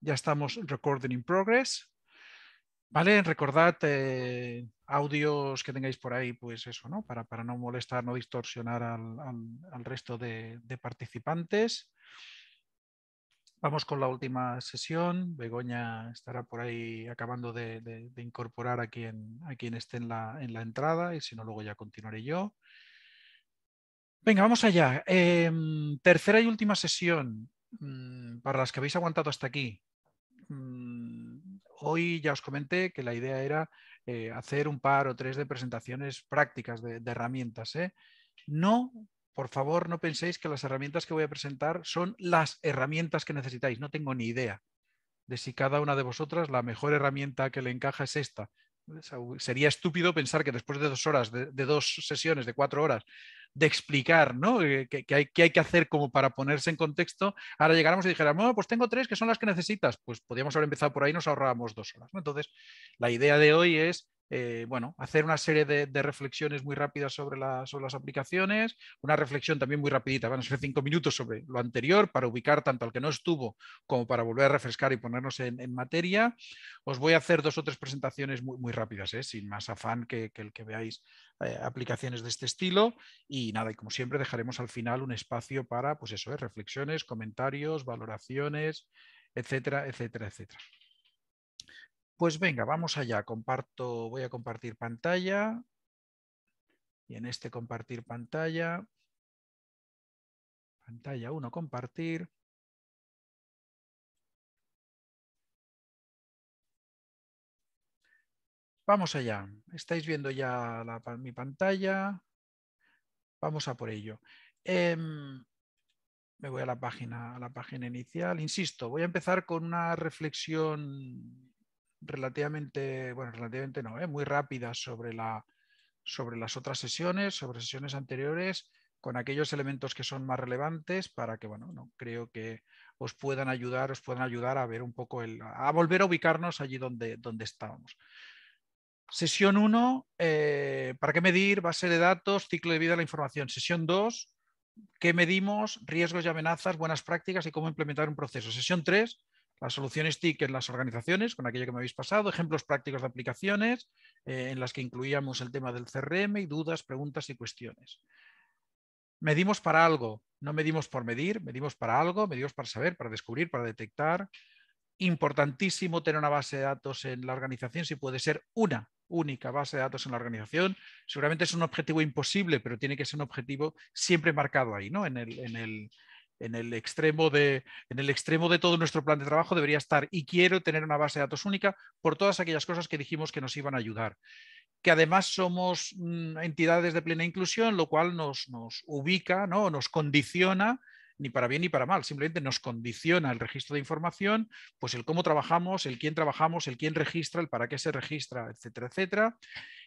Ya estamos recording in progress. ¿Vale? Recordad eh, audios que tengáis por ahí, pues eso, ¿no? Para, para no molestar, no distorsionar al, resto de, participantes. Vamos con la última sesión. Begoña estará por ahí acabando de, incorporar a quien, a quien esté en la, entrada y si no, luego ya continuaré yo. Venga, vamos allá. Em, tercera y última sesión. Mm, para las que habéis aguantado hasta aquí, mm, hoy ya os comenté que la idea era eh, hacer un par o tres de presentaciones prácticas de, herramientas. ¿eh? No, por favor, no penséis que las herramientas que voy a presentar son las herramientas que necesitáis. No tengo ni idea de si cada una de vosotras la mejor herramienta que le encaja es esta. Sería estúpido pensar que después de dos horas, de, dos sesiones de cuatro horas, de explicar ¿no? Eh, qué hay, que hay que hacer como para ponerse en contexto, ahora llegáramos y dijéramos, bueno pues tengo tres que son las que necesitas, pues podríamos haber empezado por ahí, nos ahorrábamos dos horas. Entonces, la idea de hoy es eh, bueno, hacer una serie de, reflexiones muy rápidas sobre, las aplicaciones, una reflexión también muy rapidita, van a ser cinco minutos sobre lo anterior para ubicar tanto al que no estuvo como para volver a refrescar y ponernos en, materia. Os voy a hacer dos o tres presentaciones muy, rápidas, ¿eh? sin más afán que, el que veáis eh, aplicaciones de este estilo. Y nada, y como siempre dejaremos al final un espacio para, pues eso, reflexiones, comentarios, valoraciones, etcétera, etcétera, etcétera. Pues venga, vamos allá. Comparto, voy a compartir pantalla. Y en este compartir pantalla, pantalla 1, compartir. Vamos allá. Estáis viendo ya mi pantalla. Vamos a por ello. Em, me voy a la página, a la página inicial. Insisto, voy a empezar con una reflexión relativamente, bueno, relativamente no, ¿eh? muy rápida sobre, la, sobre las otras sesiones, sobre sesiones anteriores, con aquellos elementos que son más relevantes para que, bueno, no, creo que os puedan ayudar, os puedan ayudar a ver un poco, el, a volver a ubicarnos allí donde, donde estábamos. Sesión 1, eh, ¿para qué medir? Base de datos, ciclo de vida de la información. Sesión 2, ¿qué medimos? Riesgos y amenazas, buenas prácticas y cómo implementar un proceso. Sesión 3, las soluciones TIC en las organizaciones, con aquello que me habéis pasado, ejemplos prácticos de aplicaciones eh, en las que incluíamos el tema del CRM y dudas, preguntas y cuestiones. Medimos para algo, no medimos por medir, medimos para algo, medimos para saber, para descubrir, para detectar. Importantísimo tener una base de datos en la organización, si puede ser una única base de datos en la organización. Seguramente es un objetivo imposible, pero tiene que ser un objetivo siempre marcado ahí, ¿no? en el, en el extremo de, todo nuestro plan de trabajo debería estar y quiero tener una base de datos única por todas aquellas cosas que dijimos que nos iban a ayudar que además somos mm, entidades de plena inclusión, lo cual nos, nos ubica, ¿no? nos condiciona ni para bien ni para mal, simplemente nos condiciona el registro de información, pues el cómo trabajamos, el quién trabajamos, el quién registra, el para qué se registra, etcétera, etcétera.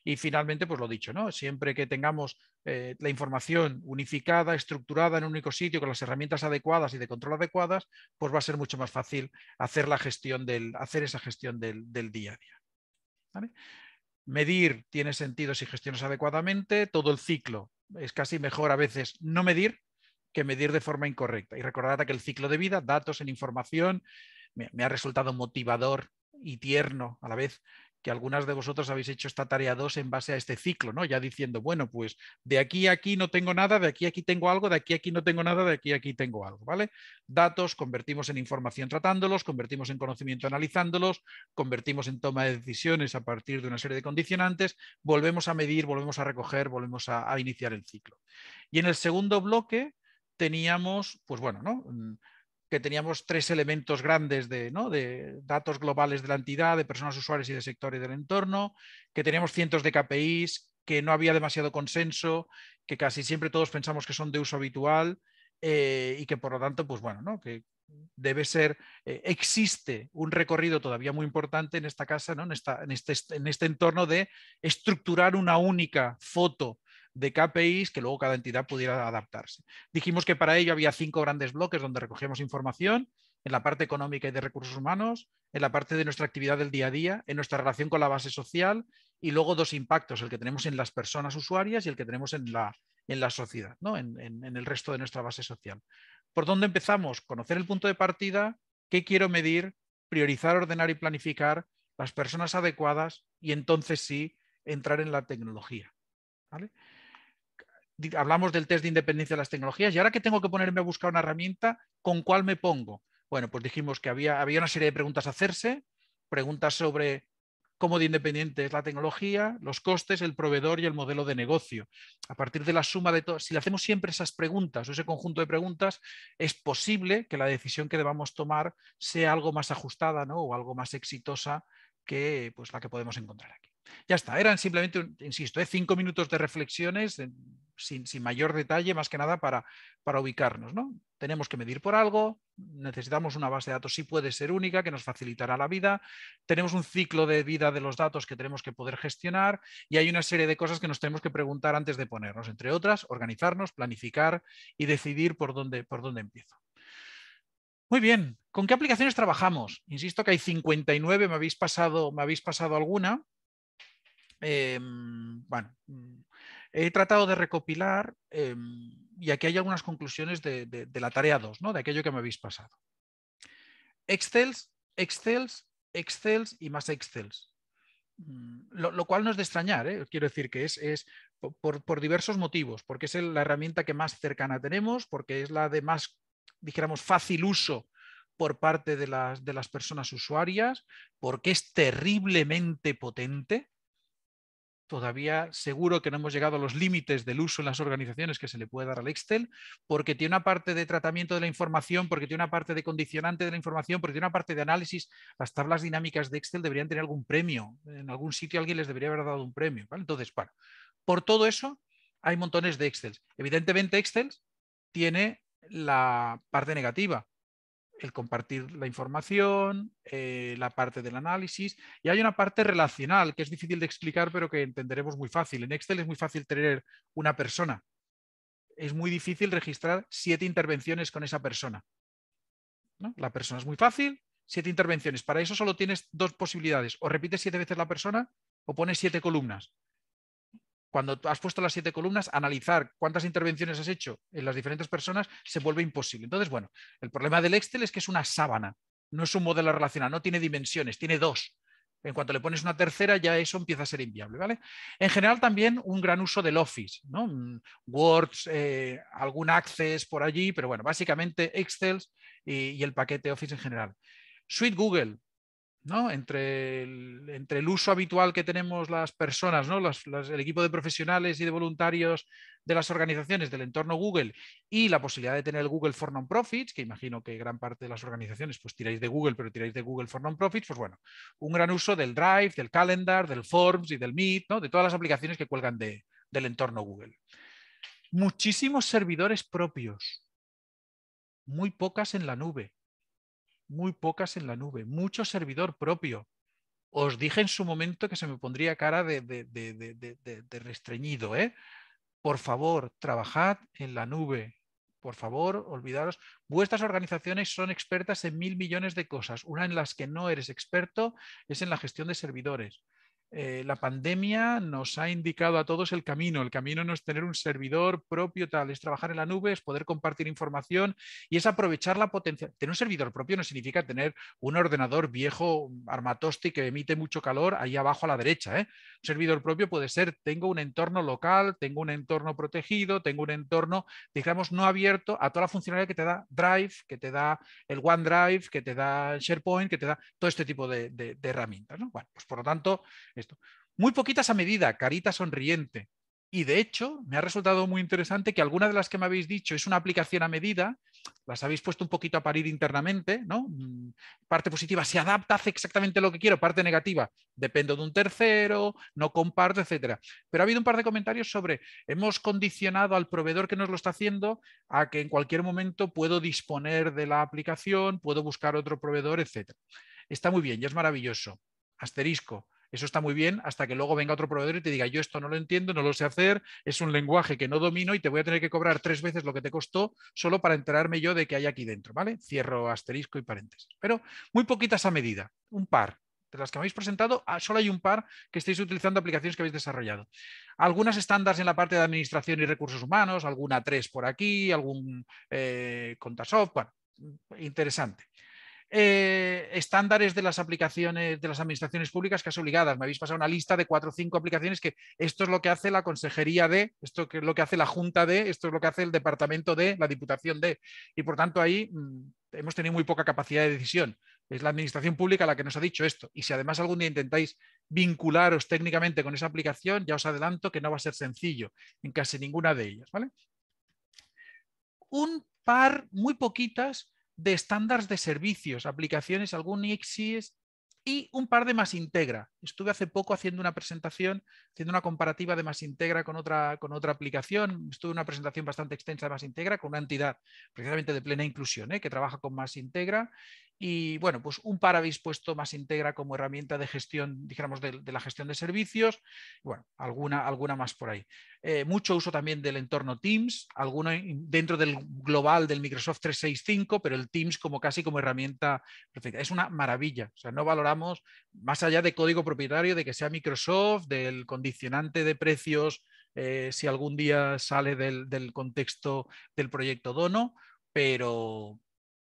Y finalmente, pues lo dicho, ¿no? Siempre que tengamos eh, la información unificada, estructurada en un único sitio, con las herramientas adecuadas y de control adecuadas, pues va a ser mucho más fácil hacer la gestión del, hacer esa gestión del, día a día. Medir tiene sentido si gestionas adecuadamente todo el ciclo. Es casi mejor a veces no medir que medir de forma incorrecta. Y recordad que el ciclo de vida, datos en información, me, ha resultado motivador y tierno a la vez que algunas de vosotros habéis hecho esta tarea 2 en base a este ciclo, ¿no? Ya diciendo, bueno, pues de aquí a aquí no tengo nada, de aquí a aquí tengo algo, de aquí a aquí no tengo nada, de aquí a aquí tengo algo, ¿vale? Datos convertimos en información tratándolos, convertimos en conocimiento analizándolos, convertimos en toma de decisiones a partir de una serie de condicionantes, volvemos a medir, volvemos a recoger, volvemos a iniciar el ciclo. Y en el segundo bloque teníamos, pues bueno, ¿no? Mm, que teníamos tres elementos grandes de, ¿no? de, datos globales de la entidad, de personas usuarias y de sectores del entorno, que teníamos cientos de KPIs, que no había demasiado consenso, que casi siempre todos pensamos que son de uso habitual eh, y que por lo tanto, pues bueno, ¿no? que debe ser, eh, existe un recorrido todavía muy importante en esta casa, ¿no? en, este, en este entorno de estructurar una única foto de KPIs que luego cada entidad pudiera adaptarse. Dijimos que para ello había cinco grandes bloques donde recogíamos información, en la parte económica y de recursos humanos, en la parte de nuestra actividad del día a día, en nuestra relación con la base social y luego dos impactos, el que tenemos en las personas usuarias y el que tenemos en la, en la sociedad, ¿no? en, en el resto de nuestra base social. ¿Por dónde empezamos? Conocer el punto de partida, qué quiero medir, priorizar, ordenar y planificar las personas adecuadas y entonces sí entrar en la tecnología. ¿vale? hablamos del test de independencia de las tecnologías, y ahora que tengo que ponerme a buscar una herramienta, ¿con cuál me pongo? Bueno, pues dijimos que había, había una serie de preguntas a hacerse, preguntas sobre cómo de independiente es la tecnología, los costes, el proveedor y el modelo de negocio. A partir de la suma de todo, si le hacemos siempre esas preguntas o ese conjunto de preguntas, es posible que la decisión que debamos tomar sea algo más ajustada o algo más exitosa que pues, la que podemos encontrar aquí. Ya está, eran simplemente, insisto, eh, cinco minutos de reflexiones eh, sin, mayor detalle, más que nada para, ubicarnos. Tenemos que medir por algo, necesitamos una base de datos, sí puede ser única, que nos facilitará la vida, tenemos un ciclo de vida de los datos que tenemos que poder gestionar y hay una serie de cosas que nos tenemos que preguntar antes de ponernos, entre otras, organizarnos, planificar y decidir por dónde, por dónde empiezo. Muy bien, ¿con qué aplicaciones trabajamos? Insisto que hay 59, me me habéis pasado alguna. Em, bueno, mm, he tratado de recopilar em, y aquí hay algunas conclusiones de, la tarea 2, de aquello que me habéis pasado. Excels, Excels, Excels y más Excels. Mm, lo, cual no es de extrañar, ¿eh? quiero decir que es, por, diversos motivos, porque es la herramienta que más cercana tenemos, porque es la de más, dijéramos, fácil uso por parte de las personas usuarias, porque es terriblemente potente todavía seguro que no hemos llegado a los límites del uso en las organizaciones que se le puede dar al Excel, porque tiene una parte de tratamiento de la información, porque tiene una parte de condicionante de la información, porque tiene una parte de análisis. Las tablas dinámicas de Excel deberían tener algún premio. En algún sitio alguien les debería haber dado un premio. Entonces, bueno, por todo eso hay montones de Excel. Evidentemente, Excel tiene la parte negativa, el compartir la información, eh, la parte del análisis y hay una parte relacional que es difícil de explicar pero que entenderemos muy fácil. En Excel es muy fácil tener una persona. Es muy difícil registrar siete intervenciones con esa persona. La persona es muy fácil, siete intervenciones. Para eso solo tienes dos posibilidades. O repites siete veces la persona o pones siete columnas cuando has puesto las siete columnas, analizar cuántas intervenciones has hecho en las diferentes personas se vuelve imposible. Entonces, bueno, el problema del Excel es que es una sábana, no es un modelo relacional, no tiene dimensiones, tiene dos. En cuanto le pones una tercera, ya eso empieza a ser inviable. ¿vale? En general, también un gran uso del Office, ¿no? Mm, Words, eh, algún Access por allí, pero bueno, básicamente Excel y, y el paquete Office en general. Suite Google, entre el, uso habitual que tenemos las personas, ¿no? el equipo de profesionales y de voluntarios de las organizaciones del entorno Google y la posibilidad de tener el Google for Non-Profits, que imagino que gran parte de las organizaciones pues tiráis de Google, pero tiráis de Google for Nonprofits, pues bueno, un gran uso del Drive, del Calendar, del Forms y del Meet, de todas las aplicaciones que cuelgan del entorno Google. Muchísimos servidores propios, muy pocas en la nube muy pocas en la nube, mucho servidor propio. Os dije en su momento que se me pondría cara de, restreñido. ¿eh? Por favor, trabajad en la nube. Por favor, olvidaros. Vuestras organizaciones son expertas en mil millones de cosas. Una en las que no eres experto es en la gestión de servidores. Eh, la pandemia nos ha indicado a todos el camino. El camino no es tener un servidor propio, tal, es trabajar en la nube, es poder compartir información y es aprovechar la potencia. Tener un servidor propio no significa tener un ordenador viejo, armatosti, que emite mucho calor ahí abajo a la derecha. ¿eh? Un servidor propio puede ser, tengo un entorno local, tengo un entorno protegido, tengo un entorno, digamos, no abierto a toda la funcionalidad que te da Drive, que te da el OneDrive, que te da SharePoint, que te da todo este tipo de, herramientas. Bueno, pues por lo tanto, esto. Muy poquitas a medida, carita sonriente. Y de hecho, me ha resultado muy interesante que alguna de las que me habéis dicho es una aplicación a medida, las habéis puesto un poquito a parir internamente, ¿no? Mm, parte positiva se adapta, hace exactamente lo que quiero, parte negativa, dependo de un tercero, no comparto, etcétera. Pero ha habido un par de comentarios sobre hemos condicionado al proveedor que nos lo está haciendo a que en cualquier momento puedo disponer de la aplicación, puedo buscar otro proveedor, etcétera. Está muy bien ya es maravilloso. Asterisco eso está muy bien hasta que luego venga otro proveedor y te diga, yo esto no lo entiendo, no lo sé hacer, es un lenguaje que no domino y te voy a tener que cobrar tres veces lo que te costó solo para enterarme yo de que hay aquí dentro, ¿vale? Cierro asterisco y paréntesis. Pero muy poquitas a medida, un par. De las que me habéis presentado, ah, solo hay un par que estáis utilizando aplicaciones que habéis desarrollado. Algunas estándares en la parte de administración y recursos humanos, alguna tres por aquí, algún eh, Contasoft, bueno, interesante. Eh, estándares de las aplicaciones de las administraciones públicas que obligadas. Me habéis pasado una lista de cuatro o cinco aplicaciones que esto es lo que hace la consejería de, esto es lo que hace la junta de, esto es lo que hace el departamento de, la diputación de. Y por tanto ahí mm, hemos tenido muy poca capacidad de decisión. Es la administración pública la que nos ha dicho esto. Y si además algún día intentáis vincularos técnicamente con esa aplicación, ya os adelanto que no va a ser sencillo en casi ninguna de ellas. ¿vale? Un par, muy poquitas, de estándares de servicios, aplicaciones, algún IXIS y un par de más integra estuve hace poco haciendo una presentación, haciendo una comparativa de Más Integra con otra, con otra aplicación. Estuve una presentación bastante extensa de Más Integra con una entidad precisamente de plena inclusión ¿eh? que trabaja con Más Integra. Y bueno, pues un par habéis puesto Más Integra como herramienta de gestión, dijéramos, de, la gestión de servicios. Bueno, alguna, alguna más por ahí. Eh, mucho uso también del entorno Teams, alguno dentro del global del Microsoft 365, pero el Teams como casi como herramienta perfecta. Es una maravilla. O sea, no valoramos más allá de código propio de que sea Microsoft, del condicionante de precios, eh, si algún día sale del, contexto del proyecto Dono, pero,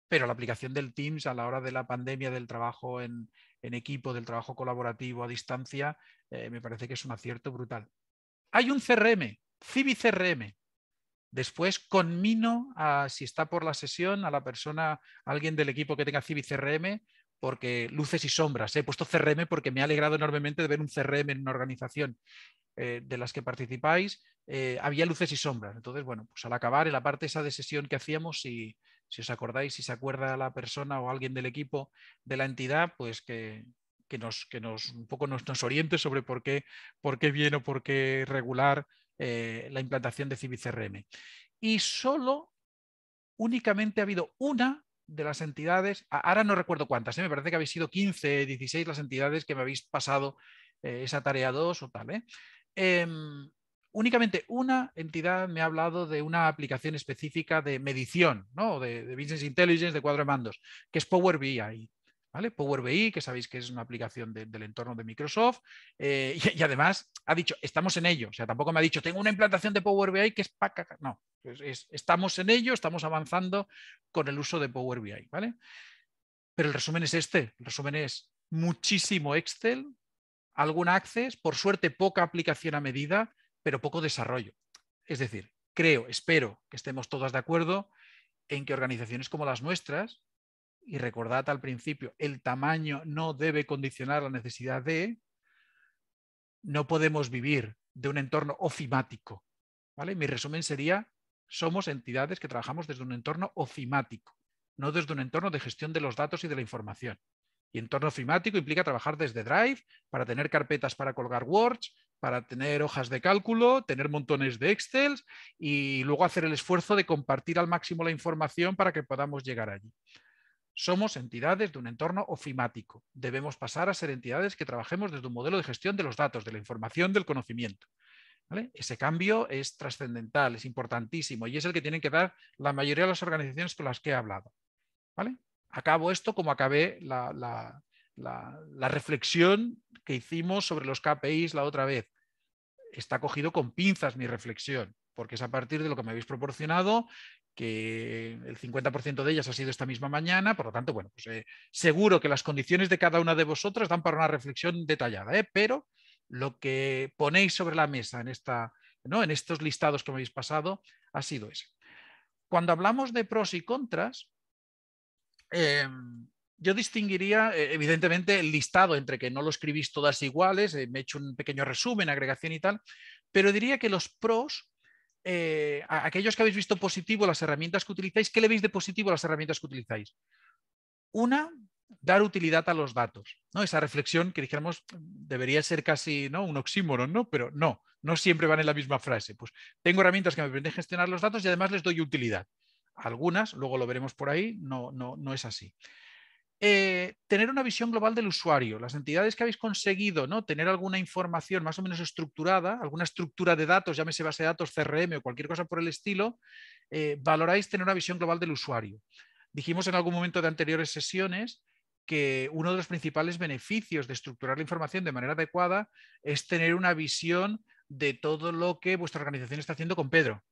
pero la aplicación del Teams a la hora de la pandemia, del trabajo en, equipo, del trabajo colaborativo a distancia, eh, me parece que es un acierto brutal. Hay un CRM, CibicRM. Después conmino a, si está por la sesión, a la persona, alguien del equipo que tenga Civi CRM, porque luces y sombras. ¿eh? He puesto CRM porque me ha alegrado enormemente de ver un CRM en una organización eh, de las que participáis. Eh, había luces y sombras. Entonces, bueno, pues al acabar, en la parte esa de sesión que hacíamos, si, si os acordáis, si se acuerda la persona o alguien del equipo de la entidad, pues que, nos, que nos un poco nos, oriente sobre por qué, por qué bien o por qué regular la implantación de CRM. Y solo, únicamente ha habido una de las entidades, ahora no recuerdo cuántas, ¿eh? me parece que habéis sido 15, 16 las entidades que me habéis pasado eh, esa tarea 2 o tal. ¿eh? Em, únicamente una entidad me ha hablado de una aplicación específica de medición, ¿no? de, de Business Intelligence, de cuadro de mandos, que es Power BI. Power BI, que sabéis que es una aplicación del entorno de Microsoft, eh, y, además ha dicho, estamos en ello, o sea, tampoco me ha dicho, tengo una implantación de Power BI que es paca, no, estamos en ello, estamos avanzando con el uso de Power BI, ¿vale? Pero el resumen es este, el resumen es muchísimo Excel, algún Access, por suerte poca aplicación a medida, pero poco desarrollo. Es decir, creo, espero que estemos todas de acuerdo en que organizaciones como las nuestras, y recordad al principio, el tamaño no debe condicionar la necesidad de, no podemos vivir de un entorno ofimático. ¿vale? Mi resumen sería, somos entidades que trabajamos desde un entorno ofimático, no desde un entorno de gestión de los datos y de la información. Y entorno ofimático implica trabajar desde Drive para tener carpetas para colgar Words, para tener hojas de cálculo, tener montones de Excel y luego hacer el esfuerzo de compartir al máximo la información para que podamos llegar allí. Somos entidades de un entorno ofimático. Debemos pasar a ser entidades que trabajemos desde un modelo de gestión de los datos, de la información, del conocimiento. Ese cambio es trascendental, es importantísimo y es el que tienen que dar la mayoría de las organizaciones con las que he hablado. Acabo esto como acabé la, reflexión que hicimos sobre los KPIs la otra vez. Está cogido con pinzas mi reflexión, porque es a partir de lo que me habéis proporcionado que el 50% de ellas ha sido esta misma mañana, por lo tanto, bueno, pues eh, seguro que las condiciones de cada una de vosotras dan para una reflexión detallada, ¿eh? pero lo que ponéis sobre la mesa en, esta, en estos listados que me habéis pasado ha sido ese. Cuando hablamos de pros y contras, em, yo distinguiría, eh, evidentemente, el listado entre que no lo escribís todas iguales, me he hecho un pequeño resumen, agregación y tal, pero diría que los pros eh, aquellos que habéis visto positivo las herramientas que utilizáis, ¿qué le veis de positivo a las herramientas que utilizáis? Una, dar utilidad a los datos. ¿no? Esa reflexión que dijéramos debería ser casi ¿no? un oxímoron, ¿no? pero no, no siempre van en la misma frase. Pues tengo herramientas que me permiten gestionar los datos y además les doy utilidad. Algunas, luego lo veremos por ahí, no, no, no es así. Eh, tener una visión global del usuario. Las entidades que habéis conseguido ¿no? tener alguna información más o menos estructurada, alguna estructura de datos, llámese base de datos, CRM o cualquier cosa por el estilo, eh, valoráis tener una visión global del usuario. Dijimos en algún momento de anteriores sesiones que uno de los principales beneficios de estructurar la información de manera adecuada es tener una visión de todo lo que vuestra organización está haciendo con Pedro.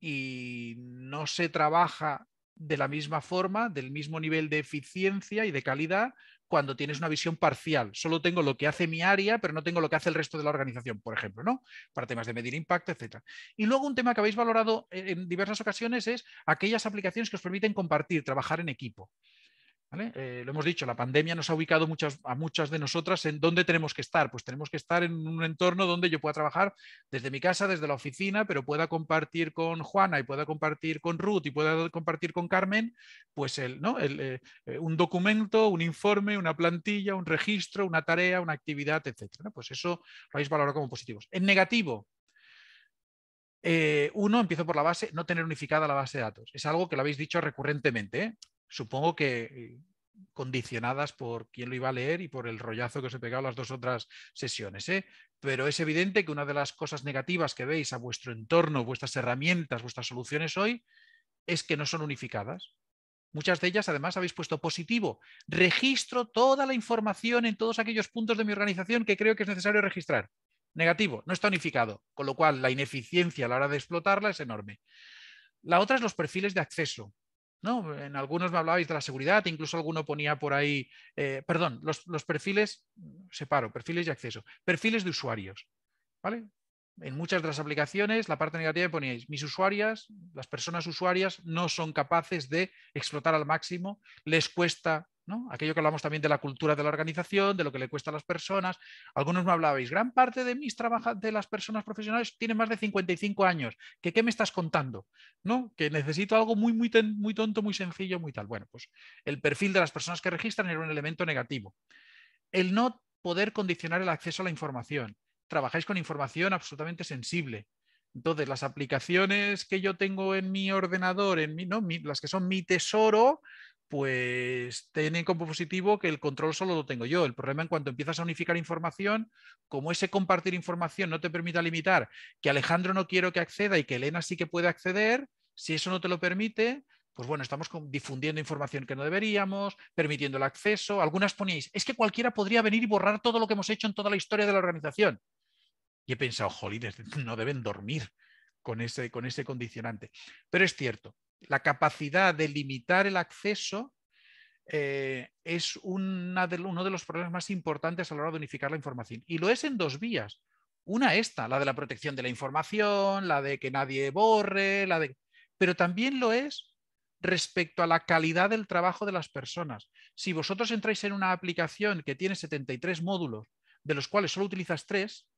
Y no se trabaja de la misma forma, del mismo nivel de eficiencia y de calidad cuando tienes una visión parcial. Solo tengo lo que hace mi área, pero no tengo lo que hace el resto de la organización, por ejemplo, ¿no? Para temas de medir impacto, etcétera. Y luego un tema que habéis valorado eh, en diversas ocasiones es aquellas aplicaciones que os permiten compartir, trabajar en equipo. Eh, lo hemos dicho, la pandemia nos ha ubicado a muchas de nosotras en dónde tenemos que estar. Pues tenemos que estar en un entorno donde yo pueda trabajar desde mi casa, desde la oficina, pero pueda compartir con Juana y pueda compartir con Ruth y pueda compartir con Carmen, pues el, eh, eh, un documento, un informe, una plantilla, un registro, una tarea, una actividad, etc. Pues eso lo habéis valorado como positivos. En negativo, uno, empiezo por la base, no tener unificada la base de datos. Es algo que lo habéis dicho recurrentemente. ¿eh? supongo que eh, condicionadas por quién lo iba a leer y por el rollazo que os he pegado las dos otras sesiones. ¿eh? Pero es evidente que una de las cosas negativas que veis a vuestro entorno, vuestras herramientas, vuestras soluciones hoy, es que no son unificadas. Muchas de ellas, además, habéis puesto positivo. Registro toda la información en todos aquellos puntos de mi organización que creo que es necesario registrar. Negativo, no está unificado, con lo cual la ineficiencia a la hora de explotarla es enorme. La otra es los perfiles de acceso. ¿no? En algunos me hablabais de la seguridad, incluso alguno ponía por ahí, eh, perdón, los, perfiles, separo, perfiles y acceso, perfiles de usuarios, ¿vale? En muchas de las aplicaciones, la parte negativa poníais, mis usuarias, las personas usuarias no son capaces de explotar al máximo, les cuesta Aquello que hablamos también de la cultura de la organización, de lo que le cuesta a las personas. Algunos me hablabais, gran parte de mis de las personas profesionales tienen más de 55 años. ¿Que, ¿Qué me estás contando? ¿No? Que necesito algo muy, muy, muy tonto, muy sencillo, muy tal. Bueno, pues el perfil de las personas que registran era un elemento negativo. El no poder condicionar el acceso a la información. Trabajáis con información absolutamente sensible, entonces, las aplicaciones que yo tengo en mi ordenador, en mi, ¿no? las que son mi tesoro, pues tienen como positivo que el control solo lo tengo yo. El problema en cuanto empiezas a unificar información, como ese compartir información no te permita limitar que Alejandro no quiero que acceda y que Elena sí que puede acceder, si eso no te lo permite, pues bueno, estamos difundiendo información que no deberíamos, permitiendo el acceso. Algunas poníais, es que cualquiera podría venir y borrar todo lo que hemos hecho en toda la historia de la organización. Y he pensado, jolines, no deben dormir con ese, con ese condicionante. Pero es cierto, la capacidad de limitar el acceso eh, es una uno de los problemas más importantes a la hora de unificar la información. Y lo es en dos vías. Una esta, la de la protección de la información, la de que nadie borre, la de... Pero también lo es respecto a la calidad del trabajo de las personas. Si vosotros entráis en una aplicación que tiene 73 módulos, de los cuales solo utilizas tres,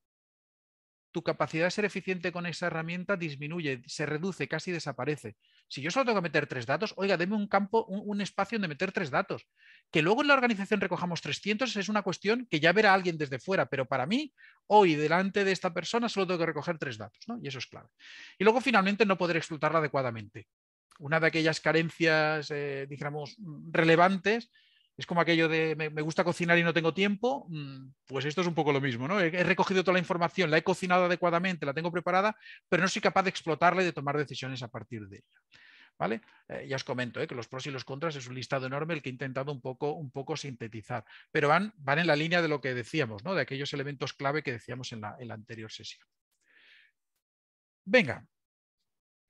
tu capacidad de ser eficiente con esa herramienta disminuye, se reduce, casi desaparece. Si yo solo tengo que meter tres datos, oiga, deme un campo, un, espacio donde meter tres datos. Que luego en la organización recojamos 300 es una cuestión que ya verá alguien desde fuera, pero para mí, hoy delante de esta persona solo tengo que recoger tres datos, ¿no? Y eso es clave. Y luego finalmente no poder explotarla adecuadamente. Una de aquellas carencias, eh, digamos, mm, relevantes es como aquello de me, gusta cocinar y no tengo tiempo, mm, pues esto es un poco lo mismo, ¿no? He, recogido toda la información, la he cocinado adecuadamente, la tengo preparada, pero no soy capaz de explotarla y de tomar decisiones a partir de ella. ¿Vale? Eh, ya os comento ¿eh? que los pros y los contras es un listado enorme el que he intentado un poco, un poco sintetizar, pero van, van en la línea de lo que decíamos, ¿no? de aquellos elementos clave que decíamos en la anterior sesión. Venga,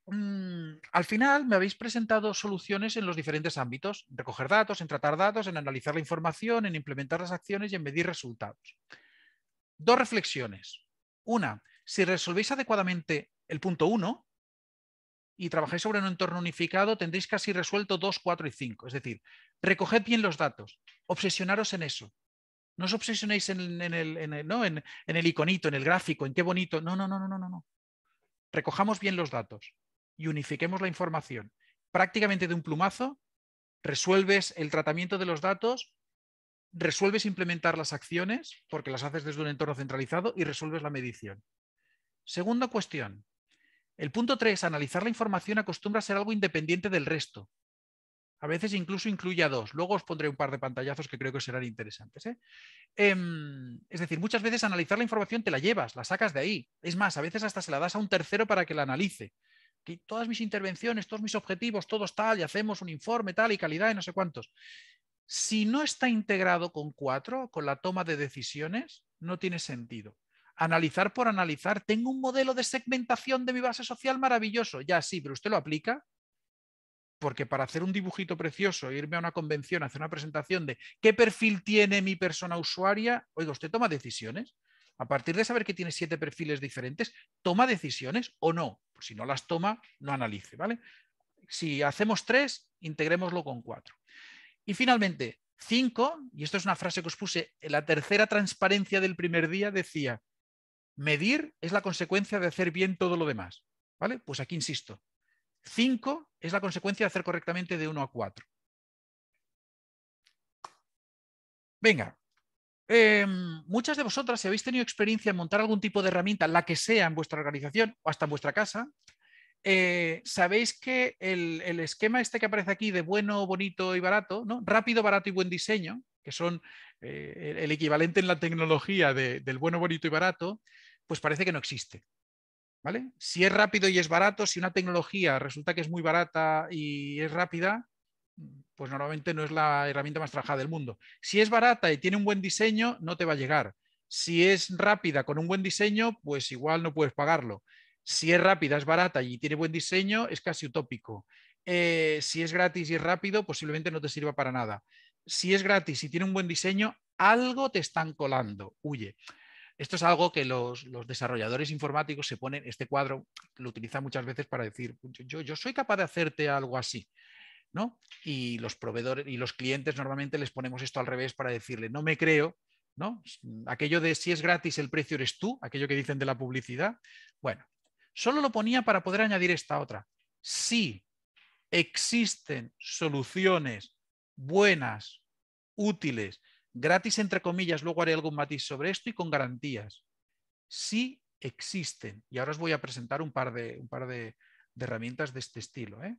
Mm, al final me habéis presentado soluciones en los diferentes ámbitos, en recoger datos, en tratar datos, en analizar la información, en implementar las acciones y en medir resultados. Dos reflexiones. Una, si resolvéis adecuadamente el punto 1 y trabajáis sobre un entorno unificado, tendréis casi resuelto 2, cuatro y 5. Es decir, recoged bien los datos, obsesionaros en eso. No os obsesionéis en, el, en, el, iconito, en el gráfico, en qué bonito. No, no, no, no, no, no. Recojamos bien los datos y unifiquemos la información prácticamente de un plumazo, resuelves el tratamiento de los datos, resuelves implementar las acciones, porque las haces desde un entorno centralizado, y resuelves la medición. Segunda cuestión. El punto 3, analizar la información acostumbra a ser algo independiente del resto. A veces incluso incluye a dos. Luego os pondré un par de pantallazos que creo que serán interesantes. ¿eh? Em, es decir, muchas veces analizar la información te la llevas, la sacas de ahí. Es más, a veces hasta se la das a un tercero para que la analice todas mis intervenciones, todos mis objetivos, todos tal, y hacemos un informe tal y calidad y no sé cuántos. Si no está integrado con cuatro, con la toma de decisiones, no tiene sentido. Analizar por analizar, tengo un modelo de segmentación de mi base social maravilloso, ya sí, pero usted lo aplica, porque para hacer un dibujito precioso, e irme a una convención, hacer una presentación de qué perfil tiene mi persona usuaria, oiga, usted toma decisiones a partir de saber que tiene siete perfiles diferentes, toma decisiones o no. Pues si no las toma, no analice, ¿vale? Si hacemos tres, integrémoslo con cuatro. Y finalmente, cinco, y esto es una frase que os puse en la tercera transparencia del primer día, decía, medir es la consecuencia de hacer bien todo lo demás, ¿vale? Pues aquí insisto, cinco es la consecuencia de hacer correctamente de uno a cuatro. Venga, Em, muchas de vosotras, si habéis tenido experiencia en montar algún tipo de herramienta, la que sea en vuestra organización o hasta en vuestra casa, eh, sabéis que el, esquema este que aparece aquí de bueno, bonito y barato, ¿no? rápido, barato y buen diseño, que son eh, el equivalente en la tecnología del bueno, bonito y barato, pues parece que no existe. ¿vale? Si es rápido y es barato, si una tecnología resulta que es muy barata y es rápida, pues normalmente no es la herramienta más trabajada del mundo. Si es barata y tiene un buen diseño, no te va a llegar. Si es rápida con un buen diseño, pues igual no puedes pagarlo. Si es rápida, es barata y tiene buen diseño, es casi utópico. Eh, si es gratis y es rápido, posiblemente no te sirva para nada. Si es gratis y tiene un buen diseño, algo te están colando. Huye. Esto es algo que los, desarrolladores informáticos se ponen, este cuadro lo utilizan muchas veces para decir, yo soy capaz de hacerte algo así. Y los proveedores y los clientes normalmente les ponemos esto al revés para decirle, no me creo, ¿no? Aquello de si es gratis el precio eres tú, aquello que dicen de la publicidad. Bueno, solo lo ponía para poder añadir esta otra. Sí, existen soluciones buenas, útiles, gratis entre comillas, luego haré algún matiz sobre esto y con garantías. Sí existen. Y ahora os voy a presentar un par de, un par de herramientas de este estilo. ¿eh?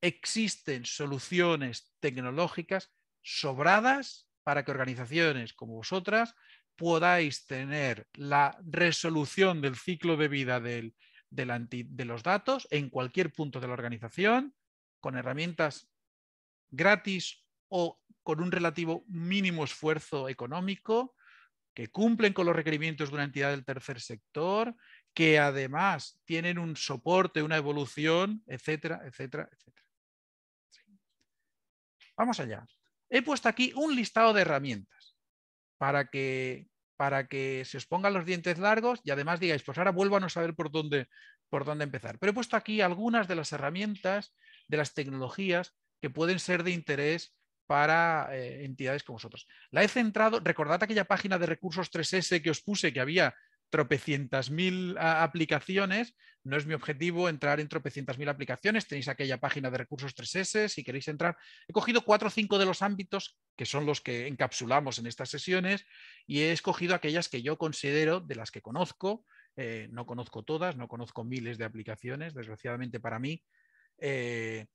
existen soluciones tecnológicas sobradas para que organizaciones como vosotras podáis tener la resolución del ciclo de vida de los datos en cualquier punto de la organización con herramientas gratis o con un relativo mínimo esfuerzo económico, que cumplen con los requerimientos de una entidad del tercer sector, que además tienen un soporte, una evolución, etcétera, etcétera, etcétera. Vamos allá. He puesto aquí un listado de herramientas para que, para que se os pongan los dientes largos y además digáis, pues ahora vuelvo a saber por dónde, por dónde empezar. Pero he puesto aquí algunas de las herramientas, de las tecnologías que pueden ser de interés para eh, entidades como vosotros. La he centrado, recordad aquella página de recursos 3S que os puse, que había tropecientas mil aplicaciones. No es mi objetivo entrar en tropecientas mil aplicaciones. Tenéis aquella página de recursos 3S si queréis entrar. He cogido cuatro o cinco de los ámbitos que son los que encapsulamos en estas sesiones y he escogido aquellas que yo considero de las que conozco. Eh, no conozco todas, no conozco miles de aplicaciones, desgraciadamente para mí. Eh,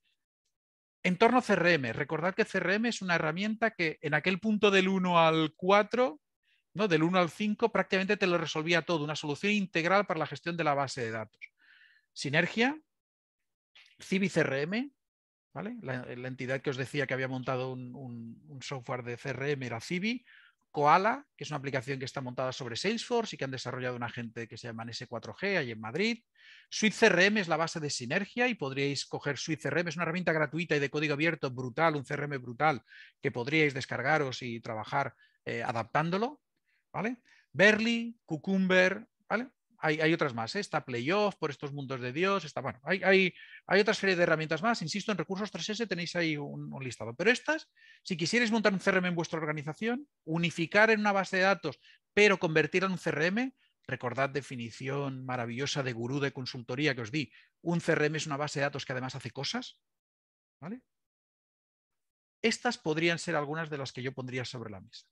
entorno CRM. Recordad que CRM es una herramienta que en aquel punto del 1 al 4 del 1 al 5 prácticamente te lo resolvía todo, una solución integral para la gestión de la base de datos. Sinergia, CiviCRM, ¿vale? La, entidad que os decía que había montado un, software de CRM era Civi, Koala, que es una aplicación que está montada sobre Salesforce y que han desarrollado una gente que se llama S4G ahí en Madrid. SuiteCRM es la base de Sinergia y podríais coger SuiteCRM, es una herramienta gratuita y de código abierto brutal, un CRM brutal que podríais descargaros y trabajar eh, adaptándolo. ¿vale? Berly, Cucumber, ¿vale? Hay, otras más, ¿eh? está Playoff, por estos mundos de Dios, está, bueno, hay, otra serie de herramientas más, insisto, en recursos 3S tenéis ahí un, listado, pero estas, si quisierais montar un CRM en vuestra organización, unificar en una base de datos, pero convertir en un CRM, recordad definición maravillosa de gurú de consultoría que os di, un CRM es una base de datos que además hace cosas, ¿vale? Estas podrían ser algunas de las que yo pondría sobre la mesa.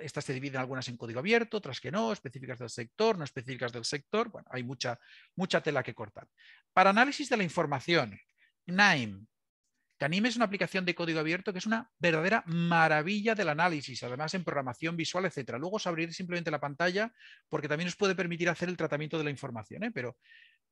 Estas se dividen algunas en código abierto, otras que no, específicas del sector, no específicas del sector. Bueno, hay mucha, mucha tela que cortar. Para análisis de la información, NIME. CANIME es una aplicación de código abierto que es una verdadera maravilla del análisis, además en programación visual, etc. Luego os abriré simplemente la pantalla porque también os puede permitir hacer el tratamiento de la información, ¿eh? pero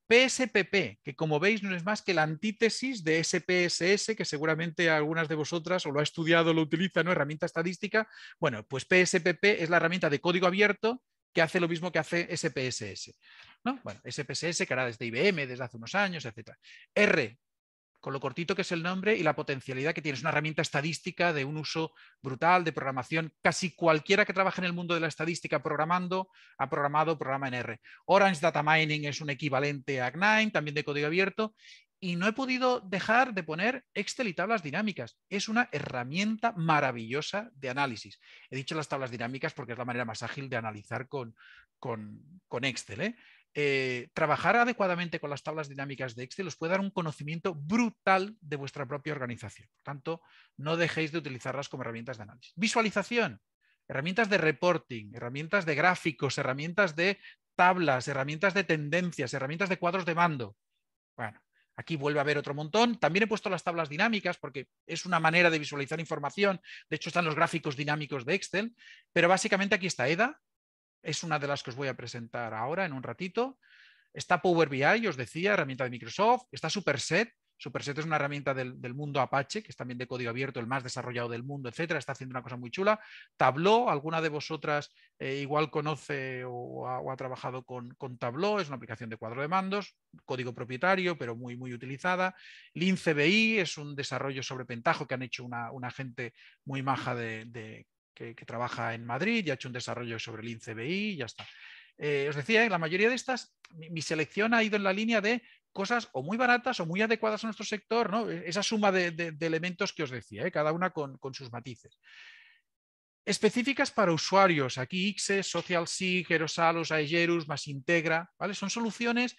PSPP, que como veis no es más que la antítesis de SPSS, que seguramente algunas de vosotras o lo ha estudiado, lo utiliza, ¿no? Herramienta estadística. Bueno, pues PSPP es la herramienta de código abierto que hace lo mismo que hace SPSS. ¿no? Bueno, SPSS, que hará desde IBM, desde hace unos años, etc. R, con lo cortito que es el nombre y la potencialidad que tiene. Es una herramienta estadística de un uso brutal de programación. Casi cualquiera que trabaje en el mundo de la estadística programando ha programado programa en R. Orange Data Mining es un equivalente a Gnine, también de código abierto. Y no he podido dejar de poner Excel y tablas dinámicas. Es una herramienta maravillosa de análisis. He dicho las tablas dinámicas porque es la manera más ágil de analizar con, con, con Excel. ¿eh? Eh, trabajar adecuadamente con las tablas dinámicas de Excel os puede dar un conocimiento brutal de vuestra propia organización. Por tanto, no dejéis de utilizarlas como herramientas de análisis. Visualización, herramientas de reporting, herramientas de gráficos, herramientas de tablas, herramientas de tendencias, herramientas de cuadros de mando. Bueno, Aquí vuelve a haber otro montón. También he puesto las tablas dinámicas porque es una manera de visualizar información. De hecho, están los gráficos dinámicos de Excel. Pero básicamente aquí está EDA, es una de las que os voy a presentar ahora en un ratito. Está Power BI, os decía, herramienta de Microsoft. Está Superset. Superset es una herramienta del, mundo Apache, que es también de código abierto, el más desarrollado del mundo, etcétera. Está haciendo una cosa muy chula. Tableau, alguna de vosotras eh, igual conoce o ha, trabajado con, con, Tableau, es una aplicación de cuadro de mandos, código propietario, pero muy, muy utilizada. LinCBI es un desarrollo sobre Pentajo que han hecho una, gente muy maja de, de que, trabaja en Madrid y ha hecho un desarrollo sobre el INCBI y ya está. Eh, os decía, eh, la mayoría de estas, mi, selección ha ido en la línea de cosas o muy baratas o muy adecuadas a nuestro sector, ¿no? E, esa suma de, elementos que os decía, eh, cada una con, sus matices. Específicas para usuarios, aquí IXE, SocialSeek, Erosalos, Ayerus, más Integra, ¿vale? son soluciones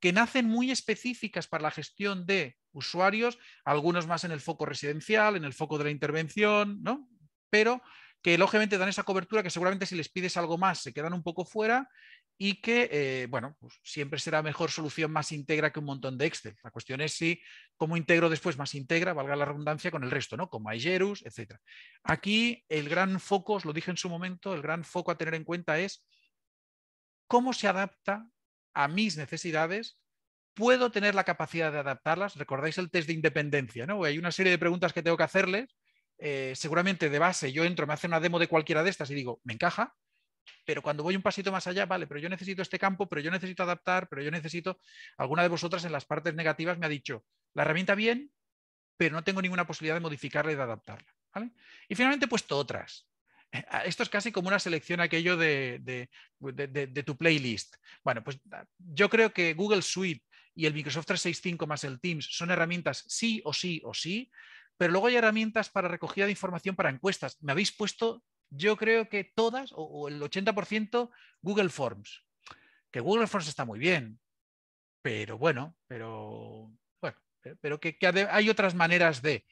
que nacen muy específicas para la gestión de usuarios, algunos más en el foco residencial, en el foco de la intervención, ¿no? pero que lógicamente dan esa cobertura que seguramente si les pides algo más se quedan un poco fuera y que, eh, bueno, pues siempre será mejor solución más íntegra que un montón de Excel. La cuestión es si, cómo integro después más integra, valga la redundancia, con el resto, ¿no? Como Aigerus, etc. Aquí el gran foco, os lo dije en su momento, el gran foco a tener en cuenta es cómo se adapta a mis necesidades puedo tener la capacidad de adaptarlas. Recordáis el test de independencia, ¿no? Hay una serie de preguntas que tengo que hacerles eh, seguramente de base yo entro, me hace una demo de cualquiera de estas y digo, me encaja, pero cuando voy un pasito más allá, vale, pero yo necesito este campo, pero yo necesito adaptar, pero yo necesito, alguna de vosotras en las partes negativas me ha dicho, la herramienta bien, pero no tengo ninguna posibilidad de modificarla y de adaptarla. Y finalmente he puesto otras. Eh, esto es casi como una selección aquello de, de, tu playlist. Bueno, pues ah, yo creo que Google Suite y el Microsoft 365 más el Teams son herramientas sí o sí o sí pero luego hay herramientas para recogida de información para encuestas. Me habéis puesto, yo creo que todas, o, el 80%, Google Forms. Que Google Forms está muy bien, pero bueno, pero bueno, pero que hay otras maneras de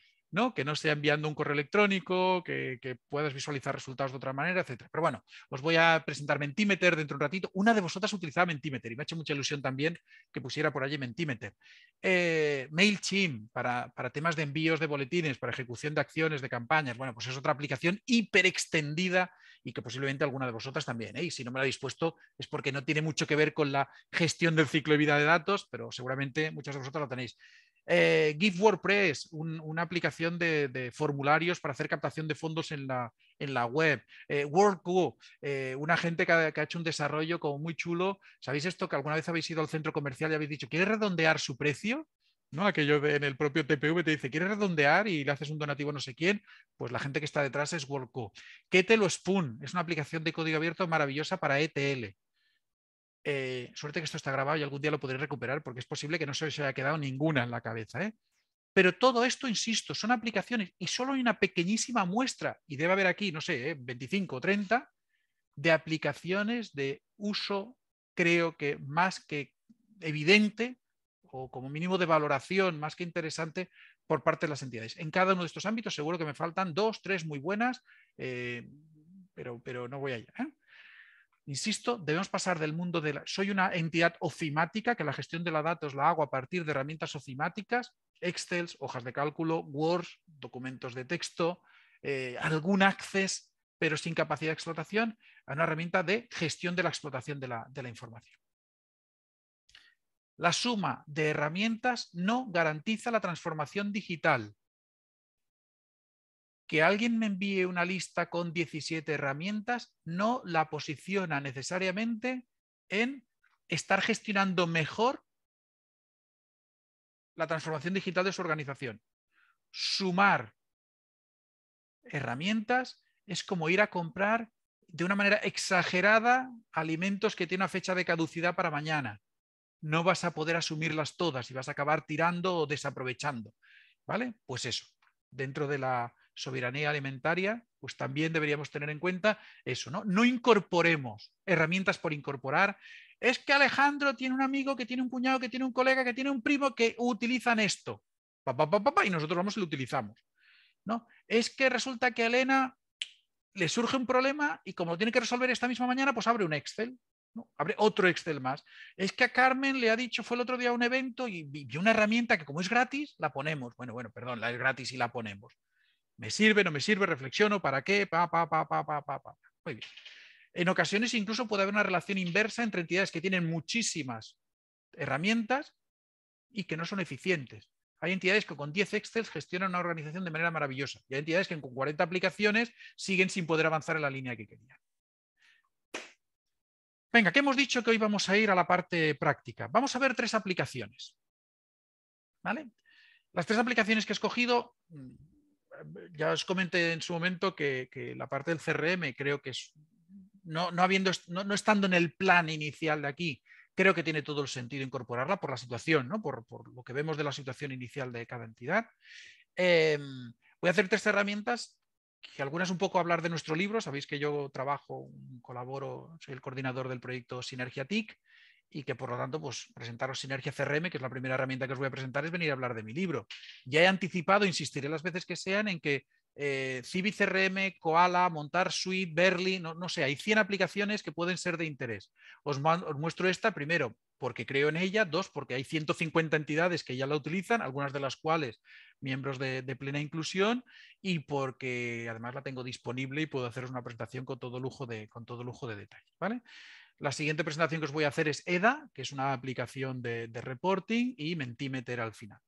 que no sea enviando un correo electrónico, que, puedas visualizar resultados de otra manera, etc. Pero bueno, os voy a presentar Mentimeter dentro de un ratito. Una de vosotras utilizaba Mentimeter y me ha hecho mucha ilusión también que pusiera por allí Mentimeter. Eh, MailChimp para, temas de envíos de boletines, para ejecución de acciones, de campañas. Bueno, pues es otra aplicación hiper extendida y que posiblemente alguna de vosotras también. ¿eh? Y si no me la habéis puesto es porque no tiene mucho que ver con la gestión del ciclo de vida de datos, pero seguramente muchas de vosotras lo tenéis. Eh, Give WordPress, una aplicación de, formularios para hacer captación de fondos en la, web. Eh, eh, una gente que ha, hecho un desarrollo como muy chulo. ¿Sabéis esto? Que alguna vez habéis ido al centro comercial y habéis dicho, ¿quieres redondear su precio? ¿no? Aquello en el propio TPV te dice, ¿quieres redondear? Y le haces un donativo a no sé quién. Pues la gente que está detrás es te lo Spoon es una aplicación de código abierto maravillosa para ETL. Eh, suerte que esto está grabado y algún día lo podré recuperar porque es posible que no se os haya quedado ninguna en la cabeza. ¿eh? Pero todo esto, insisto, son aplicaciones y solo hay una pequeñísima muestra, y debe haber aquí, no sé, 25 ¿eh? o 30, de aplicaciones de uso, creo que más que evidente o como mínimo de valoración más que interesante por parte de las entidades. En cada uno de estos ámbitos seguro que me faltan dos, tres muy buenas, pero, pero no voy allá. Insisto, debemos pasar del mundo de la... Soy una entidad ofimática, que la gestión de la data os la hago a partir de herramientas ofimáticas, Excel, hojas de cálculo, Word, documentos de texto, eh, algún access, pero sin capacidad de explotación, a una herramienta de gestión de la explotación de la información. La suma de herramientas no garantiza la transformación digital que alguien me envíe una lista con 17 herramientas no la posiciona necesariamente en estar gestionando mejor la transformación digital de su organización. Sumar herramientas es como ir a comprar de una manera exagerada alimentos que tienen una fecha de caducidad para mañana. No vas a poder asumirlas todas y vas a acabar tirando o desaprovechando. ¿Vale? Pues eso, dentro de la, soberanía alimentaria, pues también deberíamos tener en cuenta eso, ¿no? No incorporemos herramientas por incorporar. Es que Alejandro tiene un amigo que tiene un cuñado, que tiene un colega, que tiene un primo que utilizan esto. y nosotros vamos y lo utilizamos. ¿no? Es que resulta que a Elena le surge un problema y como lo tiene que resolver esta misma mañana, pues abre un Excel. ¿no? Abre otro Excel más. Es que a Carmen le ha dicho, fue el otro día a un evento y vi una herramienta que como es gratis, la ponemos. Bueno, bueno, perdón, la es gratis y la ponemos. ¿Me sirve, no me sirve? ¿Reflexiono? ¿Para qué? Pa, pa, pa, Muy bien. En ocasiones incluso puede haber una relación inversa entre entidades que tienen muchísimas herramientas y que no son eficientes. Hay entidades que con 10 Excel gestionan una organización de manera maravillosa y hay entidades que con 40 aplicaciones siguen sin poder avanzar en la línea que querían. Venga, ¿qué hemos dicho que hoy vamos a ir a la parte práctica. Vamos a ver tres aplicaciones. ¿Vale? Las tres aplicaciones que he escogido mm, ya os comenté en su momento que, que la parte del CRM creo que es, no, no, habiendo, no, estando en el plan inicial de aquí, creo que tiene todo el sentido incorporarla por la situación, ¿no? por, por lo que vemos de la situación inicial de cada entidad. Eh, voy a hacer tres herramientas, que algunas un poco hablar de nuestro libro. Sabéis que yo trabajo, colaboro, soy el coordinador del proyecto Sinergia TIC y que por lo tanto, pues presentaros Sinergia CRM, que es la primera herramienta que os voy a presentar, es venir a hablar de mi libro. Ya he anticipado, insistiré las veces que sean, en que eh, CRM, Koala, Montar Suite, Berly, no, sé, hay 100 aplicaciones que pueden ser de interés. Os, muestro esta primero porque creo en ella, dos porque hay 150 entidades que ya la utilizan, algunas de las cuales miembros de, plena inclusión y porque además la tengo disponible y puedo haceros una presentación con todo lujo de, con todo lujo de detalle. ¿vale? La siguiente presentación que os voy a hacer es EDA, que es una aplicación de, reporting y Mentimeter al final.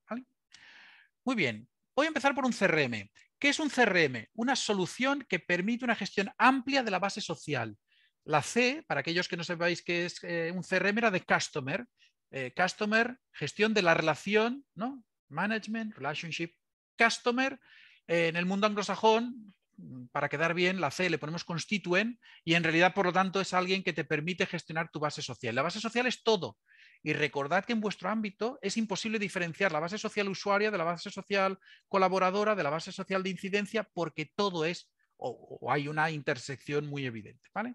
Muy bien, voy a empezar por un CRM. ¿Qué es un CRM? Una solución que permite una gestión amplia de la base social. La C, para aquellos que no sepáis qué es eh, un CRM, era de Customer. Eh, customer, gestión de la relación, ¿no? Management, Relationship, Customer. Eh, en el mundo anglosajón Mm, para quedar bien, la C le ponemos constituen y en realidad, por lo tanto, es alguien que te permite gestionar tu base social. La base social es todo. Y recordad que en vuestro ámbito es imposible diferenciar la base social usuaria de la base social colaboradora, de la base social de incidencia, porque todo es o, hay una intersección muy evidente. ¿vale?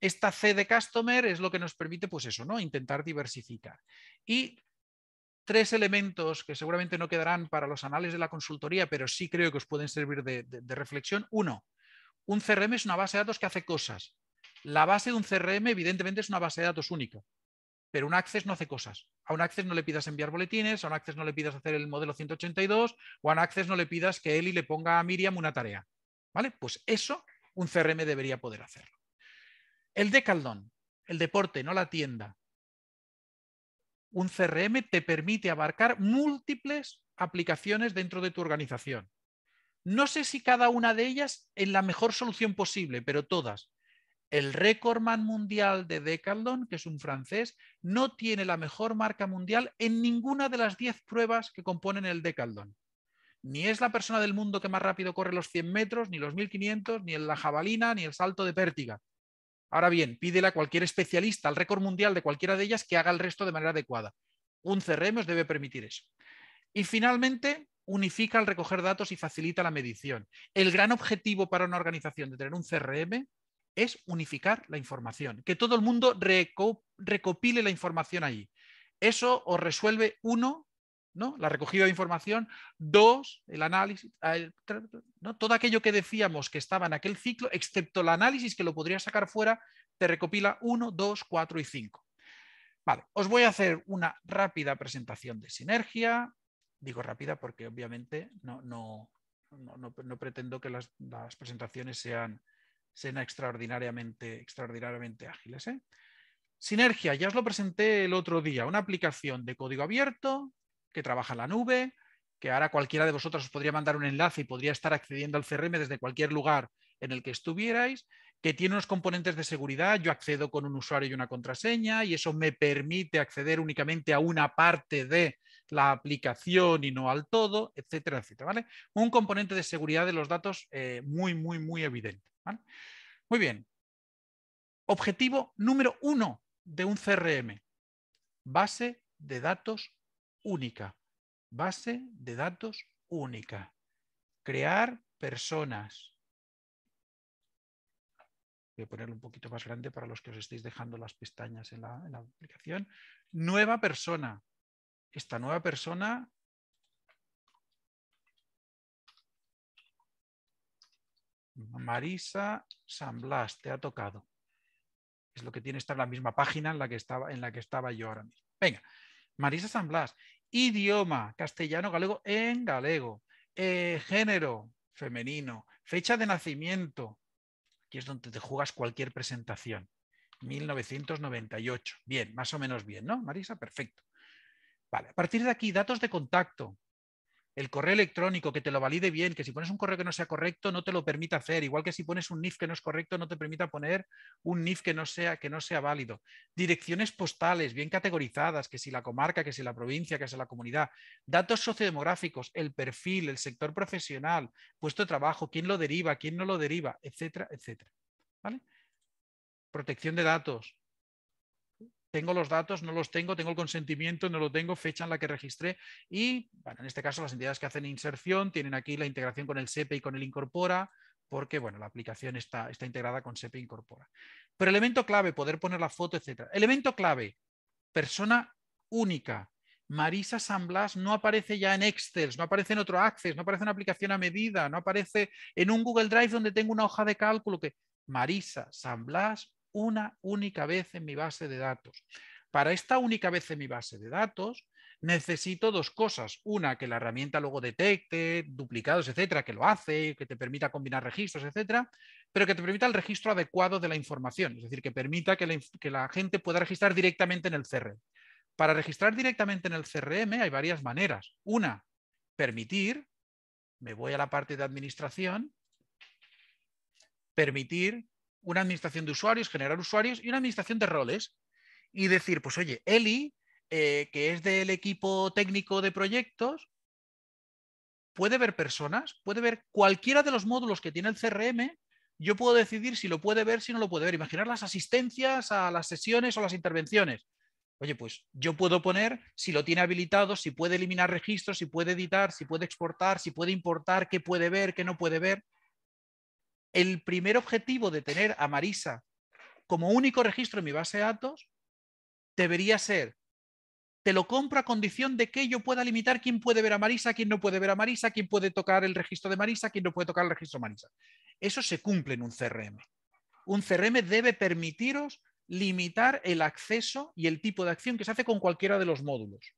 Esta C de customer es lo que nos permite, pues eso, ¿no? Intentar diversificar. Y tres elementos que seguramente no quedarán para los anales de la consultoría, pero sí creo que os pueden servir de, reflexión. Uno, un CRM es una base de datos que hace cosas. La base de un CRM, evidentemente, es una base de datos única, pero un Access no hace cosas. A un Access no le pidas enviar boletines, a un Access no le pidas hacer el modelo 182, o a un Access no le pidas que Eli le ponga a Miriam una tarea. ¿Vale? Pues eso un CRM debería poder hacerlo. El decaldón, el deporte, no la tienda un CRM te permite abarcar múltiples aplicaciones dentro de tu organización. No sé si cada una de ellas es la mejor solución posible, pero todas. El recordman mundial de Decathlon, que es un francés, no tiene la mejor marca mundial en ninguna de las 10 pruebas que componen el Decathlon. Ni es la persona del mundo que más rápido corre los 100 metros, ni los 1500, ni en la jabalina, ni el salto de pértiga. Ahora bien, pídele a cualquier especialista, al récord mundial de cualquiera de ellas, que haga el resto de manera adecuada. Un CRM os debe permitir eso. Y finalmente, unifica al recoger datos y facilita la medición. El gran objetivo para una organización de tener un CRM es unificar la información, que todo el mundo recopile la información ahí. Eso os resuelve, uno, la recogida de información, dos, el análisis, ¿no? todo aquello que decíamos que estaba en aquel ciclo, excepto el análisis que lo podría sacar fuera, te recopila 1, 2, 4 y 5. Vale, os voy a hacer una rápida presentación de sinergia. Digo rápida porque obviamente no, pretendo que las, presentaciones sean, sean, extraordinariamente, extraordinariamente ágiles. ¿eh? Sinergia, ya os lo presenté el otro día, una aplicación de código abierto que trabaja en la nube, que ahora cualquiera de vosotros os podría mandar un enlace y podría estar accediendo al CRM desde cualquier lugar en el que estuvierais, que tiene unos componentes de seguridad, yo accedo con un usuario y una contraseña y eso me permite acceder únicamente a una parte de la aplicación y no al todo, etcétera, etcétera. ¿vale? Un componente de seguridad de los datos eh, muy, muy, muy evidente. Muy bien. Objetivo número uno de un CRM, base de datos única, base de datos única. Crear personas. Voy a ponerlo un poquito más grande para los que os estéis dejando las pestañas en la, aplicación. Nueva persona. Esta nueva persona Marisa San Blas, te ha tocado. Es lo que tiene estar la misma página en la que estaba, en la que estaba yo ahora mismo. Venga, Marisa San Blas, idioma castellano galego en galego, eh, género femenino, fecha de nacimiento. Aquí es donde te juegas cualquier presentación. 1998. Bien, más o menos bien, ¿no? Marisa, perfecto. Vale, a partir de aquí, datos de contacto el correo electrónico que te lo valide bien, que si pones un correo que no sea correcto no te lo permita hacer, igual que si pones un NIF que no es correcto no te permita poner un NIF que no sea que no sea válido. Direcciones postales bien categorizadas, que si la comarca, que si la provincia, que si la comunidad, datos sociodemográficos, el perfil, el sector profesional, puesto de trabajo, quién lo deriva, quién no lo deriva, etcétera, etcétera. ¿Vale? Protección de datos, tengo los datos, no los tengo, tengo el consentimiento, no lo tengo, fecha en la que registré. Y bueno, en este caso las entidades que hacen inserción tienen aquí la integración con el SEPE y con el Incorpora, porque bueno, la aplicación está, está integrada con SEPE e Incorpora. Pero elemento clave, poder poner la foto, etc. Elemento clave, persona única. Marisa San Blas no aparece ya en Excel, no aparece en otro Access, no aparece en una aplicación a medida, no aparece en un Google Drive donde tengo una hoja de cálculo que Marisa San Blas una única vez en mi base de datos. Para esta única vez en mi base de datos, necesito dos cosas. Una, que la herramienta luego detecte duplicados, etcétera, que lo hace, que te permita combinar registros, etcétera, pero que te permita el registro adecuado de la información, es decir, que permita que la, gente pueda registrar directamente en el CRM. Para registrar directamente en el CRM hay varias maneras. Una, permitir, me voy a la parte de administración, permitir una administración de usuarios, generar usuarios y una administración de roles. Y decir, pues oye, Eli, eh, que es del equipo técnico de proyectos, puede ver personas, puede ver cualquiera de los módulos que tiene el CRM. Yo puedo decidir si lo puede ver, si no lo puede ver. Imaginar las asistencias a las sesiones o las intervenciones. Oye, pues yo puedo poner si lo tiene habilitado, si puede eliminar registros, si puede editar, si puede exportar, si puede importar, qué puede ver, qué no puede ver el primer objetivo de tener a Marisa como único registro en mi base de datos debería ser, te lo compro a condición de que yo pueda limitar quién puede ver a Marisa, quién no puede ver a Marisa, quién puede tocar el registro de Marisa, quién no puede tocar el registro de Marisa. Eso se cumple en un CRM. Un CRM debe permitiros limitar el acceso y el tipo de acción que se hace con cualquiera de los módulos.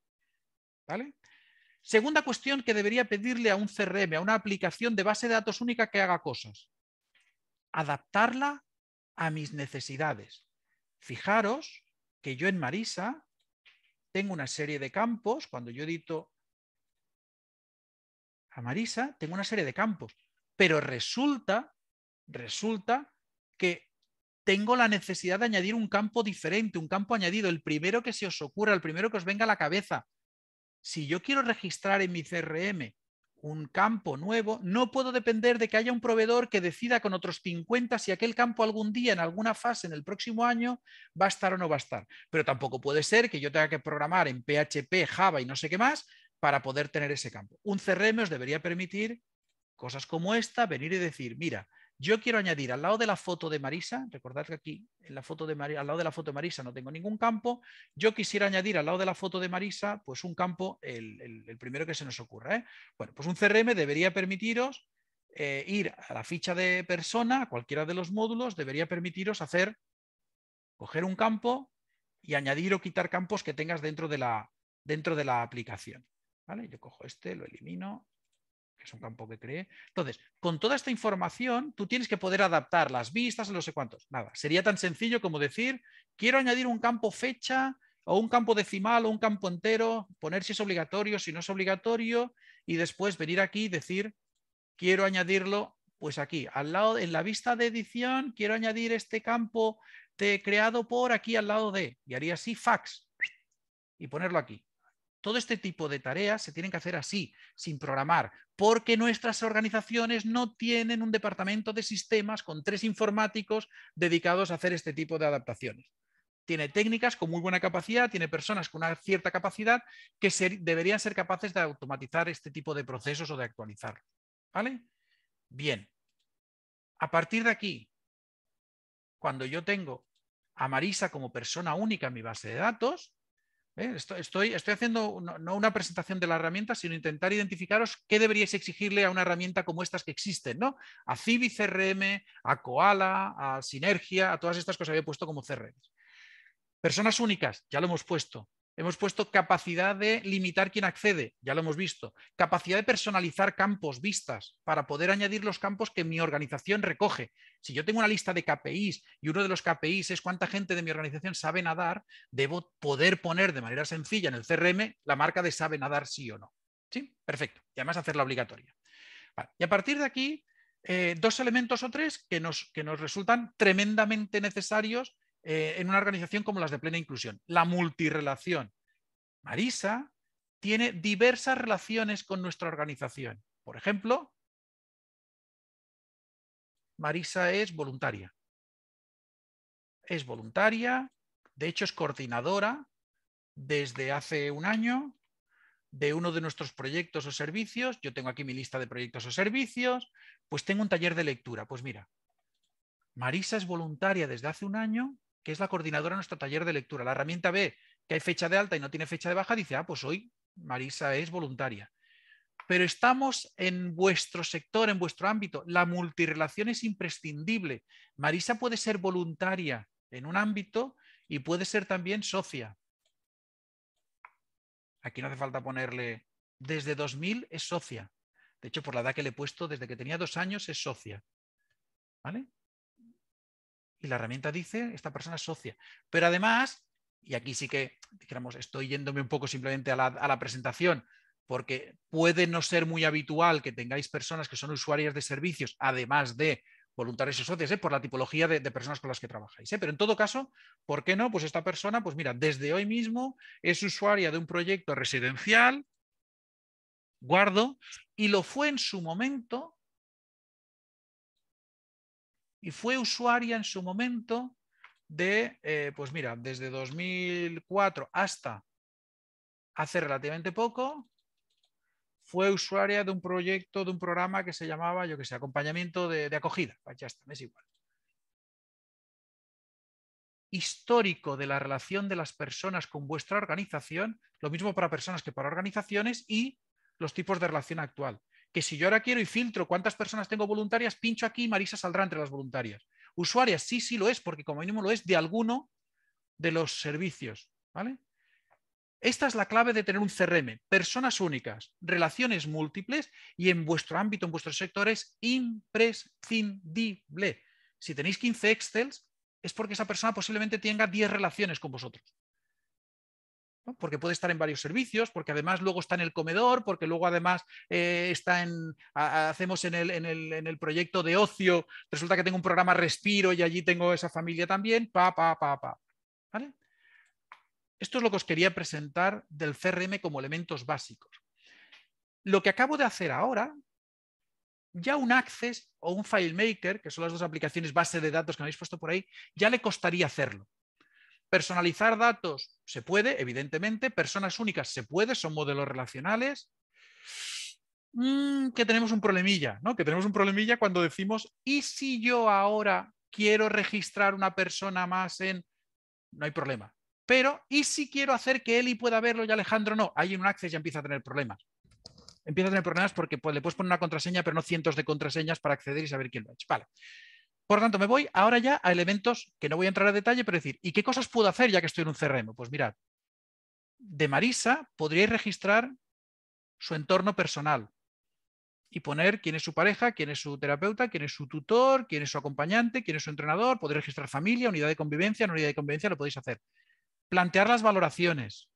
¿Vale? Segunda cuestión que debería pedirle a un CRM, a una aplicación de base de datos única que haga cosas adaptarla a mis necesidades. Fijaros que yo en Marisa tengo una serie de campos, cuando yo edito a Marisa, tengo una serie de campos, pero resulta, resulta que tengo la necesidad de añadir un campo diferente, un campo añadido, el primero que se os ocurra, el primero que os venga a la cabeza. Si yo quiero registrar en mi CRM un campo nuevo, no puedo depender de que haya un proveedor que decida con otros 50 si aquel campo algún día, en alguna fase, en el próximo año, va a estar o no va a estar. Pero tampoco puede ser que yo tenga que programar en PHP, Java y no sé qué más para poder tener ese campo. Un CRM os debería permitir cosas como esta, venir y decir, mira, yo quiero añadir al lado de la foto de Marisa, recordad que aquí en la foto de Marisa, al lado de la foto de Marisa no tengo ningún campo, yo quisiera añadir al lado de la foto de Marisa pues un campo, el, primero que se nos ocurra. ¿eh? Bueno, pues un CRM debería permitiros eh, ir a la ficha de persona, a cualquiera de los módulos, debería permitiros hacer, coger un campo y añadir o quitar campos que tengas dentro de la, dentro de la aplicación. ¿vale? Yo cojo este, lo elimino, que es un campo que cree. Entonces, con toda esta información, tú tienes que poder adaptar las vistas no sé cuántos. Nada, sería tan sencillo como decir, quiero añadir un campo fecha o un campo decimal o un campo entero, poner si es obligatorio, si no es obligatorio, y después venir aquí y decir, quiero añadirlo, pues aquí, al lado, en la vista de edición, quiero añadir este campo creado por aquí al lado de, y haría así fax, y ponerlo aquí. Todo este tipo de tareas se tienen que hacer así, sin programar, porque nuestras organizaciones no tienen un departamento de sistemas con tres informáticos dedicados a hacer este tipo de adaptaciones. Tiene técnicas con muy buena capacidad, tiene personas con una cierta capacidad que deberían ser capaces de automatizar este tipo de procesos o de actualizar. ¿Vale? Bien. A partir de aquí, cuando yo tengo a Marisa como persona única en mi base de datos, ¿eh? Estoy, haciendo no, una presentación de la herramienta, sino intentar identificaros qué deberíais exigirle a una herramienta como estas que existen, ¿no? A CiviCRM, a Koala, a Sinergia, a todas estas que os había puesto como CRM. Personas únicas, ya lo hemos puesto. Hemos puesto capacidad de limitar quién accede, ya lo hemos visto. Capacidad de personalizar campos, vistas, para poder añadir los campos que mi organización recoge. Si yo tengo una lista de KPIs y uno de los KPIs es cuánta gente de mi organización sabe nadar, debo poder poner de manera sencilla en el CRM la marca de sabe nadar sí o no. ¿Sí? Perfecto. Y además hacerla obligatoria. Y a partir de aquí, eh, dos elementos o tres que nos, que nos resultan tremendamente necesarios eh, en una organización como las de plena inclusión, la multirelación... Marisa tiene diversas relaciones con nuestra organización. Por ejemplo, Marisa es voluntaria. Es voluntaria, de hecho es coordinadora desde hace un año de uno de nuestros proyectos o servicios. Yo tengo aquí mi lista de proyectos o servicios. Pues tengo un taller de lectura. Pues mira, Marisa es voluntaria desde hace un año que es la coordinadora de nuestro taller de lectura. La herramienta B, que hay fecha de alta y no tiene fecha de baja, dice, ah, pues hoy Marisa es voluntaria. Pero estamos en vuestro sector, en vuestro ámbito. La multirrelación es imprescindible. Marisa puede ser voluntaria en un ámbito y puede ser también socia. Aquí no hace falta ponerle, desde 2000 es socia. De hecho, por la edad que le he puesto, desde que tenía dos años es socia. ¿Vale? y la herramienta dice, esta persona es socia. Pero además, y aquí sí que, digamos, estoy yéndome un poco simplemente a la, presentación, porque puede no ser muy habitual que tengáis personas que son usuarias de servicios, además de voluntarios y socios, ¿eh? por la tipología de, personas con las que trabajáis. ¿eh? Pero en todo caso, ¿por qué no? Pues esta persona, pues mira, desde hoy mismo es usuaria de un proyecto residencial, guardo, y lo fue en su momento y fue usuaria en su momento de, eh, pues mira, desde 2004 hasta hace relativamente poco, fue usuaria de un proyecto, de un programa que se llamaba, yo que sé, acompañamiento de, acogida. Pues ya está, es igual. Histórico de la relación de las personas con vuestra organización, lo mismo para personas que para organizaciones y los tipos de relación actual que si yo ahora quiero y filtro cuántas personas tengo voluntarias, pincho aquí y Marisa saldrá entre las voluntarias. Usuarias, sí, sí lo es, porque como mínimo lo es de alguno de los servicios. ¿vale? Esta es la clave de tener un CRM. Personas únicas, relaciones múltiples y en vuestro ámbito, en vuestros sector es imprescindible. Si tenéis 15 Excels, es porque esa persona posiblemente tenga 10 relaciones con vosotros porque puede estar en varios servicios, porque además luego está en el comedor, porque luego además eh, está hacemos en el, proyecto de ocio, resulta que tengo un programa respiro y allí tengo esa familia también, pa, pa, pa, pa. ¿Vale? Esto es lo que os quería presentar del CRM como elementos básicos. Lo que acabo de hacer ahora, ya un Access o un FileMaker, que son las dos aplicaciones base de datos que me habéis puesto por ahí, ya le costaría hacerlo. Personalizar datos se puede, evidentemente. Personas únicas se puede, son modelos relacionales. Mm, que tenemos un problemilla, ¿no? Que tenemos un problemilla cuando decimos, ¿y si yo ahora quiero registrar una persona más en... No hay problema. Pero, ¿y si quiero hacer que Eli pueda verlo y Alejandro no? Ahí en un access ya empieza a tener problemas. Empieza a tener problemas porque pues, le puedes poner una contraseña, pero no cientos de contraseñas para acceder y saber quién lo ha hecho. Vale. Por lo tanto, me voy ahora ya a elementos que no voy a entrar a detalle, pero decir, ¿y qué cosas puedo hacer ya que estoy en un CRM? Pues mirad, de Marisa podríais registrar su entorno personal y poner quién es su pareja, quién es su terapeuta, quién es su tutor, quién es su acompañante, quién es su entrenador, podéis registrar familia, unidad de convivencia, no unidad de convivencia, lo podéis hacer. Plantear las valoraciones,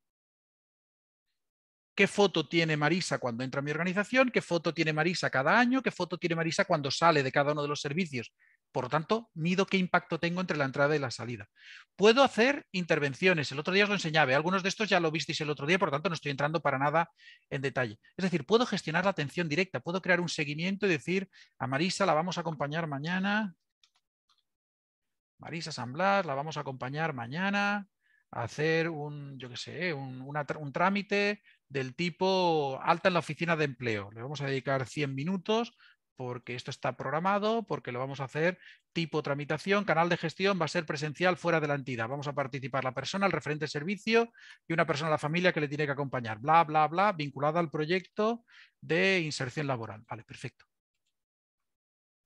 qué foto tiene Marisa cuando entra a mi organización, qué foto tiene Marisa cada año, qué foto tiene Marisa cuando sale de cada uno de los servicios. Por lo tanto, mido qué impacto tengo entre la entrada y la salida. Puedo hacer intervenciones. El otro día os lo enseñaba. ¿eh? Algunos de estos ya lo visteis el otro día, por lo tanto, no estoy entrando para nada en detalle. Es decir, puedo gestionar la atención directa, puedo crear un seguimiento y decir a Marisa la vamos a acompañar mañana. Marisa San Blas, la vamos a acompañar mañana a hacer un, yo qué sé, ¿eh? un trámite del tipo alta en la oficina de empleo. Le vamos a dedicar 100 minutos porque esto está programado, porque lo vamos a hacer tipo tramitación, canal de gestión va a ser presencial fuera de la entidad. Vamos a participar la persona, el referente servicio y una persona de la familia que le tiene que acompañar. Bla, bla, bla, vinculada al proyecto de inserción laboral. Vale, perfecto.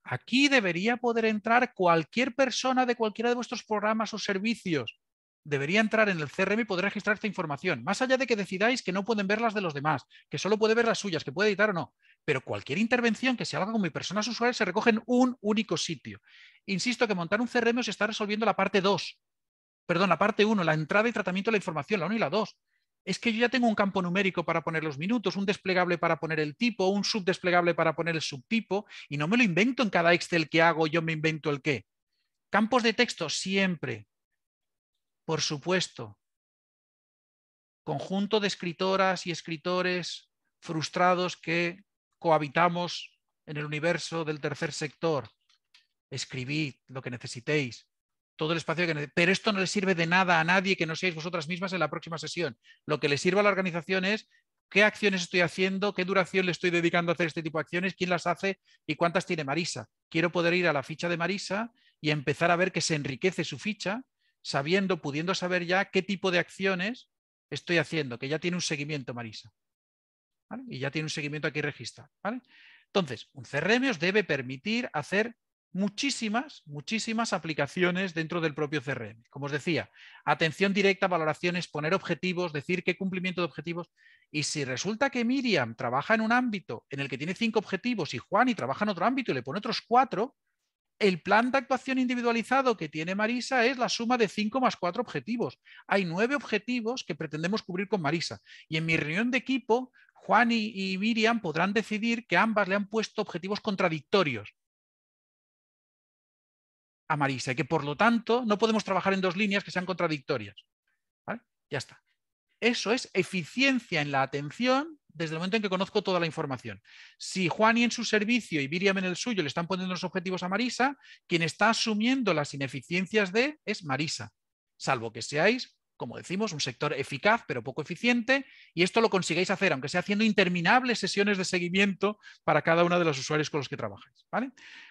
Aquí debería poder entrar cualquier persona de cualquiera de vuestros programas o servicios. Debería entrar en el CRM y poder registrar esta información. Más allá de que decidáis que no pueden ver las de los demás, que solo puede ver las suyas, que puede editar o no pero cualquier intervención que se haga con mi personas usuarias se recoge en un único sitio. Insisto que montar un CRM se está resolviendo la parte 2, perdón, la parte 1, la entrada y tratamiento de la información, la 1 y la 2. Es que yo ya tengo un campo numérico para poner los minutos, un desplegable para poner el tipo, un subdesplegable para poner el subtipo, y no me lo invento en cada Excel que hago, yo me invento el qué. Campos de texto, siempre. Por supuesto. Conjunto de escritoras y escritores frustrados que cohabitamos en el universo del tercer sector. Escribid lo que necesitéis, todo el espacio que necesitéis. Pero esto no le sirve de nada a nadie que no seáis vosotras mismas en la próxima sesión. Lo que le sirve a la organización es qué acciones estoy haciendo, qué duración le estoy dedicando a hacer este tipo de acciones, quién las hace y cuántas tiene Marisa. Quiero poder ir a la ficha de Marisa y empezar a ver que se enriquece su ficha, sabiendo, pudiendo saber ya qué tipo de acciones estoy haciendo, que ya tiene un seguimiento Marisa. Y ya tiene un seguimiento aquí registrado, Entonces, un CRM os debe permitir hacer muchísimas, muchísimas aplicaciones dentro del propio CRM. Como os decía, atención directa, valoraciones, poner objetivos, decir qué cumplimiento de objetivos. Y si resulta que Miriam trabaja en un ámbito en el que tiene cinco objetivos y Juan y trabaja en otro ámbito y le pone otros cuatro, el plan de actuación individualizado que tiene Marisa es la suma de cinco más cuatro objetivos. Hay nueve objetivos que pretendemos cubrir con Marisa. Y en mi reunión de equipo Juan y, Miriam podrán decidir que ambas le han puesto objetivos contradictorios a Marisa y que por lo tanto no podemos trabajar en dos líneas que sean contradictorias. Ya está. Eso es eficiencia en la atención desde el momento en que conozco toda la información. Si Juan y en su servicio y Miriam en el suyo le están poniendo los objetivos a Marisa, quien está asumiendo las ineficiencias de es Marisa, salvo que seáis como decimos, un sector eficaz pero poco eficiente, y esto lo consigáis hacer, aunque sea haciendo interminables sesiones de seguimiento para cada uno de los usuarios con los que trabajáis. ¿vale?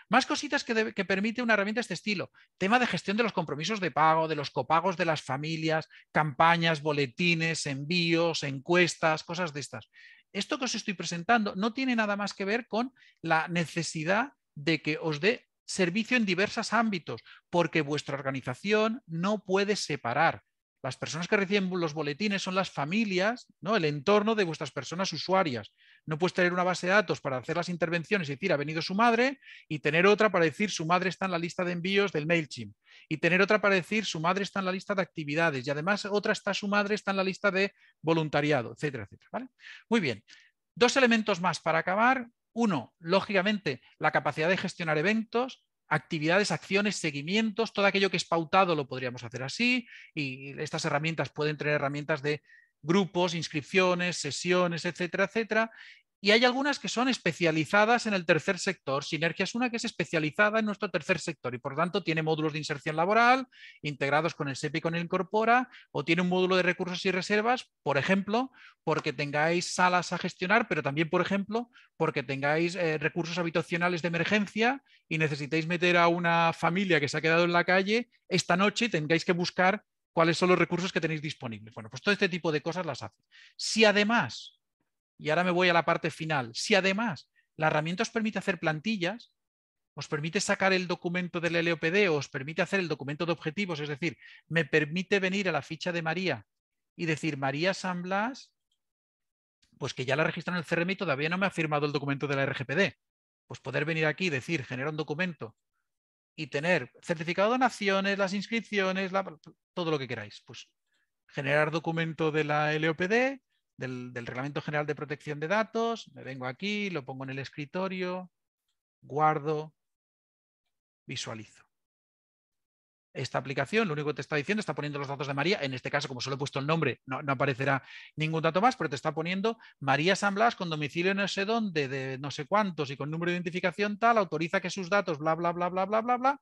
Más cositas que, que permite una herramienta de este estilo, tema de gestión de los compromisos de pago, de los copagos de las familias, campañas, boletines, envíos, encuestas, cosas de estas. Esto que os estoy presentando no tiene nada más que ver con la necesidad de que os dé servicio en diversos ámbitos, porque vuestra organización no puede separar las personas que reciben los boletines son las familias, ¿no? el entorno de vuestras personas usuarias. No puedes tener una base de datos para hacer las intervenciones y decir ha venido su madre y tener otra para decir su madre está en la lista de envíos del MailChimp y tener otra para decir su madre está en la lista de actividades y además otra está su madre está en la lista de voluntariado, etcétera, etcétera. Muy bien. Dos elementos más para acabar. Uno, lógicamente, la capacidad de gestionar eventos actividades, acciones, seguimientos, todo aquello que es pautado lo podríamos hacer así y estas herramientas pueden tener herramientas de grupos, inscripciones, sesiones, etcétera, etcétera y hay algunas que son especializadas en el tercer sector. Sinergia es una que es especializada en nuestro tercer sector y por tanto tiene módulos de inserción laboral integrados con el SEPI y con el Incorpora o tiene un módulo de recursos y reservas, por ejemplo, porque tengáis salas a gestionar, pero también, por ejemplo, porque tengáis eh, recursos habitacionales de emergencia y necesitáis meter a una familia que se ha quedado en la calle esta noche tengáis que buscar cuáles son los recursos que tenéis disponibles. Bueno, pues todo este tipo de cosas las hace. Si además y ahora me voy a la parte final, si además la herramienta os permite hacer plantillas, os permite sacar el documento del LOPD, o os permite hacer el documento de objetivos, es decir, me permite venir a la ficha de María y decir, María San Blas, pues que ya la registran en el CRM y todavía no me ha firmado el documento de la RGPD. Pues poder venir aquí y decir, genera un documento y tener certificado de donaciones, las inscripciones, todo lo que queráis. Pues generar documento de la LOPD, del, Reglamento General de Protección de Datos, me vengo aquí, lo pongo en el escritorio, guardo, visualizo. Esta aplicación lo único que te está diciendo, está poniendo los datos de María, en este caso como solo he puesto el nombre, no, no aparecerá ningún dato más, pero te está poniendo María San Blas con domicilio no sé dónde, de no sé cuántos y con número de identificación tal, autoriza que sus datos, bla, bla, bla, bla, bla, bla, bla,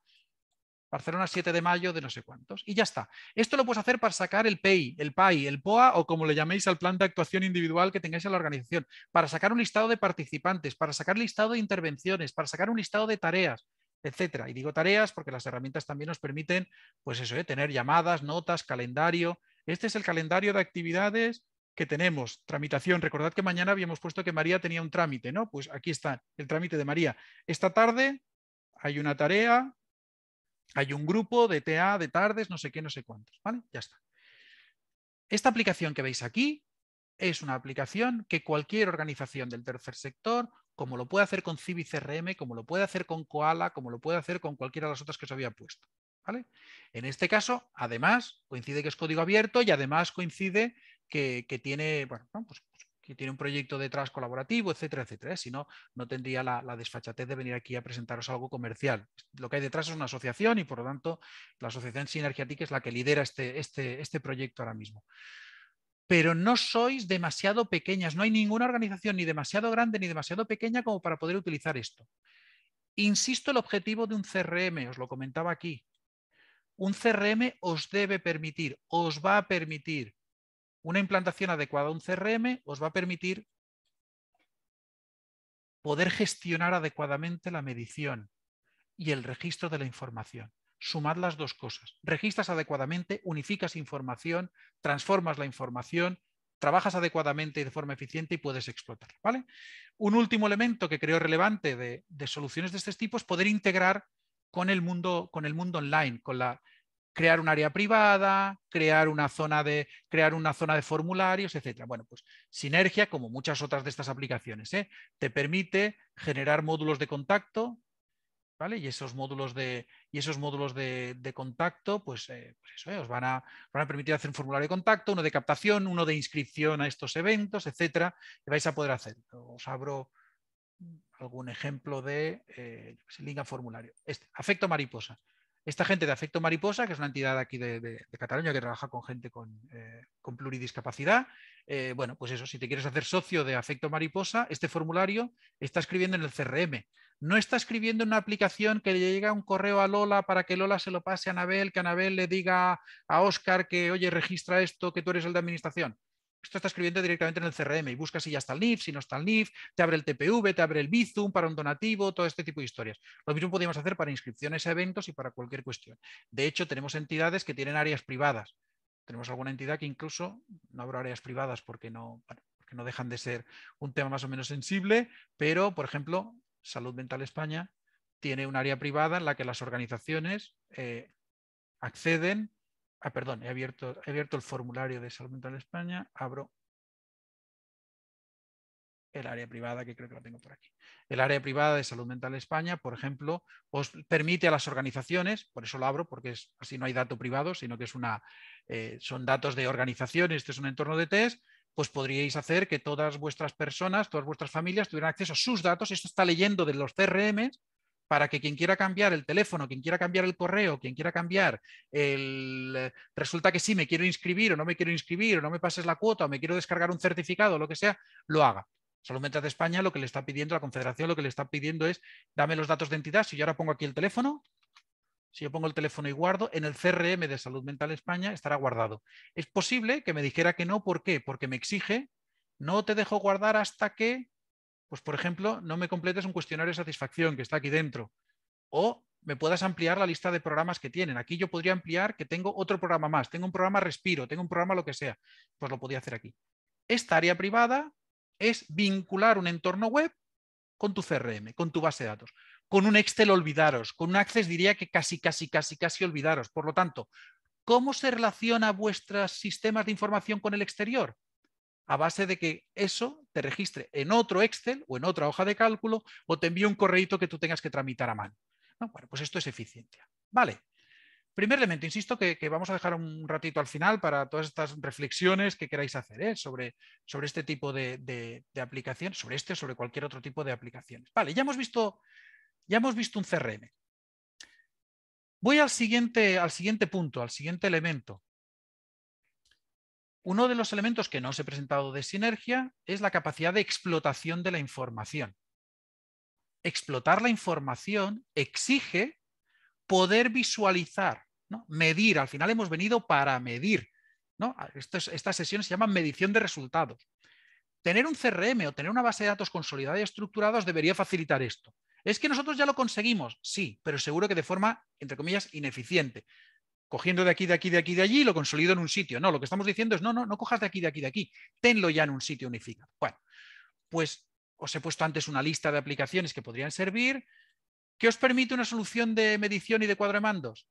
Barcelona 7 de mayo de no sé cuántos. Y ya está. Esto lo puedes hacer para sacar el PEI, el PAI, el POA o como le llaméis al plan de actuación individual que tengáis en la organización, para sacar un listado de participantes, para sacar listado de intervenciones, para sacar un listado de tareas, etcétera. Y digo tareas porque las herramientas también nos permiten, pues eso, ¿eh? tener llamadas, notas, calendario. Este es el calendario de actividades que tenemos, tramitación. Recordad que mañana habíamos puesto que María tenía un trámite, ¿no? Pues aquí está el trámite de María. Esta tarde hay una tarea hay un grupo de TA de tardes, no sé qué, no sé cuántos. ¿Vale? Ya está. Esta aplicación que veis aquí es una aplicación que cualquier organización del tercer sector, como lo puede hacer con CiviCRM, como lo puede hacer con Koala, como lo puede hacer con cualquiera de las otras que os había puesto. ¿Vale? En este caso, además, coincide que es código abierto y además coincide que, tiene, bueno, pues, pues que tiene un proyecto detrás colaborativo, etcétera, etcétera. ¿eh? Si no, no tendría la, desfachatez de venir aquí a presentaros algo comercial. Lo que hay detrás es una asociación y, por lo tanto, la asociación sinergiática es la que lidera este, este, este proyecto ahora mismo. Pero no sois demasiado pequeñas, no hay ninguna organización ni demasiado grande ni demasiado pequeña como para poder utilizar esto. Insisto, el objetivo de un CRM, os lo comentaba aquí, un CRM os debe permitir, os va a permitir una implantación adecuada a un CRM os va a permitir poder gestionar adecuadamente la medición y el registro de la información. Sumad las dos cosas. Registras adecuadamente, unificas información, transformas la información, trabajas adecuadamente y de forma eficiente y puedes explotar. ¿vale? Un último elemento que creo relevante de, de soluciones de este tipo es poder integrar con el mundo, con el mundo online, con la, crear un área privada, crear una zona de, crear una zona de formularios, etc. Bueno, pues Sinergia, como muchas otras de estas aplicaciones, ¿eh? te permite generar módulos de contacto, ¿vale? Y esos módulos de, y esos módulos de, contacto, pues, eh, pues eso, eh, os van a, van a, permitir hacer un formulario de contacto, uno de captación, uno de inscripción a estos eventos, etcétera, y vais a poder hacer. Os abro algún ejemplo de eh, link a formulario. Este, afecto mariposa. Esta gente de Afecto Mariposa, que es una entidad aquí de, Cataluña que trabaja con gente con, eh, pluridiscapacidad, eh, bueno, pues eso, si te quieres hacer socio de Afecto Mariposa, este formulario está escribiendo en el CRM. No está escribiendo en una aplicación que le llega un correo a Lola para que Lola se lo pase a Anabel, que Anabel le diga a Oscar que, oye, registra esto, que tú eres el de administración. Esto está escribiendo directamente en el CRM y busca si ya está el NIF, si no está el NIF, te abre el TPV, te abre el Bizum para un donativo, todo este tipo de historias. Lo mismo podríamos hacer para inscripciones a eventos y para cualquier cuestión. De hecho, tenemos entidades que tienen áreas privadas. Tenemos alguna entidad que incluso no habrá áreas privadas porque no, no dejan de ser un tema más o menos sensible, pero, por ejemplo, Salud Mental España tiene un área privada en la que las organizaciones eh, acceden ah, perdón, he abierto, el formulario de Salud Mental España, abro el área privada, que creo que la tengo por aquí. El área privada de Salud Mental España, por ejemplo, os permite a las organizaciones, por eso lo abro, porque así no hay dato privado, sino que es una, eh, son datos de organizaciones, este es un entorno de test, pues podríais hacer que todas vuestras personas, todas vuestras familias tuvieran acceso a sus datos, esto está leyendo de los CRM's, para que quien quiera cambiar el teléfono, quien quiera cambiar el correo, quien quiera cambiar el... Resulta que sí, me quiero inscribir o no me quiero inscribir o no me pases la cuota o me quiero descargar un certificado o lo que sea, lo haga. Salud Mental de España lo que le está pidiendo la Confederación, lo que le está pidiendo es dame los datos de entidad. Si yo ahora pongo aquí el teléfono, si yo pongo el teléfono y guardo, en el CRM de Salud Mental España estará guardado. Es posible que me dijera que no, ¿por qué? Porque me exige, no te dejo guardar hasta que pues por ejemplo, no me completes un cuestionario de satisfacción que está aquí dentro. O me puedas ampliar la lista de programas que tienen. Aquí yo podría ampliar que tengo otro programa más, tengo un programa respiro, tengo un programa lo que sea. Pues lo podía hacer aquí. Esta área privada es vincular un entorno web con tu CRM, con tu base de datos. Con un Excel olvidaros, con un Access diría que casi, casi, casi, casi olvidaros. Por lo tanto, ¿cómo se relaciona vuestros sistemas de información con el exterior? A base de que eso registre en otro Excel o en otra hoja de cálculo o te envíe un correíto que tú tengas que tramitar a mano. bueno, pues esto es eficiencia. Vale. Primer elemento, insisto que, vamos a dejar un ratito al final para todas estas reflexiones que queráis hacer ¿eh? sobre, sobre, este tipo de, de, aplicación, sobre este o sobre cualquier otro tipo de aplicaciones. Vale, ya hemos visto, ya hemos visto un CRM. Voy al siguiente, al siguiente punto, al siguiente elemento, uno de los elementos que no os he presentado de sinergia es la capacidad de explotación de la información. Explotar la información exige poder visualizar, medir. Al final hemos venido para medir. ¿no? sesiones esta sesión se llama medición de resultados. Tener un CRM o tener una base de datos consolidada y estructurada debería facilitar esto. ¿Es que nosotros ya lo conseguimos? Sí, pero seguro que de forma, entre comillas, ineficiente cogiendo de aquí, de aquí, de aquí, de allí, lo consolido en un sitio. No, lo que estamos diciendo es, no, no, no cojas de aquí, de aquí, de aquí. Tenlo ya en un sitio unificado. Bueno, pues os he puesto antes una lista de aplicaciones que podrían servir. ¿Qué os permite una solución de medición y de cuadro de mandos?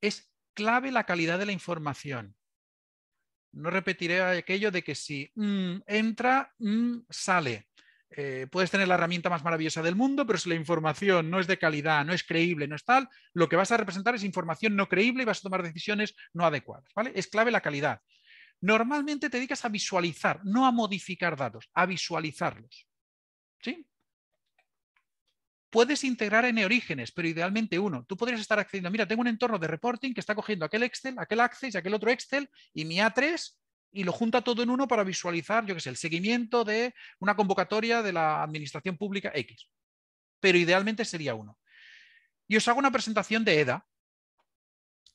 Es clave la calidad de la información. No repetiré aquello de que si mm, entra, mm, sale. Eh, puedes tener la herramienta más maravillosa del mundo, pero si la información no es de calidad, no es creíble, no es tal, lo que vas a representar es información no creíble y vas a tomar decisiones no adecuadas. ¿vale? Es clave la calidad. Normalmente te dedicas a visualizar, no a modificar datos, a visualizarlos. ¿Sí? Puedes integrar en orígenes, pero idealmente uno. Tú podrías estar accediendo, mira, tengo un entorno de reporting que está cogiendo aquel Excel, aquel Access, aquel otro Excel y mi A3 y lo junta todo en uno para visualizar, yo qué sé, el seguimiento de una convocatoria de la Administración Pública X. Pero idealmente sería uno. Y os hago una presentación de EDA.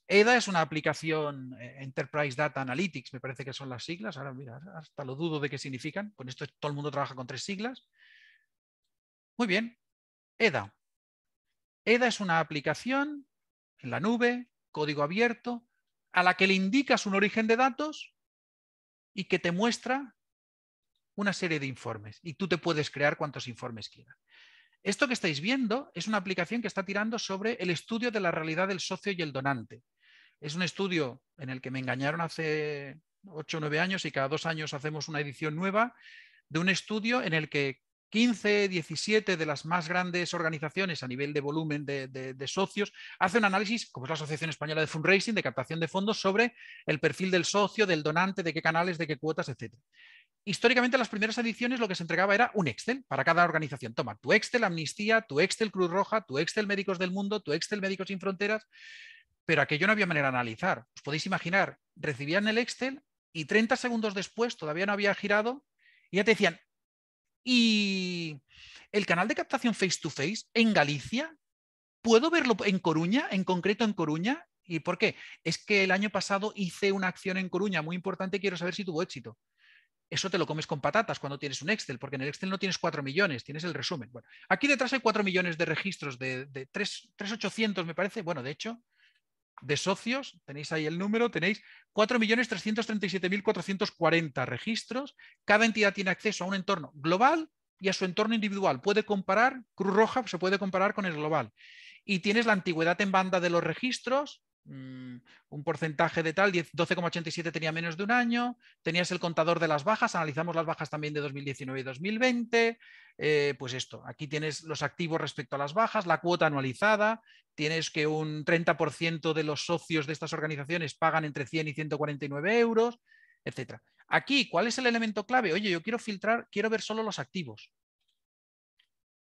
EDA es una aplicación eh, Enterprise Data Analytics, me parece que son las siglas. Ahora, mira, hasta lo dudo de qué significan. Con esto todo el mundo trabaja con tres siglas. Muy bien. EDA. EDA es una aplicación en la nube, código abierto, a la que le indicas un origen de datos y que te muestra una serie de informes y tú te puedes crear cuantos informes quieras. Esto que estáis viendo es una aplicación que está tirando sobre el estudio de la realidad del socio y el donante. Es un estudio en el que me engañaron hace 8 o 9 años y cada dos años hacemos una edición nueva de un estudio en el que 15, 17 de las más grandes organizaciones a nivel de volumen de, socios, hace un análisis, como es la Asociación Española de Fundraising, de captación de fondos, sobre el perfil del socio, del donante, de qué canales, de qué cuotas, etc. Históricamente, las primeras ediciones lo que se entregaba era un Excel para cada organización. Toma tu Excel Amnistía, tu Excel Cruz Roja, tu Excel Médicos del Mundo, tu Excel Médicos Sin Fronteras, pero aquello no había manera de analizar. Os podéis imaginar, recibían el Excel y 30 segundos después, todavía no había girado, y ya te decían, y el canal de captación face to face en Galicia, puedo verlo en Coruña, en concreto en Coruña. ¿Y por qué? Es que el año pasado hice una acción en Coruña muy importante, quiero saber si tuvo éxito. Eso te lo comes con patatas cuando tienes un Excel, porque en el Excel no tienes 4 millones, tienes el resumen. Bueno, aquí detrás hay cuatro millones de registros, de, de 3,800 me parece. Bueno, de hecho, de socios, tenéis ahí el número, tenéis 4.337.440 registros. Cada entidad tiene acceso a un entorno global y a su entorno individual. Puede comparar, Cruz Roja se puede comparar con el global. Y tienes la antigüedad en banda de los registros, Mm, un porcentaje de tal, 12,87 tenía menos de un año, tenías el contador de las bajas, analizamos las bajas también de 2019 y 2020, eh, pues esto, aquí tienes los activos respecto a las bajas, la cuota anualizada, tienes que un 30% de los socios de estas organizaciones pagan entre 100 y 149 euros, etc. Aquí, ¿cuál es el elemento clave? Oye, yo quiero filtrar, quiero ver solo los activos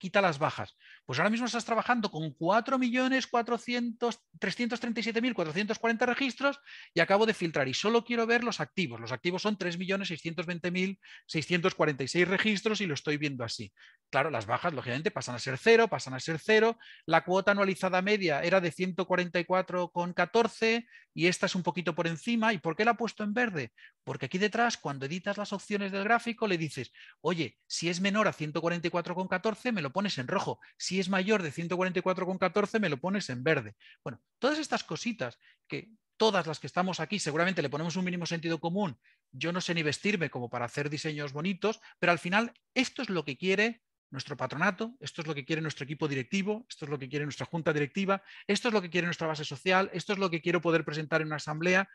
quita las bajas. Pues ahora mismo estás trabajando con 4.337.440 registros y acabo de filtrar y solo quiero ver los activos. Los activos son 3.620.646 registros y lo estoy viendo así. Claro, las bajas lógicamente pasan a ser cero, pasan a ser cero. La cuota anualizada media era de 144,14 y esta es un poquito por encima. ¿Y por qué la he puesto en verde? Porque aquí detrás, cuando editas las opciones del gráfico, le dices, oye, si es menor a 144,14, me lo pones en rojo. Si es mayor de 144,14, me lo pones en verde. Bueno, todas estas cositas que todas las que estamos aquí seguramente le ponemos un mínimo sentido común. Yo no sé ni vestirme como para hacer diseños bonitos, pero al final esto es lo que quiere nuestro patronato, esto es lo que quiere nuestro equipo directivo, esto es lo que quiere nuestra junta directiva, esto es lo que quiere nuestra base social, esto es lo que quiero poder presentar en una asamblea.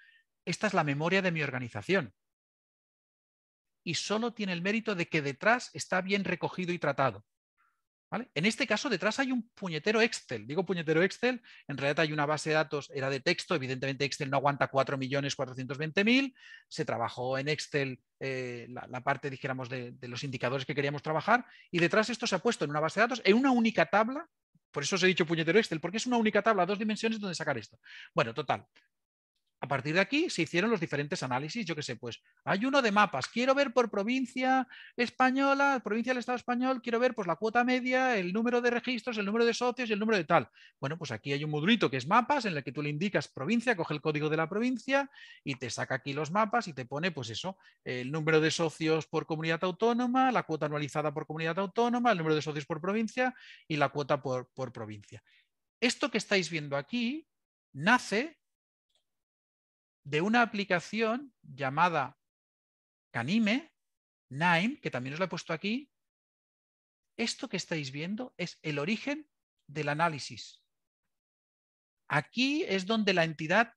Esta es la memoria de mi organización y solo tiene el mérito de que detrás está bien recogido y tratado. En este caso, detrás hay un puñetero Excel. Digo puñetero Excel, en realidad hay una base de datos, era de texto, evidentemente Excel no aguanta 4.420.000, se trabajó en Excel eh, la, parte, dijéramos, de, de, los indicadores que queríamos trabajar, y detrás esto se ha puesto en una base de datos, en una única tabla, por eso os he dicho puñetero Excel, porque es una única tabla, dos dimensiones donde sacar esto. Bueno, total, a partir de aquí se hicieron los diferentes análisis, yo qué sé, pues hay uno de mapas, quiero ver por provincia española, provincia del Estado español, quiero ver pues la cuota media, el número de registros, el número de socios y el número de tal. Bueno, pues aquí hay un modulito que es mapas, en el que tú le indicas provincia, coge el código de la provincia y te saca aquí los mapas y te pone pues eso, el número de socios por comunidad autónoma, la cuota anualizada por comunidad autónoma, el número de socios por provincia y la cuota por, por provincia. Esto que estáis viendo aquí nace de una aplicación llamada Canime, Nime, que también os la he puesto aquí. Esto que estáis viendo es el origen del análisis. Aquí es donde la entidad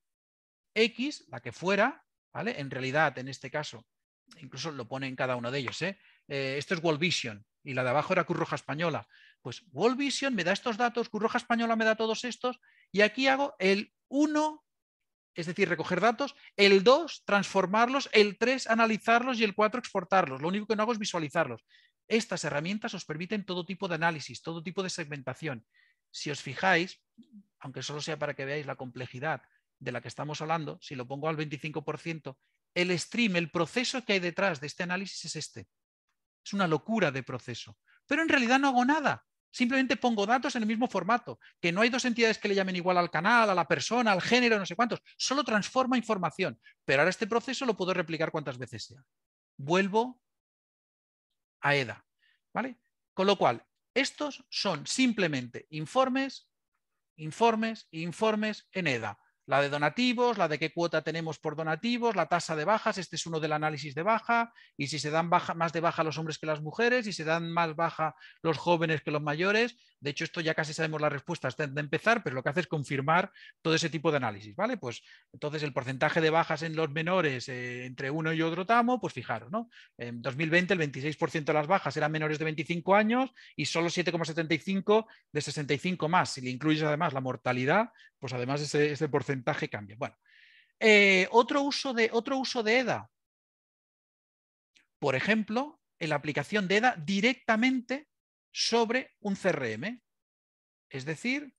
X, la que fuera, ¿vale? En realidad, en este caso, incluso lo pone en cada uno de ellos. ¿eh? eh esto es World Vision y la de abajo era Curroja Española. Pues World Vision me da estos datos, Curroja Española me da todos estos y aquí hago el 1 es decir, recoger datos, el 2, transformarlos, el 3, analizarlos y el 4, exportarlos. Lo único que no hago es visualizarlos. Estas herramientas os permiten todo tipo de análisis, todo tipo de segmentación. Si os fijáis, aunque solo sea para que veáis la complejidad de la que estamos hablando, si lo pongo al 25%, el stream, el proceso que hay detrás de este análisis es este. Es una locura de proceso. Pero en realidad no hago nada. Simplemente pongo datos en el mismo formato, que no hay dos entidades que le llamen igual al canal, a la persona, al género, no sé cuántos. Solo transforma información. Pero ahora este proceso lo puedo replicar cuantas veces sea. Vuelvo a EDA. ¿vale? Con lo cual, estos son simplemente informes, informes, informes en EDA la de donativos, la de qué cuota tenemos por donativos, la tasa de bajas, este es uno del análisis de baja, y si se dan más de baja los hombres que las mujeres, y se dan más baja los jóvenes que los mayores. De hecho, esto ya casi sabemos la respuesta hasta de empezar, pero lo que hace es confirmar todo ese tipo de análisis, ¿vale? Pues entonces el porcentaje de bajas en los menores eh, entre uno y otro tamo, pues fijaros, ¿no? En 2020 el 26% de las bajas eran menores de 25 años y solo 7,75 de 65 más. Si le incluyes además la mortalidad, pues además ese, porcentaje cambia. Bueno, eh, otro, uso de, otro uso de EDA. Por ejemplo, en la aplicación de EDA directamente sobre un CRM. Es decir,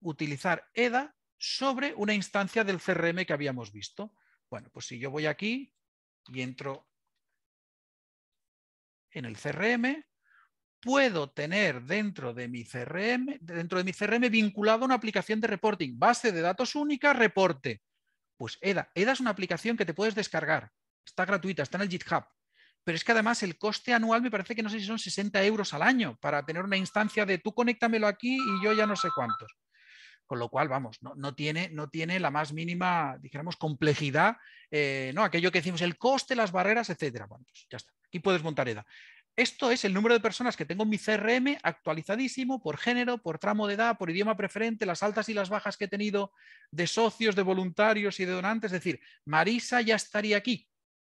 utilizar EDA sobre una instancia del CRM que habíamos visto. Bueno, pues si yo voy aquí y entro en el CRM, puedo tener dentro de mi CRM, dentro de mi CRM vinculado a una aplicación de reporting, base de datos única, reporte. Pues EDA, EDA es una aplicación que te puedes descargar, está gratuita, está en el GitHub. Pero es que además el coste anual me parece que no sé si son 60 euros al año para tener una instancia de tú conéctamelo aquí y yo ya no sé cuántos. Con lo cual, vamos, no, tiene, no tiene, la más mínima, dijéramos, complejidad, eh, ¿no? Aquello que decimos, el coste, las barreras, etcétera. Bueno, pues ya está. Aquí puedes montar EDA. Esto es el número de personas que tengo en mi CRM actualizadísimo por género, por tramo de edad, por idioma preferente, las altas y las bajas que he tenido de socios, de voluntarios y de donantes. Es decir, Marisa ya estaría aquí.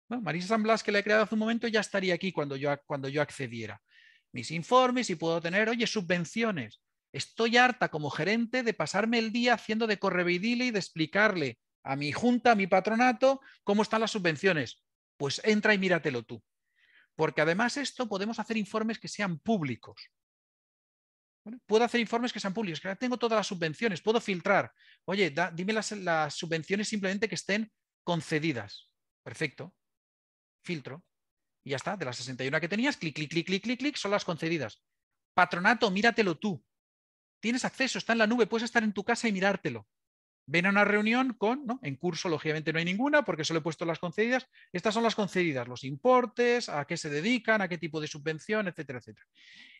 Marisa San Blas, que la he creado hace un momento, ya estaría aquí cuando yo, cuando yo accediera. Mis informes y puedo tener, oye, subvenciones. Estoy harta como gerente de pasarme el día haciendo de correveidile y de explicarle a mi junta, a mi patronato, cómo están las subvenciones. Pues entra y míratelo tú. Porque además esto podemos hacer informes que sean públicos. Puedo hacer informes que sean públicos, tengo todas las subvenciones, puedo filtrar. Oye, dime las, las subvenciones simplemente que estén concedidas. Perfecto. Filtro. Y ya está, de las 61 que tenías, clic, clic, clic, clic, clic, clic, son las concedidas. Patronato, míratelo tú. Tienes acceso, está en la nube, puedes estar en tu casa y mirártelo ven a una reunión con, ¿no? en curso lógicamente no hay ninguna porque solo he puesto las concedidas, estas son las concedidas, los importes, a qué se dedican, a qué tipo de subvención, etcétera, etcétera.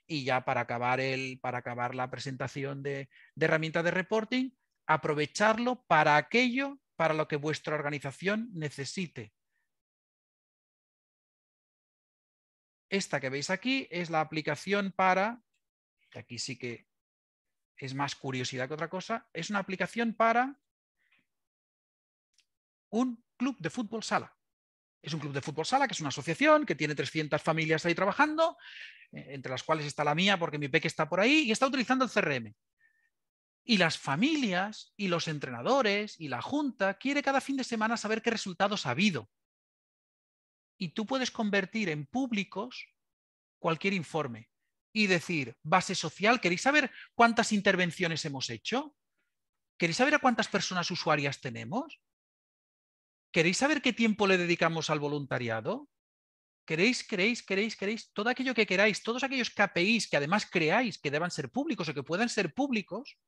Y ya para acabar, el, para acabar la presentación de, de herramientas de reporting, aprovecharlo para aquello para lo que vuestra organización necesite. Esta que veis aquí es la aplicación para, aquí sí que es más curiosidad que otra cosa, es una aplicación para un club de fútbol sala. Es un club de fútbol sala, que es una asociación que tiene 300 familias ahí trabajando, eh, entre las cuales está la mía porque mi peque está por ahí y está utilizando el CRM. Y las familias y los entrenadores y la junta quiere cada fin de semana saber qué resultados ha habido. Y tú puedes convertir en públicos cualquier informe y decir, base social, ¿queréis saber cuántas intervenciones hemos hecho? ¿Queréis saber a cuántas personas usuarias tenemos? ¿Queréis saber qué tiempo le dedicamos al voluntariado? ¿Queréis, queréis, queréis, queréis? Todo aquello que queráis, todos aquellos KPIs que además creáis que deban ser públicos o que puedan ser públicos,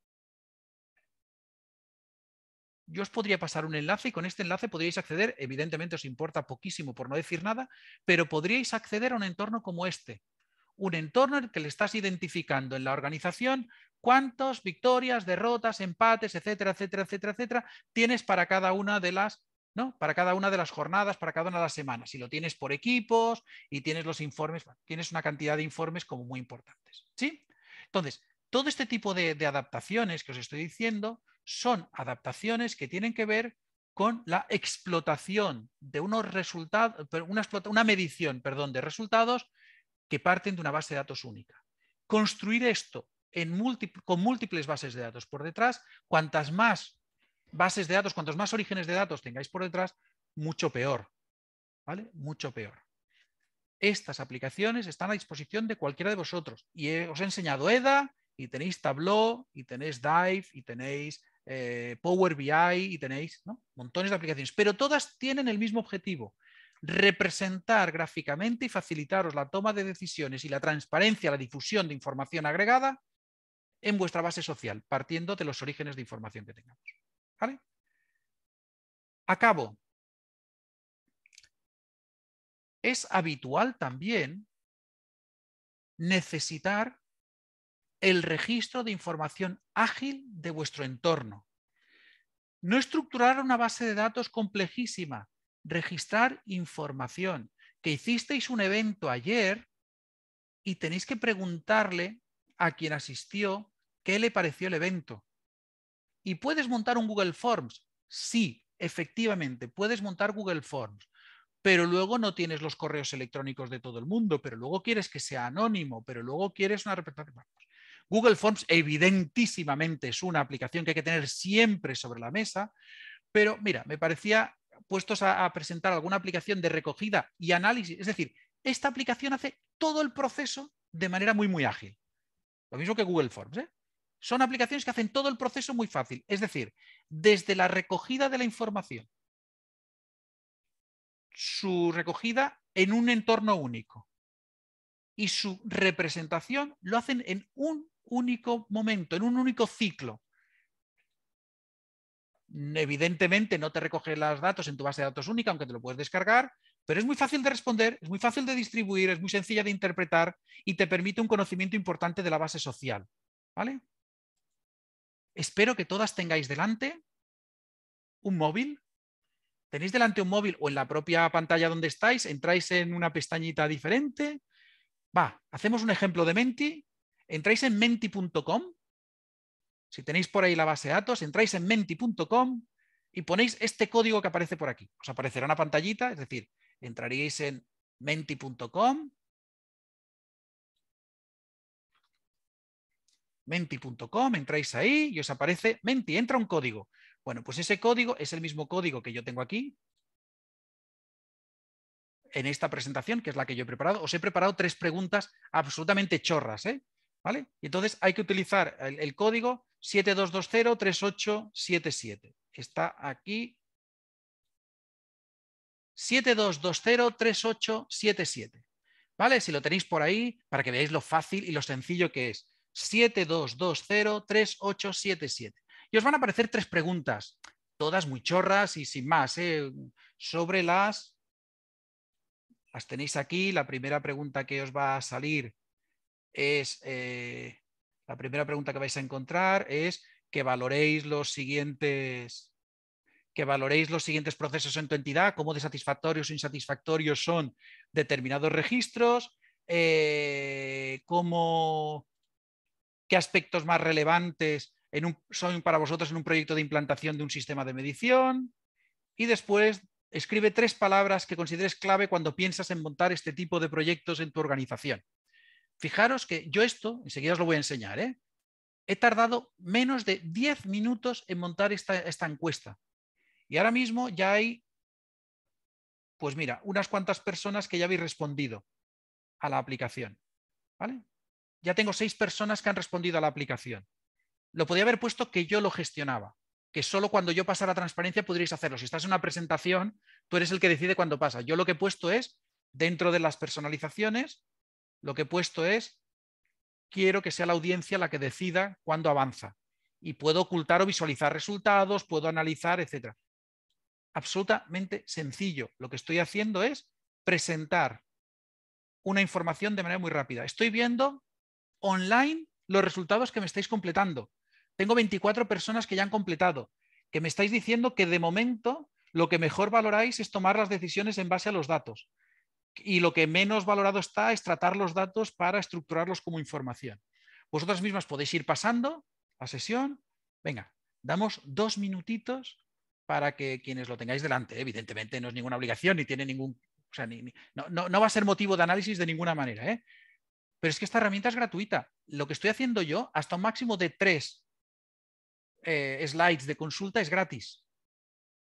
yo os podría pasar un enlace y con este enlace podríais acceder, evidentemente os importa poquísimo por no decir nada, pero podríais acceder a un entorno como este, un entorno en el que le estás identificando en la organización cuántas victorias, derrotas, empates, etcétera, etcétera, etcétera, etcétera, tienes para cada una de las ¿no? Para cada una de las jornadas, para cada una de las semanas. Si lo tienes por equipos y tienes los informes, tienes una cantidad de informes como muy importantes. ¿sí? Entonces, todo este tipo de, adaptaciones que os estoy diciendo son adaptaciones que tienen que ver con la explotación de unos resultados, una, una medición, perdón, de resultados que parten de una base de datos única. Construir esto con múltiples bases de datos por detrás, cuantas más bases de datos, cuantos más orígenes de datos tengáis por detrás, mucho peor. ¿Vale? Mucho peor. Estas aplicaciones están a disposición de cualquiera de vosotros. Y os he enseñado EDA, y tenéis Tableau, y tenéis Dive, y tenéis eh, Power BI, y tenéis montones de aplicaciones. Pero todas tienen el mismo objetivo, representar gráficamente y facilitaros la toma de decisiones y la transparencia, la difusión de información agregada en vuestra base social, partiendo de los orígenes de información que tengamos. ¿Vale? Acabo. Es habitual también necesitar el registro de información ágil de vuestro entorno. No estructurar una base de datos complejísima, registrar información, que hicisteis un evento ayer y tenéis que preguntarle a quien asistió qué le pareció el evento. ¿Y puedes montar un Google Forms? Sí, efectivamente, puedes montar Google Forms, pero luego no tienes los correos electrónicos de todo el mundo, pero luego quieres que sea anónimo, pero luego quieres una representación. Google Forms evidentísimamente es una aplicación que hay que tener siempre sobre la mesa, pero mira, me parecía puestos a, presentar alguna aplicación de recogida y análisis. Es decir, esta aplicación hace todo el proceso de manera muy, muy ágil. Lo mismo que Google Forms. ¿eh? Son aplicaciones que hacen todo el proceso muy fácil. Es decir, desde la recogida de la información, su recogida en un entorno único y su representación lo hacen en un único momento, en un único ciclo. Mm, evidentemente no te recoge las datos en tu base de datos única, aunque te lo puedes descargar, pero es muy fácil de responder, es muy fácil de distribuir, es muy sencilla de interpretar y te permite un conocimiento importante de la base social. ¿Vale? Espero que todas tengáis delante un móvil. Tenéis delante un móvil o en la propia pantalla donde estáis, entráis en una pestañita diferente. Va, hacemos un ejemplo de Menti. Entráis en menti.com si tenéis por ahí la base de datos, entráis en menti.com y ponéis este código que aparece por aquí. Os aparecerá una pantallita, es decir, entraríais en menti.com, menti.com, entráis ahí y os aparece menti, entra un código. Bueno, pues ese código es el mismo código que yo tengo aquí en esta presentación, que es la que yo he preparado. Os he preparado tres preguntas absolutamente chorras, ¿eh? ¿Vale? Y entonces hay que utilizar el, código código 72203877. Está aquí. 72203877. ¿Vale? Si lo tenéis por ahí, para que veáis lo fácil y lo sencillo que es. 72203877. Y os van a aparecer tres preguntas, todas muy chorras y sin más, ¿eh? sobre las... Las tenéis aquí, la primera pregunta que os va a salir es, eh, la primera pregunta que vais a encontrar es que valoréis los siguientes que valoréis los siguientes procesos en tu entidad, cómo de satisfactorios o insatisfactorios son determinados registros, eh, cómo, qué aspectos más relevantes son para vosotros en un proyecto de implantación de un sistema de medición. Y después escribe tres palabras que consideres clave cuando piensas en montar este tipo de proyectos en tu organización. Fijaros que yo esto, enseguida os lo voy a enseñar, ¿eh? he tardado menos de 10 minutos en montar esta, encuesta. Y ahora mismo ya hay, pues mira, unas cuantas personas que ya habéis respondido a la aplicación. ¿Vale? Ya tengo seis personas que han respondido a la aplicación. Lo podía haber puesto que yo lo gestionaba, que solo cuando yo pasara transparencia podríais hacerlo. Si estás en una presentación, tú eres el que decide cuándo pasa. Yo lo que he puesto es, dentro de las personalizaciones, lo que he puesto es, quiero que sea la audiencia la que decida cuándo avanza. Y puedo ocultar o visualizar resultados, puedo analizar, etc. Absolutamente sencillo. Lo que estoy haciendo es presentar una información de manera muy rápida. Estoy viendo online los resultados que me estáis completando. Tengo 24 personas que ya han completado, que me estáis diciendo que de momento lo que mejor valoráis es tomar las decisiones en base a los datos y lo que menos valorado está es tratar los datos para estructurarlos como información. Vosotras mismas podéis ir pasando la sesión. Venga, damos dos minutitos para que quienes lo tengáis delante. ¿eh? Evidentemente no es ninguna obligación ni tiene ningún... O sea, no, va a ser motivo de análisis de ninguna manera. ¿eh? Pero es que esta herramienta es gratuita. Lo que estoy haciendo yo, hasta un máximo de tres eh, slides de consulta, es gratis.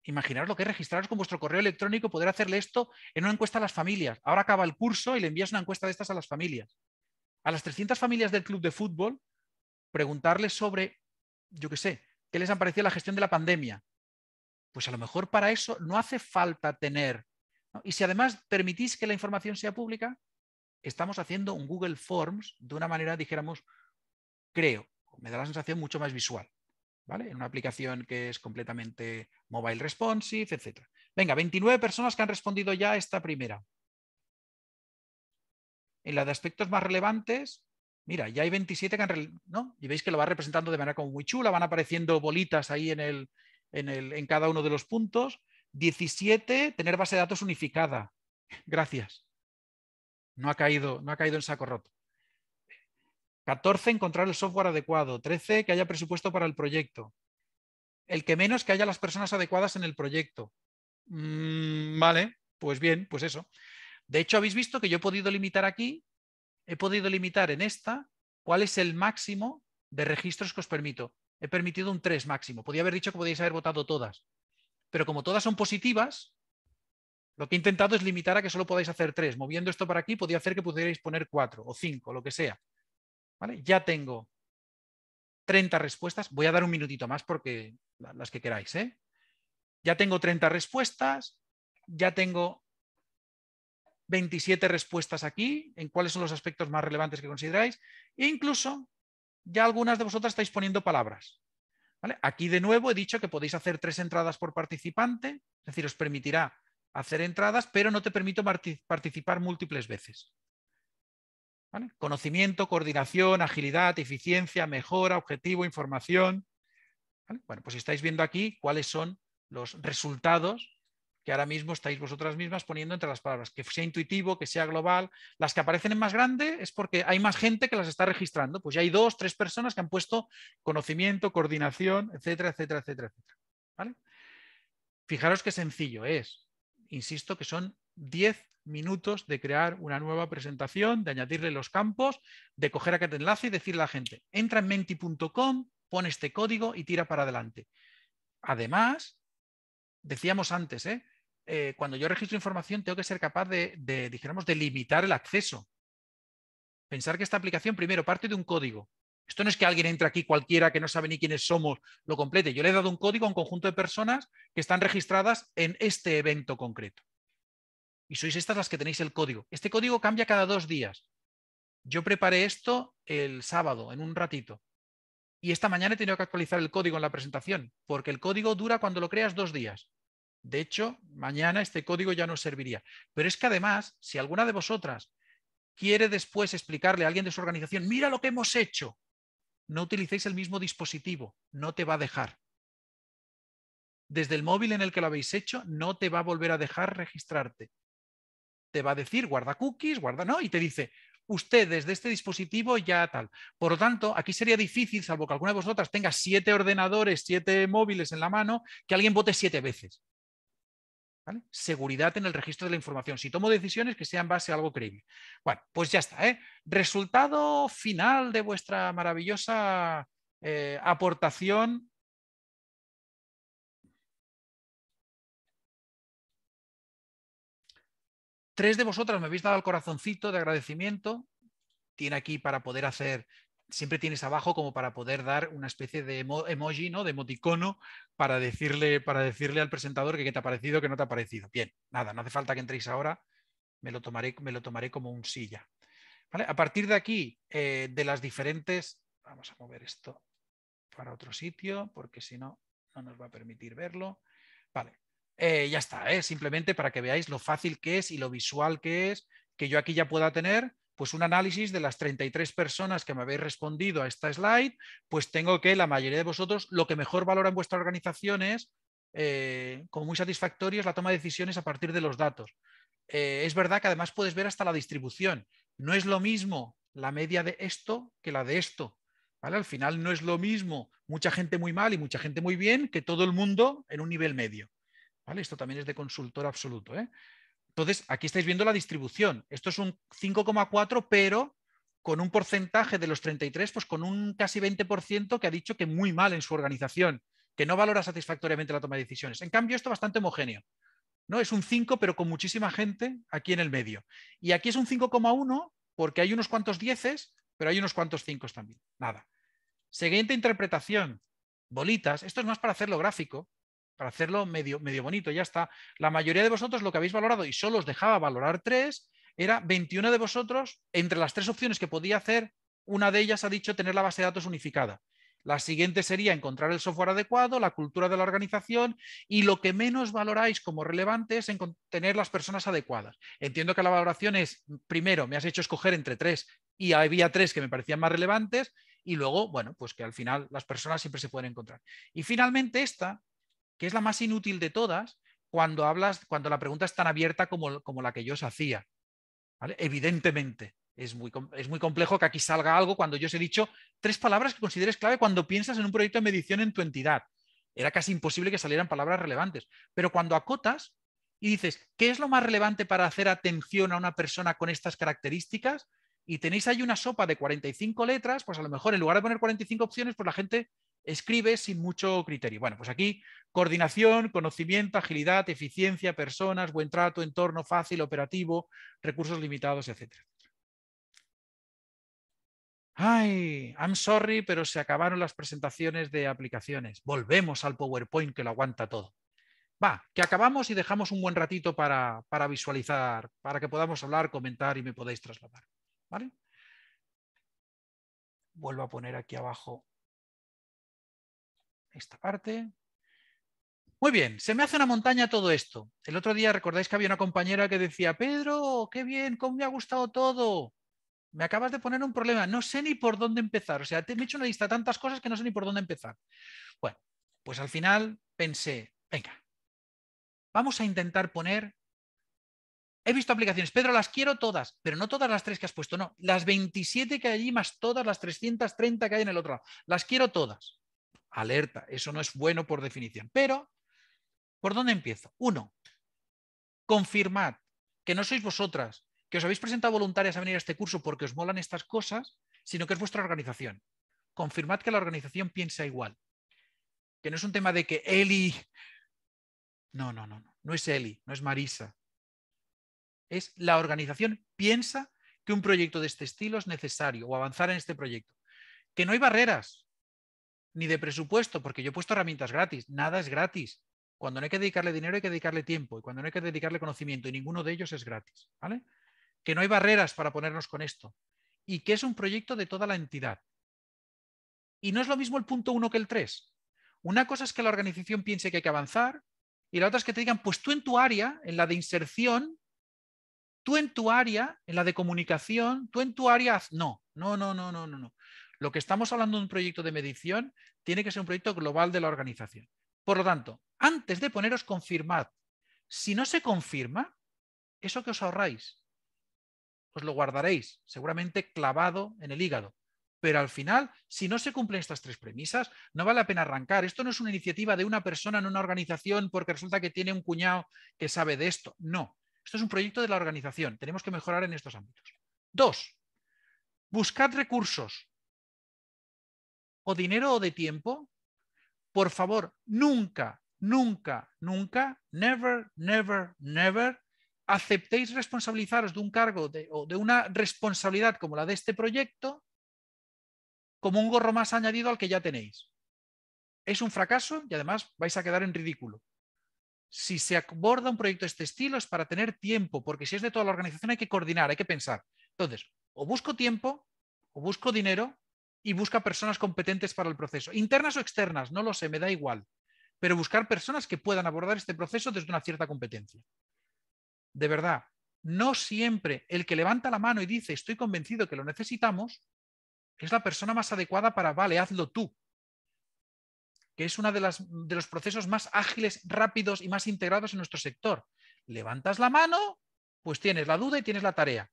Imaginaros lo que es registraros con vuestro correo electrónico, poder hacerle esto en una encuesta a las familias. Ahora acaba el curso y le envías una encuesta de estas a las familias. A las 300 familias del club de fútbol, preguntarles sobre, yo qué sé, qué les ha parecido la gestión de la pandemia. Pues a lo mejor para eso no hace falta tener. Y si además permitís que la información sea pública, estamos haciendo un Google Forms de una manera, dijéramos, creo, me da la sensación mucho más visual. ¿vale? En una aplicación que es completamente mobile responsive, etc. Venga, 29 personas que han respondido ya a esta primera. En la de aspectos más relevantes, mira, ya hay 27 que han... ¿no? Y veis que lo va representando de manera como muy chula, van apareciendo bolitas ahí en, el, en, cada uno de los puntos. 17, tener base de datos unificada. Gracias. No ha caído, no ha caído en saco roto. 14, encontrar el software adecuado. 13, que haya presupuesto para el proyecto. El que menos, que haya las personas adecuadas en el proyecto. Mm, vale, pues bien, pues eso. De hecho, habéis visto que yo he podido limitar aquí, he podido limitar en esta cuál es el máximo de registros que os permito. He permitido un 3 máximo. Podía haber dicho que podéis haber votado todas. Pero como todas son positivas, lo que he intentado es limitar a que solo podáis hacer 3. Moviendo esto para aquí, podía hacer que pudierais poner 4 o 5, lo que sea. Ya tengo 30 respuestas. Voy a dar un minutito más porque las que queráis. ¿eh? Ya tengo 30 respuestas, ya tengo 27 respuestas aquí, en cuáles son los aspectos más relevantes que consideráis. E incluso ya algunas de vosotras estáis poniendo palabras. Aquí de nuevo he dicho que podéis hacer tres entradas por participante, es decir, os permitirá hacer entradas, pero no te permito participar múltiples veces. Conocimiento, coordinación, agilidad, eficiencia, mejora, objetivo, información. Bueno, pues estáis viendo aquí cuáles son los resultados que ahora mismo estáis vosotras mismas poniendo entre las palabras, que sea intuitivo, que sea global. Las que aparecen en más grande es porque hay más gente que las está registrando. Pues ya hay dos, tres personas que han puesto conocimiento, coordinación, etcétera, etcétera, etcétera, etcétera. Fijaros qué sencillo es. Insisto que son 10 minutos de crear una nueva presentación, de añadirle los campos, de coger aquel enlace y decirle a la gente, entra en menti.com, pone este código y tira para adelante. Además, decíamos antes, ¿eh? Eh, cuando yo registro información tengo que ser capaz de, de, dijéramos, de limitar el acceso. Pensar que esta aplicación primero parte de un código. Esto no es que alguien entre aquí cualquiera que no sabe ni quiénes somos, lo complete. Yo le he dado un código a un conjunto de personas que están registradas en este evento concreto y sois estas las que tenéis el código. Este código cambia cada dos días. Yo preparé esto el sábado, en un ratito. Y esta mañana he tenido que actualizar el código en la presentación, porque el código dura cuando lo creas dos días. De hecho, mañana este código ya no serviría. Pero es que además, si alguna de vosotras quiere después explicarle a alguien de su organización, mira lo que hemos hecho, no utilicéis el mismo dispositivo, no te va a dejar. Desde el móvil en el que lo habéis hecho, no te va a volver a dejar registrarte va a decir guarda cookies, guarda no, y te dice, usted desde este dispositivo ya tal. Por lo tanto, aquí sería difícil, salvo que alguna de vosotras tenga siete ordenadores, siete móviles en la mano, que alguien vote siete veces. Seguridad en el registro de la información. Si tomo decisiones que sean base a algo creíble. Bueno, pues ya está. ¿eh? Resultado final de vuestra maravillosa eh, aportación Tres de vosotras me habéis dado el corazoncito de agradecimiento. Tiene aquí para poder hacer, siempre tienes abajo como para poder dar una especie de emoji, ¿no? De emoticono para decirle, para decirle al presentador que te ha parecido, que no te ha parecido. Bien, nada, no hace falta que entréis ahora. Me lo tomaré, me lo tomaré como un silla. ¿Vale? A partir de aquí, eh, de las diferentes, vamos a mover esto para otro sitio, porque si no, no nos va a permitir verlo. Vale. Eh, ya está, ¿eh? simplemente para que veáis lo fácil que es y lo visual que es que yo aquí ya pueda tener pues un análisis de las 33 personas que me habéis respondido a esta slide, pues tengo que la mayoría de vosotros lo que mejor valora en vuestra organización es, eh, como muy satisfactorio, es la toma de decisiones a partir de los datos. es verdad que además puedes ver hasta la distribución. No es lo mismo la media de esto que la de esto. Al final no es lo mismo mucha gente muy mal y mucha gente muy bien que todo el mundo en un nivel medio. Esto también es de consultor absoluto. ¿eh? Entonces, aquí estáis viendo la distribución. Esto es un 5,4, pero con un porcentaje de los 33, pues con un casi 20% que ha dicho que muy mal en su organización, que no valora satisfactoriamente la toma de decisiones. En cambio, esto es bastante homogéneo. ¿no? Es un 5, pero con muchísima gente aquí en el medio. Y aquí es un 5,1 porque hay unos cuantos dieces, pero hay unos cuantos 5 también. Nada. Siguiente interpretación. Bolitas. Esto es más para hacerlo gráfico para hacerlo medio, medio bonito, ya está. La mayoría de vosotros lo que habéis valorado, y solo os dejaba valorar tres, era 21 de vosotros, entre las tres opciones que podía hacer, una de ellas ha dicho tener la base de datos unificada. La siguiente sería encontrar el software adecuado, la cultura de la organización y lo que menos valoráis como relevante es tener las personas adecuadas. Entiendo que la valoración es, primero, me has hecho escoger entre tres y había tres que me parecían más relevantes y luego, bueno, pues que al final las personas siempre se pueden encontrar. Y finalmente esta, que es la más inútil de todas cuando hablas, cuando la pregunta es tan abierta como, como la que yo os hacía. Evidentemente, es muy, es muy complejo que aquí salga algo cuando yo os he dicho tres palabras que consideres clave cuando piensas en un proyecto de medición en tu entidad. Era casi imposible que salieran palabras relevantes. Pero cuando acotas y dices, ¿qué es lo más relevante para hacer atención a una persona con estas características? Y tenéis ahí una sopa de 45 letras, pues a lo mejor en lugar de poner 45 opciones, pues la gente escribe sin mucho criterio. Bueno, pues aquí coordinación, conocimiento, agilidad, eficiencia, personas, buen trato, entorno fácil, operativo, recursos limitados, etc. Ay, I'm sorry, pero se acabaron las presentaciones de aplicaciones. Volvemos al PowerPoint que lo aguanta todo. Va, que acabamos y dejamos un buen ratito para, visualizar, para que podamos hablar, comentar y me podáis trasladar. ¿Vale? Vuelvo a poner aquí abajo esta parte. Muy bien, se me hace una montaña todo esto. El otro día recordáis que había una compañera que decía, Pedro, qué bien, cómo me ha gustado todo. Me acabas de poner un problema, no sé ni por dónde empezar. O sea, te, me he hecho una lista de tantas cosas que no sé ni por dónde empezar. Bueno, pues al final pensé, venga, vamos a intentar poner... He visto aplicaciones, Pedro, las quiero todas, pero no todas las tres que has puesto, no, las 27 que hay allí más todas las 330 que hay en el otro lado, las quiero todas alerta, eso no es bueno por definición. Pero, ¿por dónde empiezo? Uno, confirmad que no sois vosotras que os habéis presentado voluntarias a venir a este curso porque os molan estas cosas, sino que es vuestra organización. Confirmad que la organización piensa igual. Que no es un tema de que Eli... No, no, no, no, no es Eli, no es Marisa. Es la organización piensa que un proyecto de este estilo es necesario o avanzar en este proyecto. Que no hay barreras, ni de presupuesto, porque yo he puesto herramientas gratis, nada es gratis. Cuando no hay que dedicarle dinero hay que dedicarle tiempo y cuando no hay que dedicarle conocimiento y ninguno de ellos es gratis, ¿vale? Que no hay barreras para ponernos con esto y que es un proyecto de toda la entidad. Y no es lo mismo el punto uno que el tres. Una cosa es que la organización piense que hay que avanzar y la otra es que te digan, pues tú en tu área, en la de inserción, tú en tu área, en la de comunicación, tú en tu área, no, no, no, no, no. no lo que estamos hablando de un proyecto de medición tiene que ser un proyecto global de la organización. Por lo tanto, antes de poneros confirmad. Si no se confirma, eso que os ahorráis, os pues lo guardaréis, seguramente clavado en el hígado. Pero al final, si no se cumplen estas tres premisas, no vale la pena arrancar. Esto no es una iniciativa de una persona en una organización porque resulta que tiene un cuñado que sabe de esto. No, esto es un proyecto de la organización. Tenemos que mejorar en estos ámbitos. Dos, buscad recursos o dinero o de tiempo, por favor, nunca, nunca, nunca, never, never, never aceptéis responsabilizaros de un cargo o de una responsabilidad como la de este proyecto como un gorro más añadido al que ya tenéis. Es un fracaso y además vais a quedar en ridículo. Si se aborda un proyecto de este estilo es para tener tiempo, porque si es de toda la organización hay que coordinar, hay que pensar. Entonces, o busco tiempo, o busco dinero, y busca personas competentes para el proceso. Internas o externas, no lo sé, me da igual. Pero buscar personas que puedan abordar este proceso desde una cierta competencia. De verdad, no siempre el que levanta la mano y dice estoy convencido que lo necesitamos es la persona más adecuada para, vale, hazlo tú. Que es uno de, de los procesos más ágiles, rápidos y más integrados en nuestro sector. Levantas la mano, pues tienes la duda y tienes la tarea.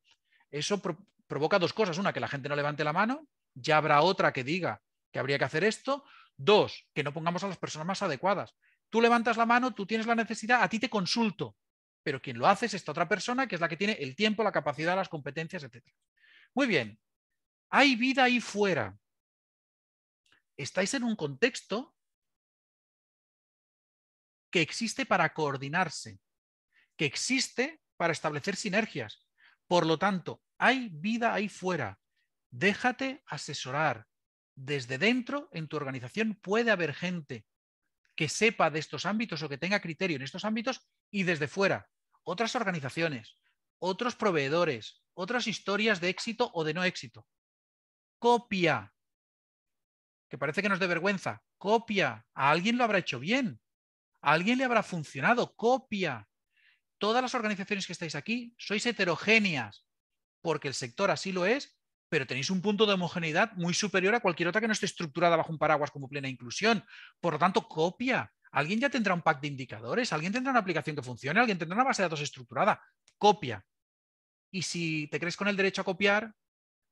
Eso provoca dos cosas. Una, que la gente no levante la mano ya habrá otra que diga que habría que hacer esto. Dos, que no pongamos a las personas más adecuadas. Tú levantas la mano, tú tienes la necesidad, a ti te consulto, pero quien lo hace es esta otra persona, que es la que tiene el tiempo, la capacidad, las competencias, etc. Muy bien, hay vida ahí fuera. Estáis en un contexto que existe para coordinarse, que existe para establecer sinergias. Por lo tanto, hay vida ahí fuera. Déjate asesorar. Desde dentro, en tu organización, puede haber gente que sepa de estos ámbitos o que tenga criterio en estos ámbitos y desde fuera, otras organizaciones, otros proveedores, otras historias de éxito o de no éxito. Copia, que parece que nos dé vergüenza, copia. A alguien lo habrá hecho bien, a alguien le habrá funcionado, copia. Todas las organizaciones que estáis aquí sois heterogéneas, porque el sector así lo es pero tenéis un punto de homogeneidad muy superior a cualquier otra que no esté estructurada bajo un paraguas como plena inclusión. Por lo tanto, copia. Alguien ya tendrá un pack de indicadores, alguien tendrá una aplicación que funcione, alguien tendrá una base de datos estructurada. Copia. Y si te crees con el derecho a copiar,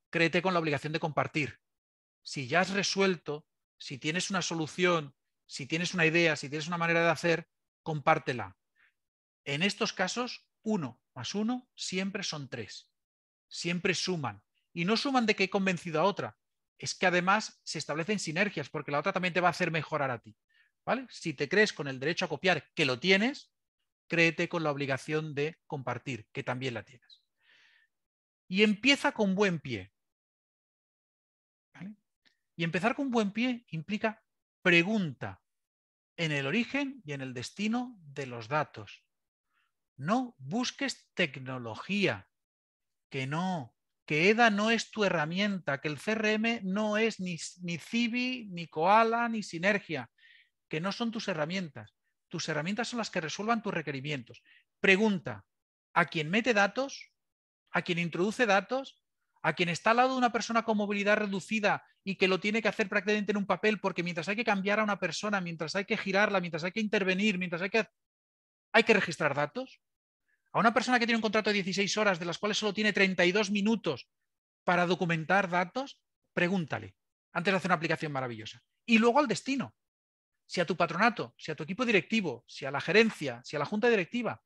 créete con la obligación de compartir. Si ya has resuelto, si tienes una solución, si tienes una idea, si tienes una manera de hacer, compártela. En estos casos, uno más uno siempre son tres. Siempre suman y no suman de que he convencido a otra, es que además se establecen sinergias, porque la otra también te va a hacer mejorar a ti. ¿vale? Si te crees con el derecho a copiar que lo tienes, créete con la obligación de compartir, que también la tienes. Y empieza con buen pie. Y empezar con buen pie implica pregunta en el origen y en el destino de los datos. No busques tecnología, que no, que EDA no es tu herramienta, que el CRM no es ni, ni Cibi, ni Koala, ni Sinergia, que no son tus herramientas. Tus herramientas son las que resuelvan tus requerimientos. Pregunta a quien mete datos, a quien introduce datos, a quien está al lado de una persona con movilidad reducida y que lo tiene que hacer prácticamente en un papel, porque mientras hay que cambiar a una persona, mientras hay que girarla, mientras hay que intervenir, mientras hay que... ¿Hay que registrar datos? A una persona que tiene un contrato de 16 horas, de las cuales solo tiene 32 minutos para documentar datos, pregúntale antes de hacer una aplicación maravillosa. Y luego al destino. Si a tu patronato, si a tu equipo directivo, si a la gerencia, si a la junta directiva,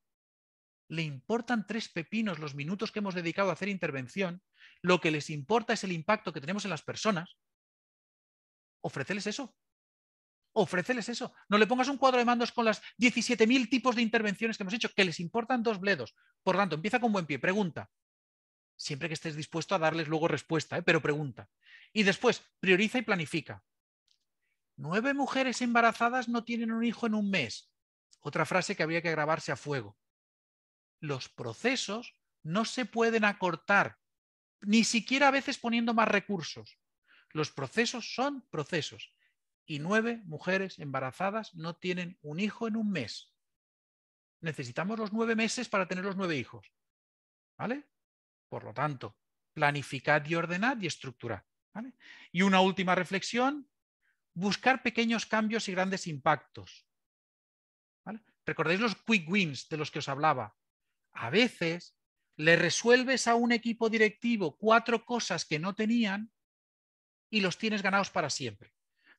le importan tres pepinos los minutos que hemos dedicado a hacer intervención, lo que les importa es el impacto que tenemos en las personas, ofréceles eso, ofréceles eso. No le pongas un cuadro de mandos con las 17.000 tipos de intervenciones que hemos hecho, que les importan dos bledos. Por tanto, empieza con buen pie. Pregunta. Siempre que estés dispuesto a darles luego respuesta, ¿eh? pero pregunta. Y después, prioriza y planifica. Nueve mujeres embarazadas no tienen un hijo en un mes. Otra frase que habría que grabarse a fuego. Los procesos no se pueden acortar, ni siquiera a veces poniendo más recursos. Los procesos son procesos y nueve mujeres embarazadas no tienen un hijo en un mes. Necesitamos los nueve meses para tener los nueve hijos. ¿Vale? Por lo tanto, planificad y ordenad y estructurad. ¿vale? Y una última reflexión, buscar pequeños cambios y grandes impactos. ¿vale? Recordáis los quick wins de los que os hablaba. A veces le resuelves a un equipo directivo cuatro cosas que no tenían y los tienes ganados para siempre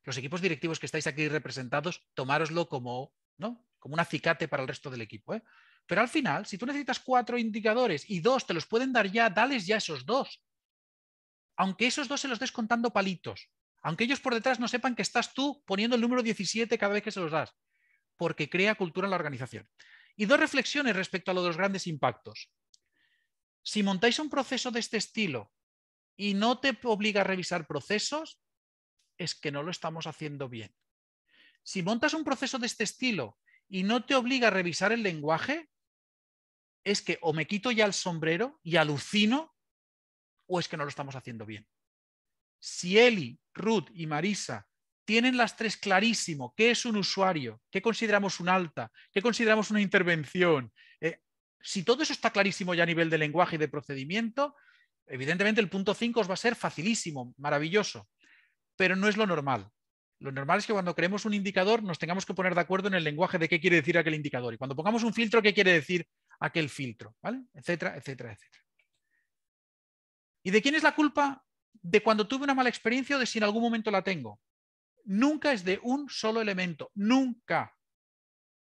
los equipos directivos que estáis aquí representados, tomároslo como, ¿no? como un acicate para el resto del equipo. ¿eh? Pero al final, si tú necesitas cuatro indicadores y dos te los pueden dar ya, dales ya esos dos. Aunque esos dos se los des contando palitos, aunque ellos por detrás no sepan que estás tú poniendo el número 17 cada vez que se los das, porque crea cultura en la organización. Y dos reflexiones respecto a los dos los grandes impactos. Si montáis un proceso de este estilo y no te obliga a revisar procesos, es que no lo estamos haciendo bien. Si montas un proceso de este estilo y no te obliga a revisar el lenguaje, es que o me quito ya el sombrero y alucino, o es que no lo estamos haciendo bien. Si Eli, Ruth y Marisa tienen las tres clarísimo qué es un usuario, qué consideramos un alta, qué consideramos una intervención, eh, si todo eso está clarísimo ya a nivel de lenguaje y de procedimiento, evidentemente el punto 5 os va a ser facilísimo, maravilloso pero no es lo normal. Lo normal es que cuando creemos un indicador nos tengamos que poner de acuerdo en el lenguaje de qué quiere decir aquel indicador. Y cuando pongamos un filtro, qué quiere decir aquel filtro, ¿vale? Etcétera, etcétera, etcétera. ¿Y de quién es la culpa de cuando tuve una mala experiencia o de si en algún momento la tengo? Nunca es de un solo elemento, nunca,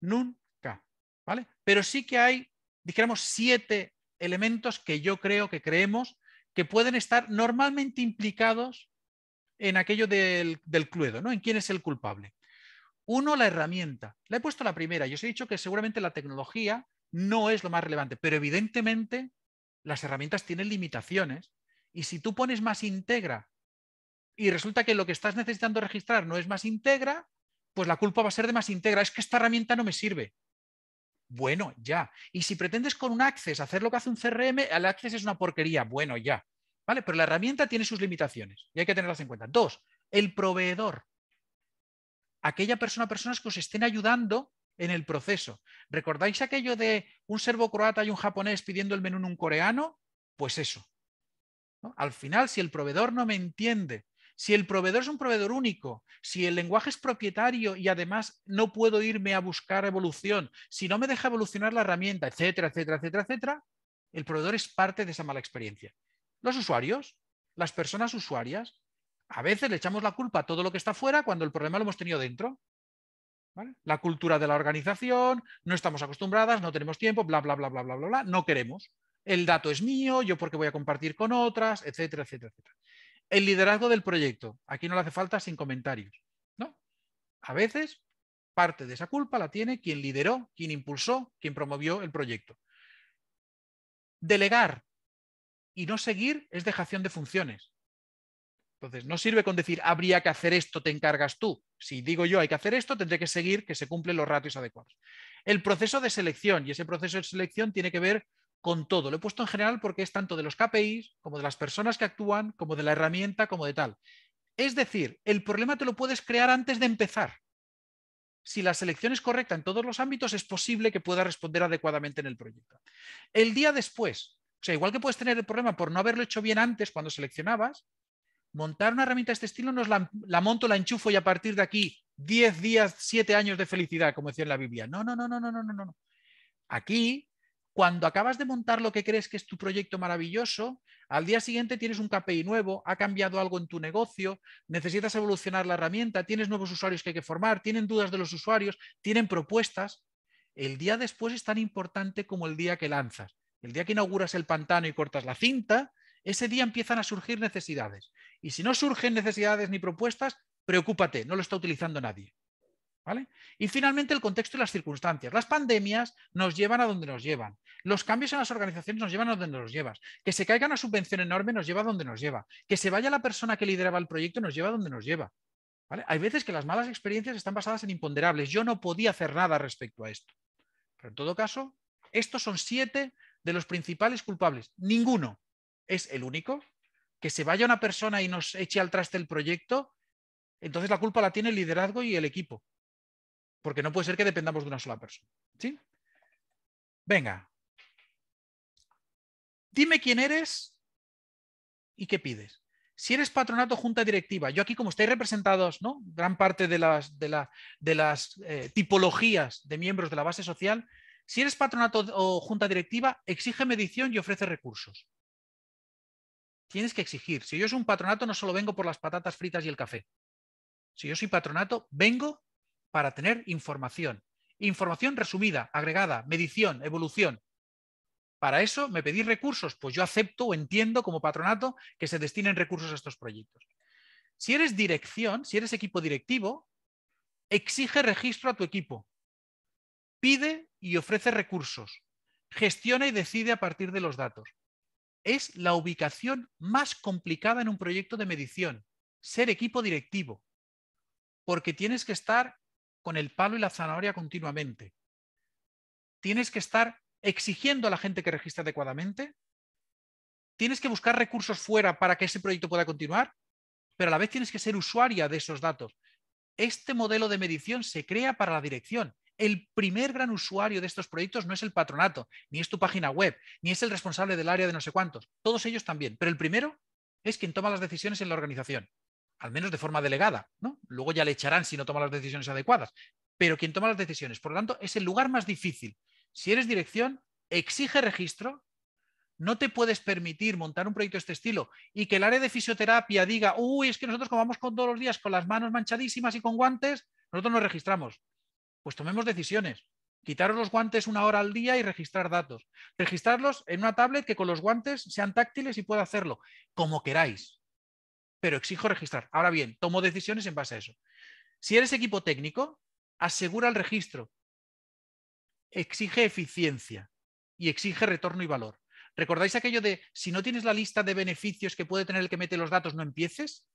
nunca, ¿vale? Pero sí que hay, dijéramos, siete elementos que yo creo que creemos que pueden estar normalmente implicados en aquello del, del Cluedo, ¿no? En quién es el culpable. Uno, la herramienta. La he puesto la primera. Yo os he dicho que seguramente la tecnología no es lo más relevante, pero evidentemente las herramientas tienen limitaciones y si tú pones más integra y resulta que lo que estás necesitando registrar no es más integra, pues la culpa va a ser de más integra. Es que esta herramienta no me sirve. Bueno, ya. Y si pretendes con un Access hacer lo que hace un CRM, el Access es una porquería. Bueno, ya. Pero la herramienta tiene sus limitaciones y hay que tenerlas en cuenta. Dos, el proveedor. Aquella persona, personas que os estén ayudando en el proceso. ¿Recordáis aquello de un serbo croata y un japonés pidiendo el menú en un coreano? Pues eso. Al final, si el proveedor no me entiende, si el proveedor es un proveedor único, si el lenguaje es propietario y además no puedo irme a buscar evolución, si no me deja evolucionar la herramienta, etcétera, etcétera, etcétera, etcétera, el proveedor es parte de esa mala experiencia. Los usuarios, las personas usuarias. A veces le echamos la culpa a todo lo que está fuera cuando el problema lo hemos tenido dentro. La cultura de la organización, no estamos acostumbradas, no tenemos tiempo, bla, bla, bla, bla, bla, bla, bla, no queremos. El dato es mío, yo porque voy a compartir con otras, etcétera, etcétera, etcétera. El liderazgo del proyecto, aquí no le hace falta sin comentarios. ¿no? A veces parte de esa culpa la tiene quien lideró, quien impulsó, quien promovió el proyecto. Delegar, y no seguir es dejación de funciones. Entonces, no sirve con decir, habría que hacer esto, te encargas tú. Si digo yo, hay que hacer esto, tendré que seguir que se cumplen los ratios adecuados. El proceso de selección, y ese proceso de selección tiene que ver con todo. Lo he puesto en general porque es tanto de los KPIs, como de las personas que actúan, como de la herramienta, como de tal. Es decir, el problema te lo puedes crear antes de empezar. Si la selección es correcta en todos los ámbitos, es posible que pueda responder adecuadamente en el proyecto. El día después, o sea, igual que puedes tener el problema por no haberlo hecho bien antes cuando seleccionabas, montar una herramienta de este estilo no es la, monto, la enchufo y a partir de aquí 10 días, 7 años de felicidad, como decía en la Biblia. No, no, no, no, no, no, no, no. Aquí, cuando acabas de montar lo que crees que es tu proyecto maravilloso, al día siguiente tienes un KPI nuevo, ha cambiado algo en tu negocio, necesitas evolucionar la herramienta, tienes nuevos usuarios que hay que formar, tienen dudas de los usuarios, tienen propuestas. El día después es tan importante como el día que lanzas. El día que inauguras el pantano y cortas la cinta, ese día empiezan a surgir necesidades. Y si no surgen necesidades ni propuestas, preocúpate, no lo está utilizando nadie. ¿Vale? Y finalmente el contexto y las circunstancias. Las pandemias nos llevan a donde nos llevan. Los cambios en las organizaciones nos llevan a donde nos llevas. Que se caiga una subvención enorme nos lleva a donde nos lleva. Que se vaya la persona que lideraba el proyecto nos lleva a donde nos lleva. Hay veces que las malas experiencias están basadas en imponderables. Yo no podía hacer nada respecto a esto. Pero en todo caso, estos son siete de los principales culpables, ninguno es el único, que se vaya una persona y nos eche al traste el proyecto, entonces la culpa la tiene el liderazgo y el equipo. Porque no puede ser que dependamos de una sola persona. ¿sí? Venga. Dime quién eres y qué pides. Si eres patronato, junta directiva. Yo aquí, como estáis representados, ¿no? Gran parte de las, de de las eh, tipologías de miembros de la base social, si eres patronato o junta directiva, exige medición y ofrece recursos. Tienes que exigir. Si yo soy un patronato, no solo vengo por las patatas fritas y el café. Si yo soy patronato, vengo para tener información. Información resumida, agregada, medición, evolución. Para eso, ¿me pedís recursos? Pues yo acepto o entiendo como patronato que se destinen recursos a estos proyectos. Si eres dirección, si eres equipo directivo, exige registro a tu equipo. Pide y ofrece recursos, gestiona y decide a partir de los datos. Es la ubicación más complicada en un proyecto de medición, ser equipo directivo, porque tienes que estar con el palo y la zanahoria continuamente. Tienes que estar exigiendo a la gente que registre adecuadamente, tienes que buscar recursos fuera para que ese proyecto pueda continuar, pero a la vez tienes que ser usuaria de esos datos. Este modelo de medición se crea para la dirección el primer gran usuario de estos proyectos no es el patronato, ni es tu página web, ni es el responsable del área de no sé cuántos. Todos ellos también. Pero el primero es quien toma las decisiones en la organización, al menos de forma delegada. ¿no? Luego ya le echarán si no toma las decisiones adecuadas. Pero quien toma las decisiones, por lo tanto, es el lugar más difícil. Si eres dirección, exige registro. No te puedes permitir montar un proyecto de este estilo y que el área de fisioterapia diga, uy, es que nosotros como vamos con todos los días con las manos manchadísimas y con guantes, nosotros nos registramos. Pues tomemos decisiones. Quitaros los guantes una hora al día y registrar datos. Registrarlos en una tablet que con los guantes sean táctiles y pueda hacerlo como queráis. Pero exijo registrar. Ahora bien, tomo decisiones en base a eso. Si eres equipo técnico, asegura el registro. Exige eficiencia y exige retorno y valor. ¿Recordáis aquello de si no tienes la lista de beneficios que puede tener el que mete los datos, no empieces?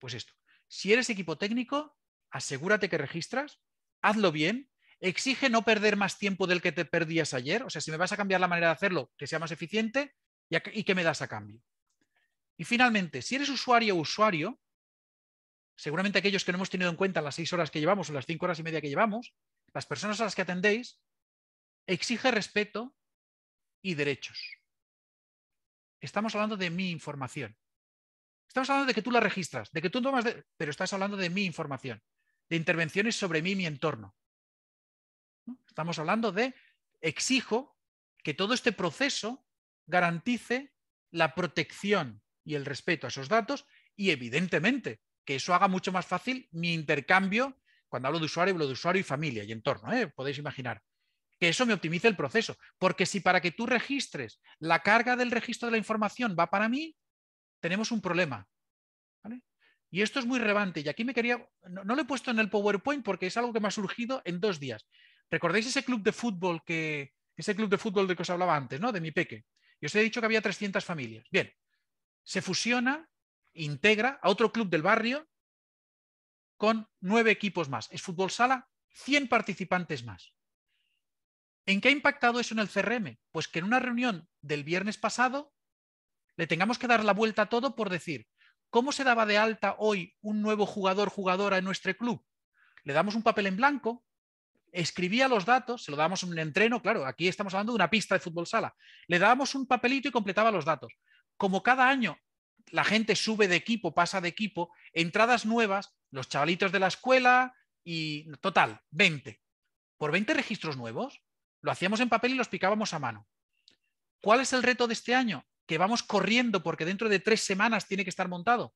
Pues esto. Si eres equipo técnico, asegúrate que registras, hazlo bien, exige no perder más tiempo del que te perdías ayer, o sea, si me vas a cambiar la manera de hacerlo, que sea más eficiente y, que me das a cambio. Y finalmente, si eres usuario o usuario, seguramente aquellos que no hemos tenido en cuenta las seis horas que llevamos o las cinco horas y media que llevamos, las personas a las que atendéis, exige respeto y derechos. Estamos hablando de mi información. Estamos hablando de que tú la registras, de que tú tomas, pero estás hablando de mi información de intervenciones sobre mí y mi entorno. Estamos hablando de exijo que todo este proceso garantice la protección y el respeto a esos datos y evidentemente que eso haga mucho más fácil mi intercambio, cuando hablo de usuario, hablo de usuario y familia y entorno, ¿eh? podéis imaginar, que eso me optimice el proceso, porque si para que tú registres la carga del registro de la información va para mí, tenemos un problema, y esto es muy relevante. Y aquí me quería, no, lo he puesto en el PowerPoint porque es algo que me ha surgido en dos días. ¿Recordáis ese club de fútbol que, ese club de fútbol del que os hablaba antes, ¿no? De mi peque. Y os he dicho que había 300 familias. Bien, se fusiona, integra a otro club del barrio con nueve equipos más. Es fútbol sala, 100 participantes más. ¿En qué ha impactado eso en el CRM? Pues que en una reunión del viernes pasado le tengamos que dar la vuelta a todo por decir, ¿Cómo se daba de alta hoy un nuevo jugador, jugadora en nuestro club? Le damos un papel en blanco, escribía los datos, se lo dábamos en un entreno, claro, aquí estamos hablando de una pista de fútbol sala, le dábamos un papelito y completaba los datos. Como cada año la gente sube de equipo, pasa de equipo, entradas nuevas, los chavalitos de la escuela y total, 20. Por 20 registros nuevos, lo hacíamos en papel y los picábamos a mano. ¿Cuál es el reto de este año? que vamos corriendo porque dentro de tres semanas tiene que estar montado.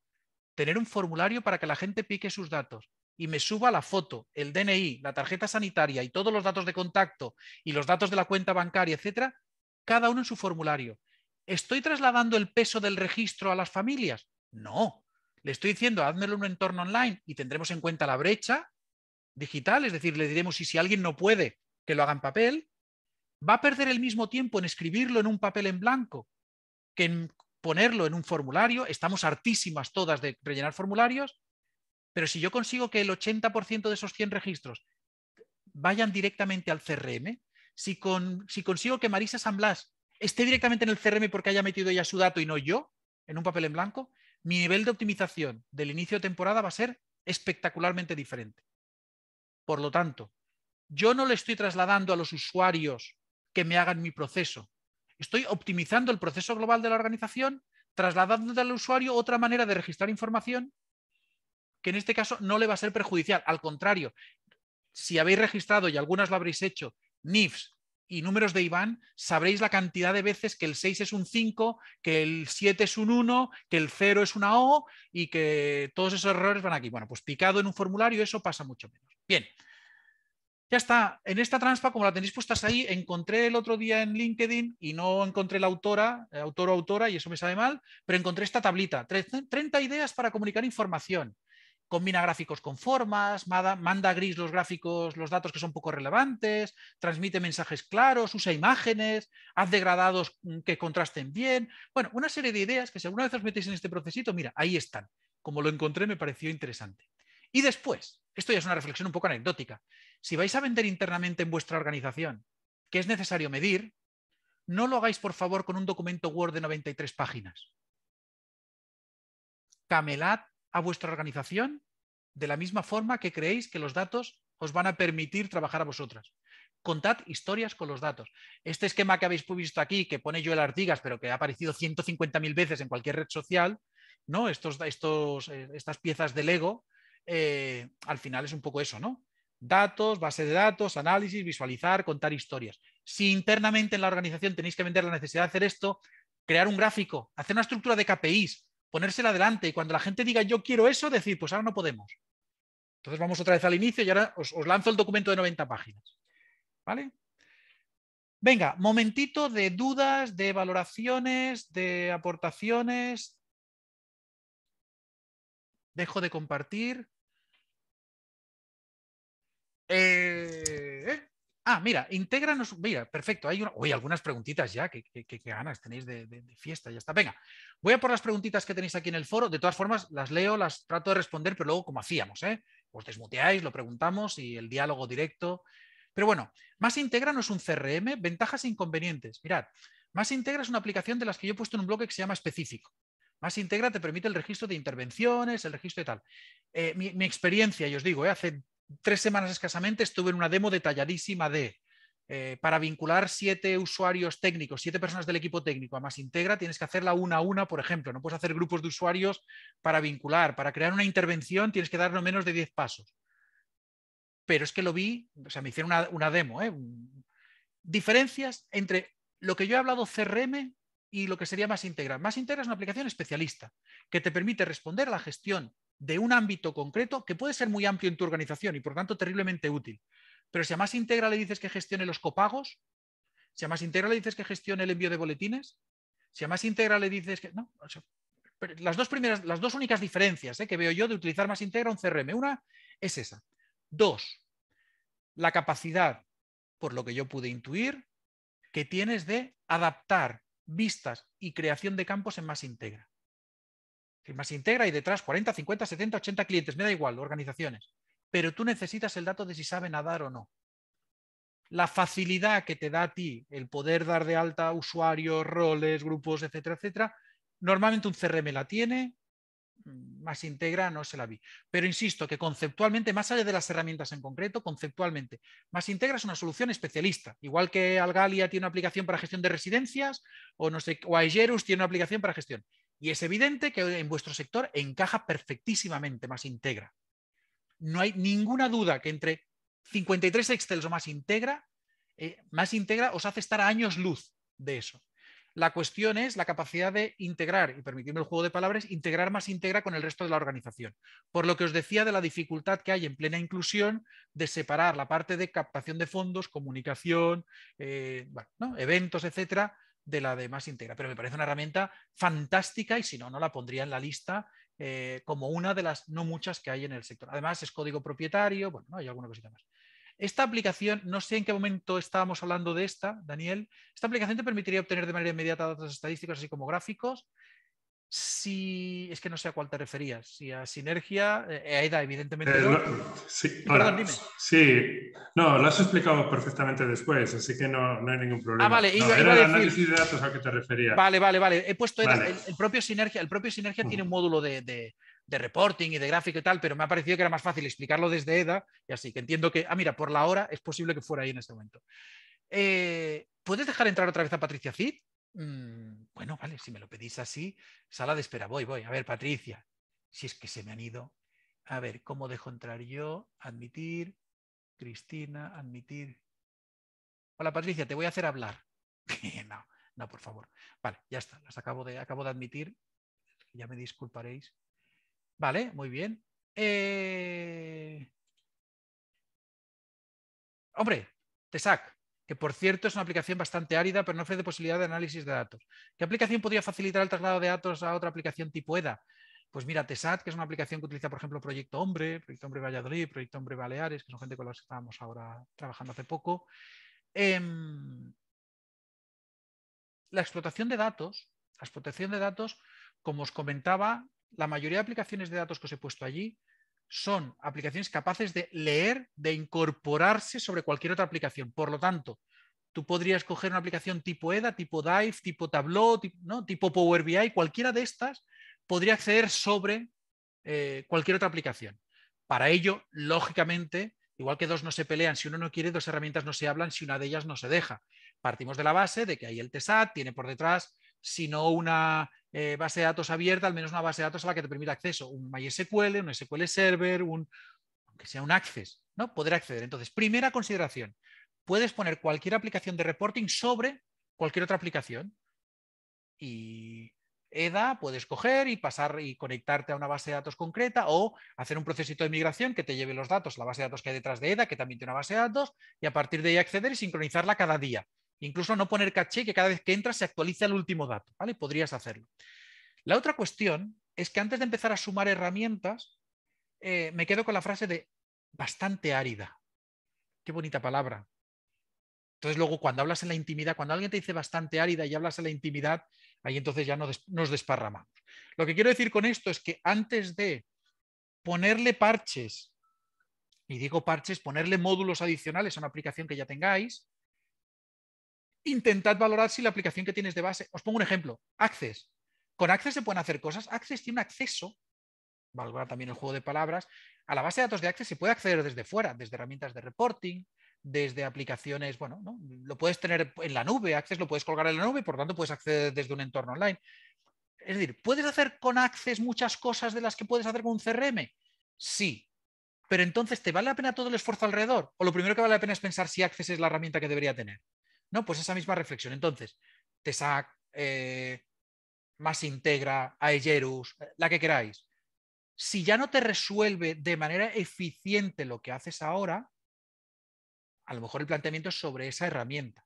Tener un formulario para que la gente pique sus datos y me suba la foto, el DNI, la tarjeta sanitaria y todos los datos de contacto y los datos de la cuenta bancaria, etcétera, cada uno en su formulario. ¿Estoy trasladando el peso del registro a las familias? No. Le estoy diciendo, házmelo en un entorno online y tendremos en cuenta la brecha digital, es decir, le diremos, y si alguien no puede, que lo haga en papel. ¿Va a perder el mismo tiempo en escribirlo en un papel en blanco? que en ponerlo en un formulario. Estamos hartísimas todas de rellenar formularios, pero si yo consigo que el 80% de esos 100 registros vayan directamente al CRM, si, si consigo que Marisa San Blas esté directamente en el CRM porque haya metido ya su dato y no yo, en un papel en blanco, mi nivel de optimización del inicio de temporada va a ser espectacularmente diferente. Por lo tanto, yo no le estoy trasladando a los usuarios que me hagan mi proceso, Estoy optimizando el proceso global de la organización, trasladando al usuario otra manera de registrar información que en este caso no le va a ser perjudicial. Al contrario, si habéis registrado, y algunas lo habréis hecho, NIFs y números de IBAN, sabréis la cantidad de veces que el 6 es un 5, que el 7 es un 1, que el 0 es una O y que todos esos errores van aquí. Bueno, pues picado en un formulario, eso pasa mucho menos. Bien, ya está, en esta transpa, como la tenéis puestas ahí, encontré el otro día en LinkedIn y no encontré la autora, eh, autor o autora, y eso me sabe mal, pero encontré esta tablita, 30 ideas para comunicar información. Combina gráficos con formas, manda gris los gráficos, los datos que son poco relevantes, transmite mensajes claros, usa imágenes, haz degradados mm, que contrasten bien. Bueno, una serie de ideas que si alguna vez os metéis en este procesito, mira, ahí están. Como lo encontré, me pareció interesante. Y después, esto ya es una reflexión un poco anecdótica. Si vais a vender internamente en vuestra organización, que es necesario medir, no lo hagáis, por favor, con un documento Word de 93 páginas. Camelad a vuestra organización de la misma forma que creéis que los datos os van a permitir trabajar a vosotras. Contad historias con los datos. Este esquema que habéis visto aquí, que pone Joel Artigas, pero que ha aparecido 150.000 veces en cualquier red social, ¿no? estos, eh, estas piezas de Lego eh, al final es un poco eso, ¿no? Datos, base de datos, análisis, visualizar, contar historias. Si internamente en la organización tenéis que vender la necesidad de hacer esto, crear un gráfico, hacer una estructura de KPIs, ponérsela adelante y cuando la gente diga yo quiero eso, decir, pues ahora no podemos. Entonces vamos otra vez al inicio y ahora os, lanzo el documento de 90 páginas. ¿Vale? Venga, momentito de dudas, de valoraciones, de aportaciones. Dejo de compartir. Eh, eh. ah, mira, intégranos. Mira, perfecto. Hay algunas preguntitas ya. que, ganas tenéis de, fiesta? Ya está. Venga, voy a por las preguntitas que tenéis aquí en el foro. De todas formas, las leo, las trato de responder, pero luego, como hacíamos, ¿eh? os desmuteáis, lo preguntamos y el diálogo directo. Pero bueno, Más Integra no es un CRM, ventajas e inconvenientes. Mirad, Más Integra es una aplicación de las que yo he puesto en un blog que se llama específico. Más Integra te permite el registro de intervenciones, el registro de tal. Eh, mi, experiencia, yo os digo, hace tres semanas escasamente estuve en una demo detalladísima de eh, para vincular siete usuarios técnicos, siete personas del equipo técnico a más integra, tienes que hacerla una a una, por ejemplo. No puedes hacer grupos de usuarios para vincular. Para crear una intervención tienes que dar no menos de diez pasos. Pero es que lo vi, o sea, me hicieron una, demo. ¿eh? Diferencias entre lo que yo he hablado CRM y lo que sería más integra. Más integra es una aplicación especialista que te permite responder a la gestión de un ámbito concreto que puede ser muy amplio en tu organización y por tanto terriblemente útil. Pero si a más integra le dices que gestione los copagos, si a más integra le dices que gestione el envío de boletines, si a más integra le dices que... No, las dos primeras, las dos únicas diferencias eh, que veo yo de utilizar más integra un CRM. Una es esa. Dos, la capacidad, por lo que yo pude intuir, que tienes de adaptar vistas y creación de campos en más integra. Más integra y detrás 40, 50, 70, 80 clientes, me da igual, organizaciones. Pero tú necesitas el dato de si sabe nadar o no. La facilidad que te da a ti el poder dar de alta usuarios, roles, grupos, etcétera, etcétera, normalmente un CRM la tiene, mm, más integra no se la vi. Pero insisto que conceptualmente, más allá de las herramientas en concreto, conceptualmente, más integra es una solución especialista. Igual que Algalia tiene una aplicación para gestión de residencias o, no sé, o tiene una aplicación para gestión. Y es evidente que en vuestro sector encaja perfectísimamente más integra. No hay ninguna duda que entre 53 Excel o más integra, eh, más integra os hace estar a años luz de eso. La cuestión es la capacidad de integrar, y permitirme el juego de palabras, integrar más integra con el resto de la organización. Por lo que os decía de la dificultad que hay en plena inclusión de separar la parte de captación de fondos, comunicación, eh, eventos, etcétera, de la de más íntegra, pero me parece una herramienta fantástica y si no, no la pondría en la lista eh, como una de las no muchas que hay en el sector. Además, es código propietario, bueno, hay alguna cosita más. Esta aplicación, no sé en qué momento estábamos hablando de esta, Daniel, esta aplicación te permitiría obtener de manera inmediata datos estadísticos así como gráficos, Sí, es que no sé a cuál te referías, si a sinergia, eh, a EDA evidentemente. Eh, sí, Perdón, dime. sí, no, lo has explicado perfectamente después, así que no, hay ningún ah, problema. Ah, vale, análisis de datos que te referías. Vale, vale, vale. He puesto El, propio sinergia, el propio sinergia tiene un módulo de, reporting y de gráfico y tal, pero me ha parecido que era más fácil explicarlo desde EDA y así que entiendo que, ah, mira, por la hora es posible que fuera ahí en este momento. Eh, ¿Puedes dejar entrar otra vez a Patricia Cid? Mm, bueno, vale, si me lo pedís así, sala de espera, voy, voy. A ver, Patricia, si es que se me han ido. A ver, ¿cómo dejo entrar yo? Admitir, Cristina, admitir. Hola, Patricia, te voy a hacer hablar. no, no, por favor. Vale, ya está, las acabo de, acabo de admitir. Ya me disculparéis. Vale, muy bien. Eh, hombre Te saco que por cierto es una aplicación bastante árida, pero no ofrece posibilidad de análisis de datos. ¿Qué aplicación podría facilitar el traslado de datos a otra aplicación tipo EDA? Pues mira, TESAT, que es una aplicación que utiliza, por ejemplo, Proyecto Hombre, Proyecto Hombre Valladolid, Proyecto Hombre Baleares, que son gente con la que estábamos ahora trabajando hace poco. Em, la explotación de datos, la explotación de datos, como os comentaba, la mayoría de aplicaciones de datos que os he puesto allí son aplicaciones capaces de leer, de incorporarse sobre cualquier otra aplicación. Por lo tanto, tú podrías coger una aplicación tipo EDA, tipo Dive, tipo Tableau, tipo, ¿no? tipo Power BI, cualquiera de estas podría acceder sobre eh, cualquier otra aplicación. Para ello, lógicamente, igual que dos no se pelean, si uno no quiere, dos herramientas no se hablan si una de ellas no se deja. Partimos de la base de que ahí el TESAT, tiene por detrás, si no una eh, base de datos abierta, al menos una base de datos a la que te permita acceso, un MySQL, un SQL Server, un, aunque sea un Access, ¿no? Poder acceder. Entonces, primera consideración, puedes poner cualquier aplicación de reporting sobre cualquier otra aplicación. Y EDA puedes coger y pasar y conectarte a una base de datos concreta o hacer un procesito de migración que te lleve los datos, la base de datos que hay detrás de EDA, que también tiene una base de datos, y a partir de ahí acceder y sincronizarla cada día. Incluso no poner caché que cada vez que entras se actualiza el último dato, ¿vale? Podrías hacerlo. La otra cuestión es que antes de empezar a sumar herramientas, eh, me quedo con la frase de bastante árida. Qué bonita palabra. Entonces luego cuando hablas en la intimidad, cuando alguien te dice bastante árida y hablas en la intimidad, ahí entonces ya nos desparramamos. Lo que quiero decir con esto es que antes de ponerle parches, y digo parches, ponerle módulos adicionales a una aplicación que ya tengáis, intentad valorar si la aplicación que tienes de base, os pongo un ejemplo, Access. Con Access se pueden hacer cosas. Access tiene un acceso, valorar también el juego de palabras, a la base de datos de Access se puede acceder desde fuera, desde herramientas de reporting, desde aplicaciones, bueno, ¿no? lo puedes tener en la nube, Access lo puedes colgar en la nube, por lo tanto puedes acceder desde un entorno online. Es decir, ¿puedes hacer con Access muchas cosas de las que puedes hacer con un CRM? Sí, pero entonces, ¿te vale la pena todo el esfuerzo alrededor? ¿O lo primero que vale la pena es pensar si Access es la herramienta que debería tener? No, pues esa misma reflexión. Entonces, Tesac, eh, más integra, Aegerus, eh, la que queráis. Si ya no te resuelve de manera eficiente lo que haces ahora, a lo mejor el planteamiento es sobre esa herramienta.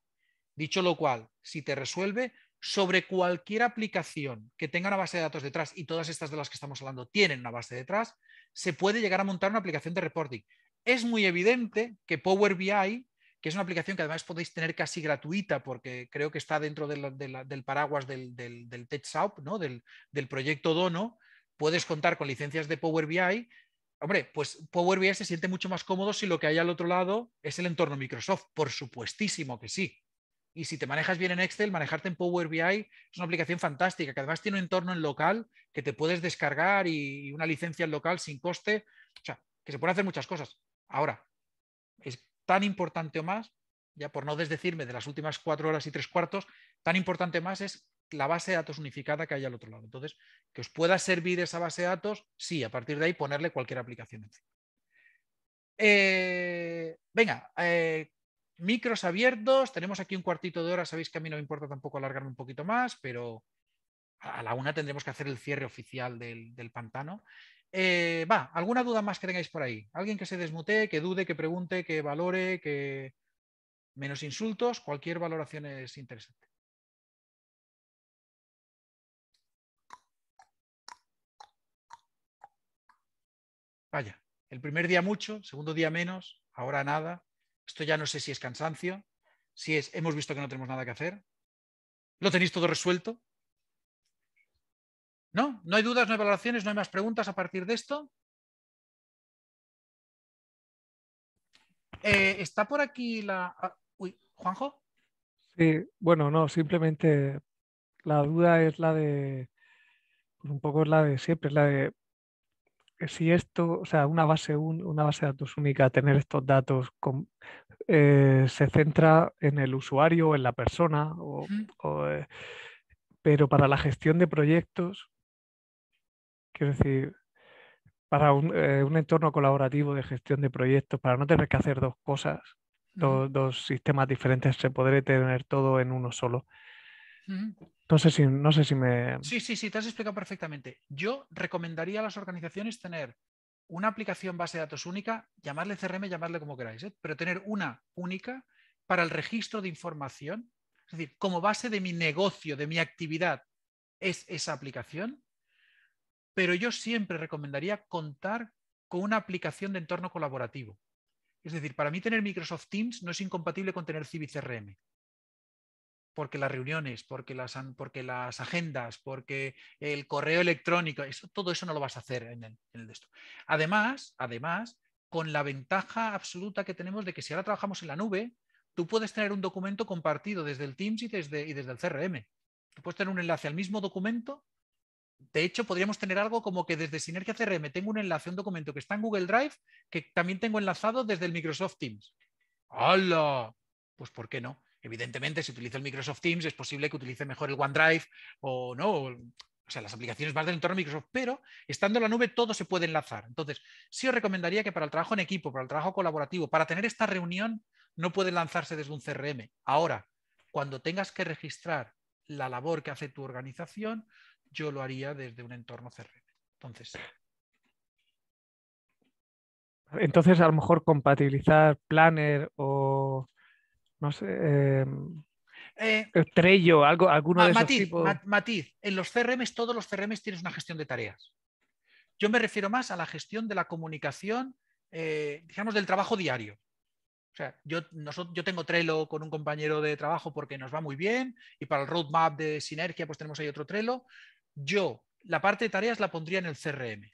Dicho lo cual, si te resuelve sobre cualquier aplicación que tenga una base de datos detrás, y todas estas de las que estamos hablando tienen una base detrás, se puede llegar a montar una aplicación de reporting. Es muy evidente que Power BI que es una aplicación que además podéis tener casi gratuita, porque creo que está dentro del paraguas del, del, del TechSoup, ¿no? del, proyecto Dono, puedes contar con licencias de Power BI. Hombre, pues Power BI se siente mucho más cómodo si lo que hay al otro lado es el entorno Microsoft, por supuestísimo que sí. Y si te manejas bien en Excel, manejarte en Power BI es una aplicación fantástica, que además tiene un entorno en local que te puedes descargar y una licencia en local sin coste. O sea, que se pueden hacer muchas cosas. Ahora, es tan importante o más, ya por no desdecirme de las últimas cuatro horas y tres cuartos, tan importante más es la base de datos unificada que hay al otro lado. Entonces, que os pueda servir esa base de datos, sí, a partir de ahí ponerle cualquier aplicación encima. Eh, venga, eh, micros abiertos, tenemos aquí un cuartito de hora, sabéis que a mí no me importa tampoco alargarme un poquito más, pero a la una tendremos que hacer el cierre oficial del, del pantano. Eh, va, ¿alguna duda más que tengáis por ahí? Alguien que se desmute, que dude, que pregunte, que valore, que menos insultos, cualquier valoración es interesante. Vaya, el primer día mucho, segundo día menos, ahora nada. Esto ya no sé si es cansancio, si es hemos visto que no tenemos nada que hacer. ¿Lo tenéis todo resuelto? ¿No? ¿No hay dudas, no hay valoraciones, no hay más preguntas a partir de esto? Eh, ¿Está por aquí la... Ah, uy, Juanjo? Sí, bueno, no, simplemente la duda es la de, pues un poco es la de siempre, es la de si esto, o sea, una base, una base de datos única, tener estos datos eh, se centra en el usuario, o en la persona, o, eh, pero para la gestión de proyectos Quiero decir, para eh, un, entorno colaborativo de gestión de proyectos, para no tener que hacer dos cosas, dos, sistemas diferentes, se podré tener todo en uno solo. Entonces, No sé, si, si me... Sí, sí, sí, te has explicado perfectamente. Yo recomendaría a las organizaciones tener una aplicación base de datos única, llamarle CRM, llamarle como queráis, ¿eh? pero tener una única para el registro de información. Es decir, como base de mi negocio, de mi actividad, es esa aplicación pero yo siempre recomendaría contar con una aplicación de entorno colaborativo. Es decir, para mí tener Microsoft Teams no es incompatible con tener CiviCRM. Porque las reuniones, porque las, porque las agendas, porque el correo electrónico, eso, todo eso no lo vas a hacer en el, en de esto. Además, además, con la ventaja absoluta que tenemos de que si ahora trabajamos en la nube, tú puedes tener un documento compartido desde el Teams y desde, y desde el CRM. Tú puedes tener un enlace al mismo documento de hecho, podríamos tener algo como que desde Sinergia CRM tengo un enlace, un documento que está en Google Drive, que también tengo enlazado desde el Microsoft Teams. ¡Hala! Pues ¿por qué no? Evidentemente, si utilizo el Microsoft Teams, es posible que utilice mejor el OneDrive o no, o sea, las aplicaciones más del entorno Microsoft, pero estando en la nube todo se puede enlazar. Entonces, sí os recomendaría que para el trabajo en equipo, para el trabajo colaborativo, para tener esta reunión, no puede lanzarse desde un CRM. Ahora, cuando tengas que registrar la labor que hace tu organización, yo lo haría desde un entorno CRM. Entonces. Entonces, a lo mejor compatibilizar Planner o no sé. Em, eh, Trello, algo, alguno de esos matiz, tipos. matiz, en los CRM, todos los CRM tienes una gestión de tareas. Yo me refiero más a la gestión de la comunicación, eh, digamos, del trabajo diario. O sea, yo, yo tengo Trello con un compañero de trabajo porque nos va muy bien y para el roadmap de sinergia pues tenemos ahí otro Trello, yo la parte de tareas la pondría en el CRM.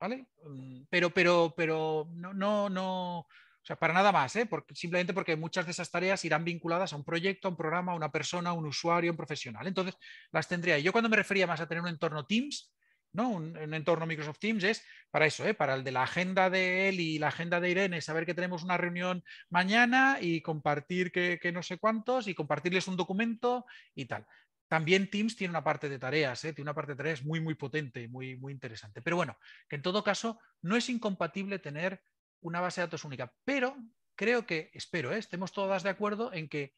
¿Vale? Mm. Pero, pero, pero no, no, no, o sea, para nada más, ¿eh? porque, simplemente porque muchas de esas tareas irán vinculadas a un proyecto, a un programa, a una persona, a un usuario, a un profesional. Entonces, las tendría. Yo cuando me refería más a tener un entorno Teams, ¿no? Un, entorno Microsoft Teams es para eso, ¿eh? para el de la agenda de él y la agenda de Irene, saber que tenemos una reunión mañana y compartir que, no sé cuántos y compartirles un documento y tal. También Teams tiene una parte de tareas, ¿eh? tiene una parte de tareas muy, muy potente, muy, muy interesante. Pero bueno, que en todo caso no es incompatible tener una base de datos única, pero creo que, espero, ¿eh? estemos todas de acuerdo en que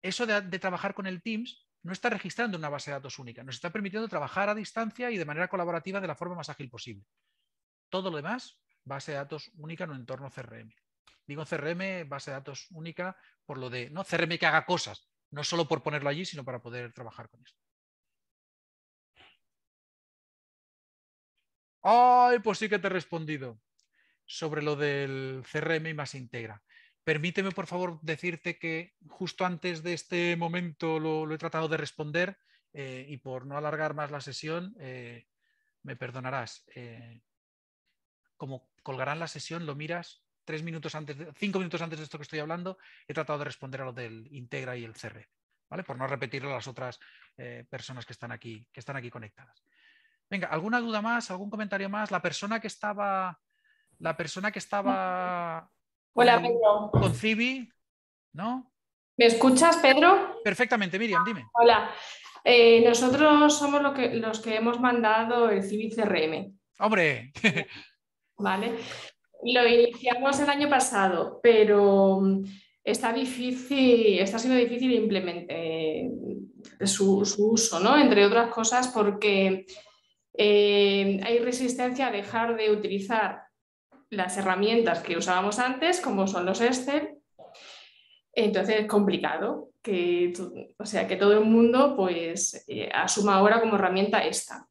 eso de, de trabajar con el Teams no está registrando una base de datos única, nos está permitiendo trabajar a distancia y de manera colaborativa de la forma más ágil posible. Todo lo demás, base de datos única en un entorno CRM. Digo CRM, base de datos única, por lo de no CRM que haga cosas, no solo por ponerlo allí, sino para poder trabajar con esto. Ay, pues sí que te he respondido sobre lo del CRM y más integra. Permíteme, por favor, decirte que justo antes de este momento lo, he tratado de responder eh, y por no alargar más la sesión, eh, me perdonarás. Eh, como colgarán la sesión, lo miras tres minutos antes, cinco minutos antes de esto que estoy hablando, he tratado de responder a lo del Integra y el CRM, e, ¿vale? Por no repetirlo a las otras eh, personas que están, aquí, que están aquí conectadas. Venga, ¿alguna duda más? ¿Algún comentario más? La persona que estaba. La persona que estaba. Hola, Pedro. Con Civi, ¿no? ¿Me escuchas, Pedro? Perfectamente, Miriam, dime. Hola. Eh, nosotros somos que, los que hemos mandado el Civi CRM. ¡Hombre! Vale. Lo iniciamos el año pasado, pero mm, está difícil, está siendo difícil implementar eh, su, uso, ¿no? Entre otras cosas porque eh, hay resistencia a dejar de utilizar las herramientas que usábamos antes, como son los Excel. Entonces es complicado que, o sea, que todo el mundo pues, eh, asuma ahora como herramienta esta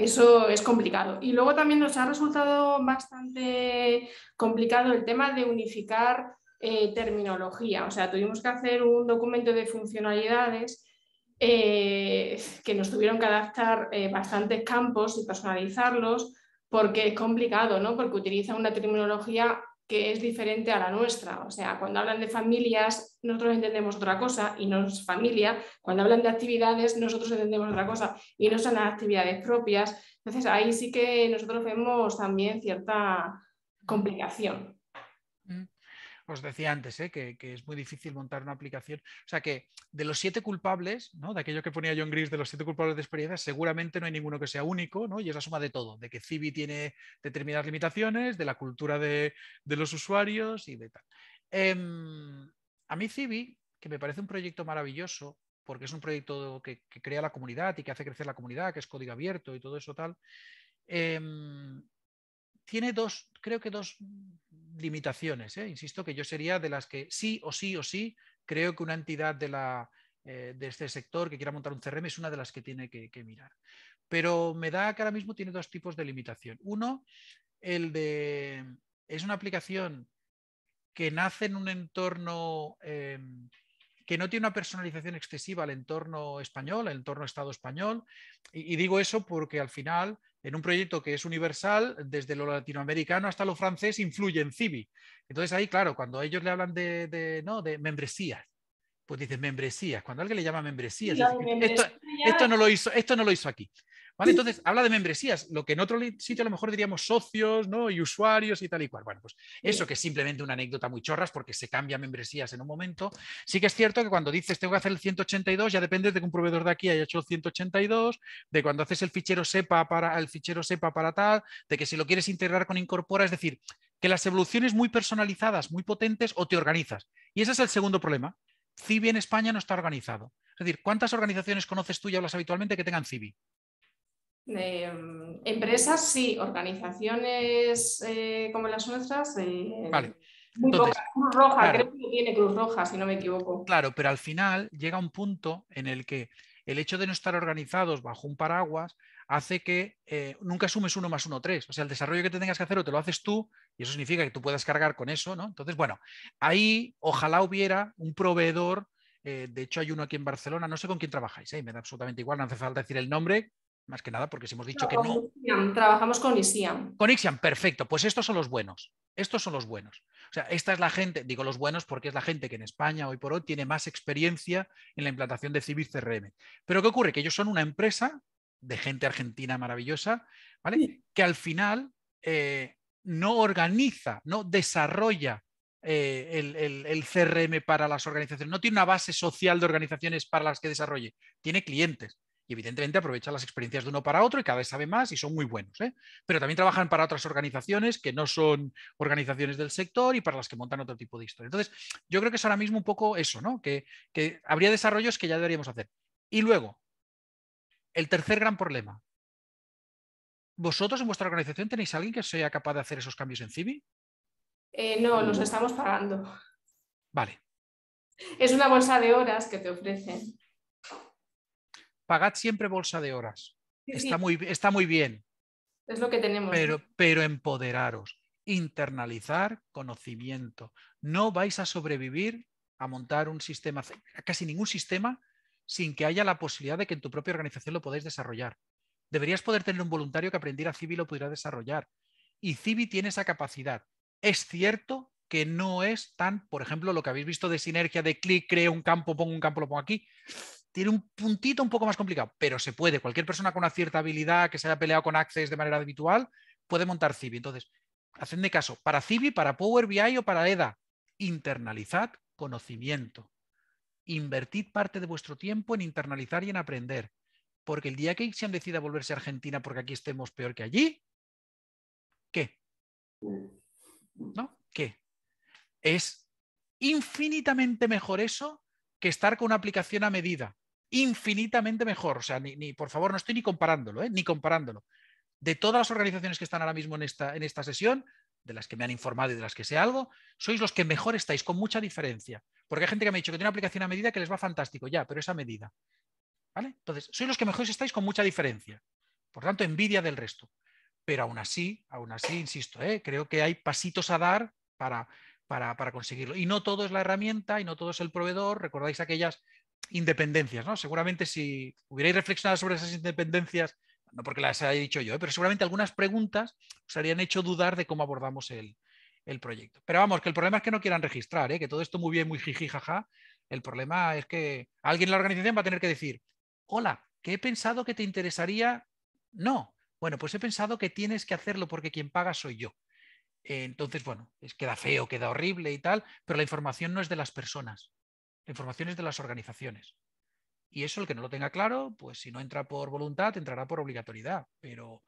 eso es complicado. Y luego también nos ha resultado bastante complicado el tema de unificar eh, terminología. O sea, tuvimos que hacer un documento de funcionalidades eh, que nos tuvieron que adaptar eh, bastantes campos y personalizarlos porque es complicado, ¿no? Porque utiliza una terminología que es diferente a la nuestra. O sea, cuando hablan de familias, nosotros entendemos otra cosa y no es familia. Cuando hablan de actividades, nosotros entendemos otra cosa y no son actividades propias. Entonces, ahí sí que nosotros vemos también cierta complicación. Mm os decía antes, ¿eh? que, es muy difícil montar una aplicación. O sea que de los siete culpables, ¿no? de aquello que ponía John Gris, de los siete culpables de experiencia, seguramente no hay ninguno que sea único, ¿no? y es la suma de todo, de que Civi tiene determinadas limitaciones, de la cultura de, los usuarios y de tal. Em, a mí Civi, que me parece un proyecto maravilloso, porque es un proyecto que, crea la comunidad y que hace crecer la comunidad, que es código abierto y todo eso tal, em, tiene dos, creo que dos limitaciones. ¿eh? Insisto que yo sería de las que sí o sí o sí creo que una entidad de, eh, este sector que quiera montar un CRM es una de las que tiene que, mirar. Pero me da que ahora mismo tiene dos tipos de limitación. Uno, el de es una aplicación que nace en un entorno em, que no tiene una personalización excesiva al entorno español, al entorno Estado español. y digo eso porque al final en un proyecto que es universal, desde lo latinoamericano hasta lo francés, influye en Civi. Entonces ahí, claro, cuando ellos le hablan de, no, de membresías, pues dicen membresías. Cuando alguien le llama membresías, membresía esto, no lo hizo, esto no lo hizo aquí. Entonces, habla de membresías, lo que en otro sitio a lo mejor diríamos socios, ¿no? Y usuarios y tal y cual. Bueno, pues eso que es simplemente una anécdota muy chorras porque se cambia membresías en un momento. Sí que es cierto que cuando dices tengo que hacer el 182, ya depende de que un proveedor de aquí haya hecho el 182, de cuando haces el fichero SEPA para el fichero SEPA para tal, de que si lo quieres integrar con Incorpora, es decir, que las evoluciones muy personalizadas, muy potentes o te organizas. Y ese es el segundo problema. CIBI en España no está organizado. Es decir, ¿cuántas organizaciones conoces tú y hablas habitualmente que tengan CIBI? Em, empresas sí, organizaciones eh, como las nuestras. Eh, vale. Cruz Roja, creo que tiene Cruz Roja, si no me equivoco. Claro, pero al final llega un punto en el que el hecho de no estar organizados bajo un paraguas hace que eh, nunca sumes uno más uno tres. O sea, el desarrollo que te tengas que hacer o te lo haces tú y eso significa que tú puedas cargar con eso, ¿no? Entonces, bueno, ahí ojalá hubiera un proveedor. de hecho, hay uno aquí en Barcelona, no sé con quién trabajáis, me da absolutamente igual, no hace falta decir el nombre, más que nada porque si hemos dicho que no. trabajamos con Ixian. Con Ixian, perfecto. Pues estos son los buenos. Estos son los buenos. O sea, esta es la gente, digo los buenos porque es la gente que en España hoy por hoy tiene más experiencia en la implantación de civil CRM. Pero ¿qué ocurre? Que ellos son una empresa de gente argentina maravillosa, ¿vale? Que al final eh, no organiza, no desarrolla eh, el, CRM para las organizaciones, no tiene una base social de organizaciones para las que desarrolle, tiene clientes y evidentemente aprovechan las experiencias de uno para otro y cada vez sabe más y son muy buenos. ¿eh? Pero también trabajan para otras organizaciones que no son organizaciones del sector y para las que montan otro tipo de historia. Entonces, yo creo que es ahora mismo un poco eso, ¿no? que, habría desarrollos que ya deberíamos hacer. Y luego, el tercer gran problema. ¿Vosotros en vuestra organización tenéis a alguien que sea capaz de hacer esos cambios en Civi? Eh, no, los estamos pagando. Vale. Es una bolsa de horas que te ofrecen pagad siempre bolsa de horas. está, Muy, está muy bien. Es lo que tenemos. Pero, pero empoderaros, internalizar conocimiento. No vais a sobrevivir a montar un sistema, casi ningún sistema, sin que haya la posibilidad de que en tu propia organización lo podáis desarrollar. Deberías poder tener un voluntario que aprendiera Civi y lo pudiera desarrollar. Y Civi tiene esa capacidad. Es cierto que no es tan, por ejemplo, lo que habéis visto de sinergia de clic, creo un campo, pongo un campo, lo pongo aquí tiene un puntito un poco más complicado, pero se puede. Cualquier persona con una cierta habilidad que se haya peleado con Access de manera habitual puede montar Civi. Entonces, de caso, para Civi, para Power BI o para EDA, internalizad conocimiento. Invertid parte de vuestro tiempo en internalizar y en aprender. Porque el día que xian decida volverse a Argentina porque aquí estemos peor que allí, ¿qué? ¿No? ¿Qué? Es infinitamente mejor eso que estar con una aplicación a medida, infinitamente mejor. O sea, ni, por favor, no estoy ni comparándolo, ¿eh? ni comparándolo. De todas las organizaciones que están ahora mismo en esta, en esta sesión, de las que me han informado y de las que sé algo, sois los que mejor estáis, con mucha diferencia. Porque hay gente que me ha dicho que tiene una aplicación a medida que les va fantástico, ya, pero esa medida. ¿Vale? Entonces, sois los que mejor estáis con mucha diferencia. Por tanto, envidia del resto. Pero aún así, aún así, insisto, ¿eh? creo que hay pasitos a dar para, para, para, conseguirlo. Y no todo es la herramienta y no todo es el proveedor. Recordáis aquellas independencias, ¿no? Seguramente si hubierais reflexionado sobre esas independencias, no porque las haya dicho yo, ¿eh? pero seguramente algunas preguntas os habrían hecho dudar de cómo abordamos el, proyecto. Pero vamos, que el problema es que no quieran registrar, ¿eh? que todo esto muy bien, muy jiji, jaja. El problema es que alguien en la organización va a tener que decir, hola, que he pensado que te interesaría. No, bueno, pues he pensado que tienes que hacerlo porque quien paga soy yo. entonces, bueno, es, queda feo, queda horrible y tal, pero la información no es de las personas, Informaciones de las organizaciones. Y eso, el que no lo tenga claro, pues si no entra por voluntad, entrará por obligatoriedad. Pero,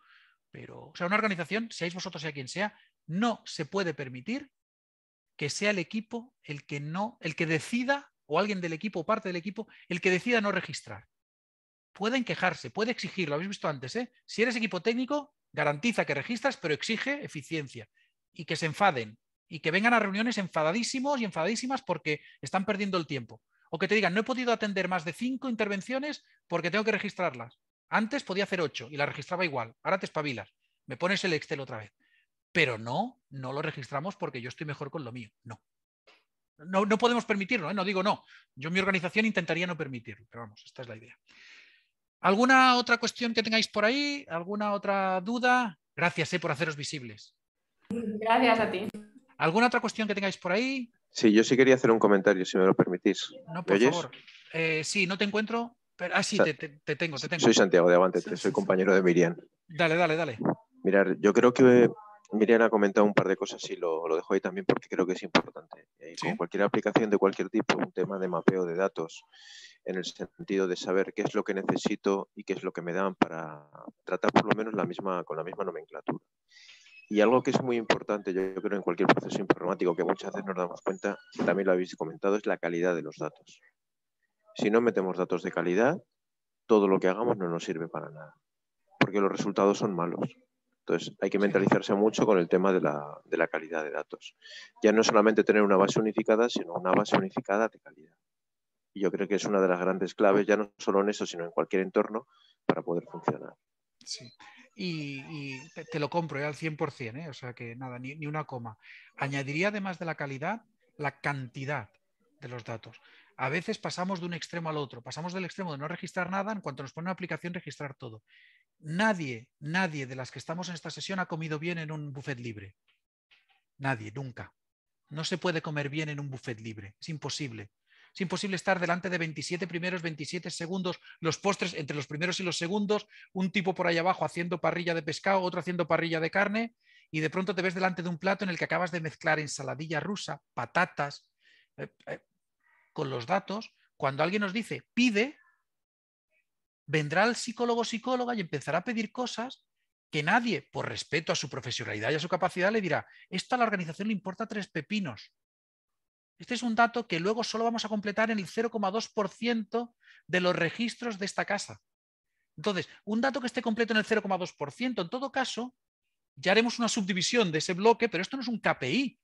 pero o sea, una organización, seáis vosotros, sea quien sea, no se puede permitir que sea el equipo el que no, el que decida, o alguien del equipo o parte del equipo, el que decida no registrar. Pueden quejarse, puede exigir, lo habéis visto antes, ¿eh? Si eres equipo técnico, garantiza que registras, pero exige eficiencia. Y que se enfaden, y que vengan a reuniones enfadadísimos y enfadadísimas porque están perdiendo el tiempo. O que te digan, no he podido atender más de cinco intervenciones porque tengo que registrarlas. Antes podía hacer ocho y la registraba igual. Ahora te espabilas. Me pones el Excel otra vez. Pero no, no lo registramos porque yo estoy mejor con lo mío. No. No, podemos permitirlo, ¿eh? no digo no. Yo en mi organización intentaría no permitirlo, pero vamos, esta es la idea. ¿Alguna otra cuestión que tengáis por ahí? ¿Alguna otra duda? Gracias ¿eh? por haceros visibles. Gracias a ti. ¿Alguna otra cuestión que tengáis por ahí? Sí, yo sí quería hacer un comentario, si me lo permitís. No, por favor. Eh, sí, no te encuentro. Pero, ah, sí, te, tengo, te tengo. Soy Santiago de Avante, soy compañero de Miriam. Dale, dale, dale. Mirar, yo creo que Miriam ha comentado un par de cosas y lo, dejo ahí también porque creo que es importante. Eh, y con cualquier aplicación de cualquier tipo, un tema de mapeo de datos, en el sentido de saber qué es lo que necesito y qué es lo que me dan para tratar por lo menos la misma, con la misma nomenclatura. Y algo que es muy importante, yo creo, en cualquier proceso informático que muchas veces nos damos cuenta, también lo habéis comentado, es la calidad de los datos. Si no metemos datos de calidad, todo lo que hagamos no nos sirve para nada, porque los resultados son malos. Entonces, hay que mentalizarse mucho con el tema de la, de la calidad de datos. Ya no solamente tener una base unificada, sino una base unificada de calidad. Y yo creo que es una de las grandes claves, ya no solo en eso, sino en cualquier entorno, para poder funcionar. Sí y, te, lo compro eh, al 100%, eh, o sea que nada, ni, ni, una coma. Añadiría además de la calidad, la cantidad de los datos. A veces pasamos de un extremo al otro, pasamos del extremo de no registrar nada, en cuanto nos pone una aplicación, registrar todo. Nadie, nadie de las que estamos en esta sesión ha comido bien en un buffet libre. Nadie, nunca. No se puede comer bien en un buffet libre, es imposible es imposible estar delante de 27 primeros, 27 segundos, los postres entre los primeros y los segundos, un tipo por ahí abajo haciendo parrilla de pescado, otro haciendo parrilla de carne, y de pronto te ves delante de un plato en el que acabas de mezclar ensaladilla rusa, patatas, eh, eh, con los datos. Cuando alguien nos dice, pide, vendrá el psicólogo psicóloga y empezará a pedir cosas que nadie, por respeto a su profesionalidad y a su capacidad, le dirá, esto a la organización le importa tres pepinos. Este es un dato que luego solo vamos a completar en el 0,2% de los registros de esta casa. Entonces, un dato que esté completo en el 0,2%, en todo caso, ya haremos una subdivisión de ese bloque, pero esto no es un KPI.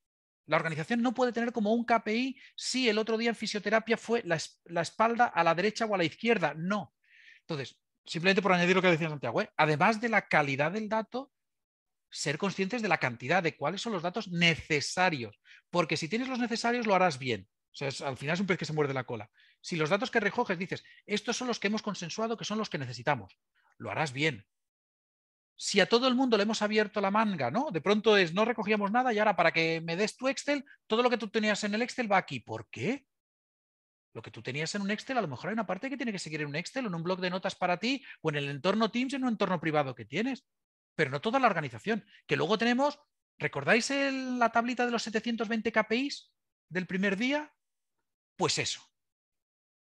La organización no puede tener como un KPI si el otro día en fisioterapia fue la, espalda a la derecha o a la izquierda. No. Entonces, simplemente por añadir lo que decía Santiago, ¿eh? además de la calidad del dato, ser conscientes de la cantidad, de cuáles son los datos necesarios, porque si tienes los necesarios lo harás bien. O sea, al final es un pez que se muerde la cola. Si los datos que recoges dices, estos son los que hemos consensuado, que son los que necesitamos, lo harás bien. Si a todo el mundo le hemos abierto la manga, ¿no? De pronto es, no recogíamos nada y ahora para que me des tu Excel, todo lo que tú tenías en el Excel va aquí. ¿Por qué? Lo que tú tenías en un Excel, a lo mejor hay una parte que tiene que seguir en un Excel, en un blog de notas para ti, o en el entorno Teams, en un entorno privado que tienes pero no toda la organización. Que luego tenemos, ¿recordáis la tablita de los 720 KPIs del primer día? Pues eso.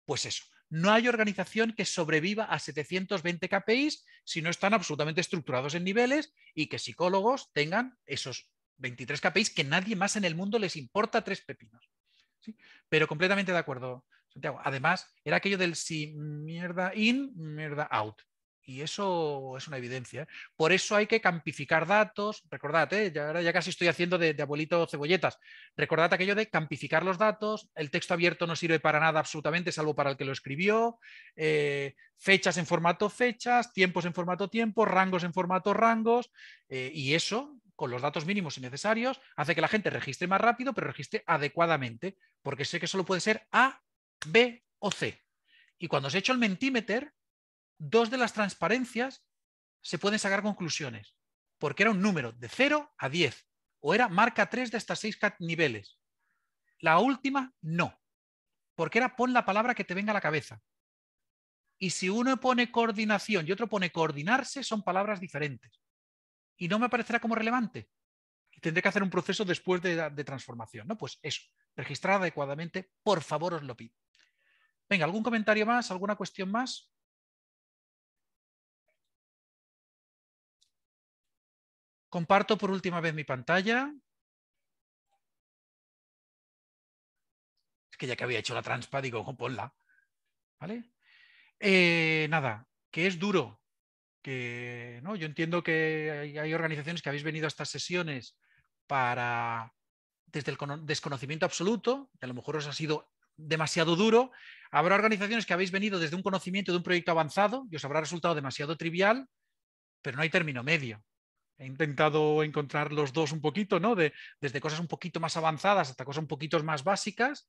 Pues eso. No hay organización que sobreviva a 720 KPIs si no están absolutamente estructurados en niveles y que psicólogos tengan esos 23 KPIs que nadie más en el mundo les importa tres pepinos. ¿Sí? Pero completamente de acuerdo, Santiago. Además, era aquello del si mierda in, mierda out. Y eso es una evidencia. ¿eh? Por eso hay que campificar datos. Recordad, ¿eh? ya, ahora ya casi estoy haciendo de, abuelito cebolletas. Recordad aquello de campificar los datos. El texto abierto no sirve para nada absolutamente, salvo para el que lo escribió. Eh, fechas en formato fechas, tiempos en formato tiempo, rangos en formato rangos. Eh, y eso, con los datos mínimos y necesarios, hace que la gente registre más rápido, pero registre adecuadamente, porque sé que solo puede ser A, B o C. Y cuando se ha hecho el mentímetro dos de las transparencias se pueden sacar conclusiones, porque era un número de 0 a 10, o era marca 3 de estas 6 niveles. La última, no, porque era pon la palabra que te venga a la cabeza. Y si uno pone coordinación y otro pone coordinarse, son palabras diferentes. Y no me parecerá como relevante. Y tendré que hacer un proceso después de, transformación. ¿no? Pues eso, registrar adecuadamente, por favor os lo pido. Venga, ¿algún comentario más? ¿Alguna cuestión más? Comparto por última vez mi pantalla. Es que ya que había hecho la transpa, digo, ponla. ¿Vale? Eh, nada, que es duro. Que, ¿no? Yo entiendo que hay, organizaciones que habéis venido a estas sesiones para desde el desconocimiento absoluto, que a lo mejor os ha sido demasiado duro. Habrá organizaciones que habéis venido desde un conocimiento de un proyecto avanzado y os habrá resultado demasiado trivial, pero no hay término medio he intentado encontrar los dos un poquito, ¿no? De, desde cosas un poquito más avanzadas hasta cosas un poquito más básicas.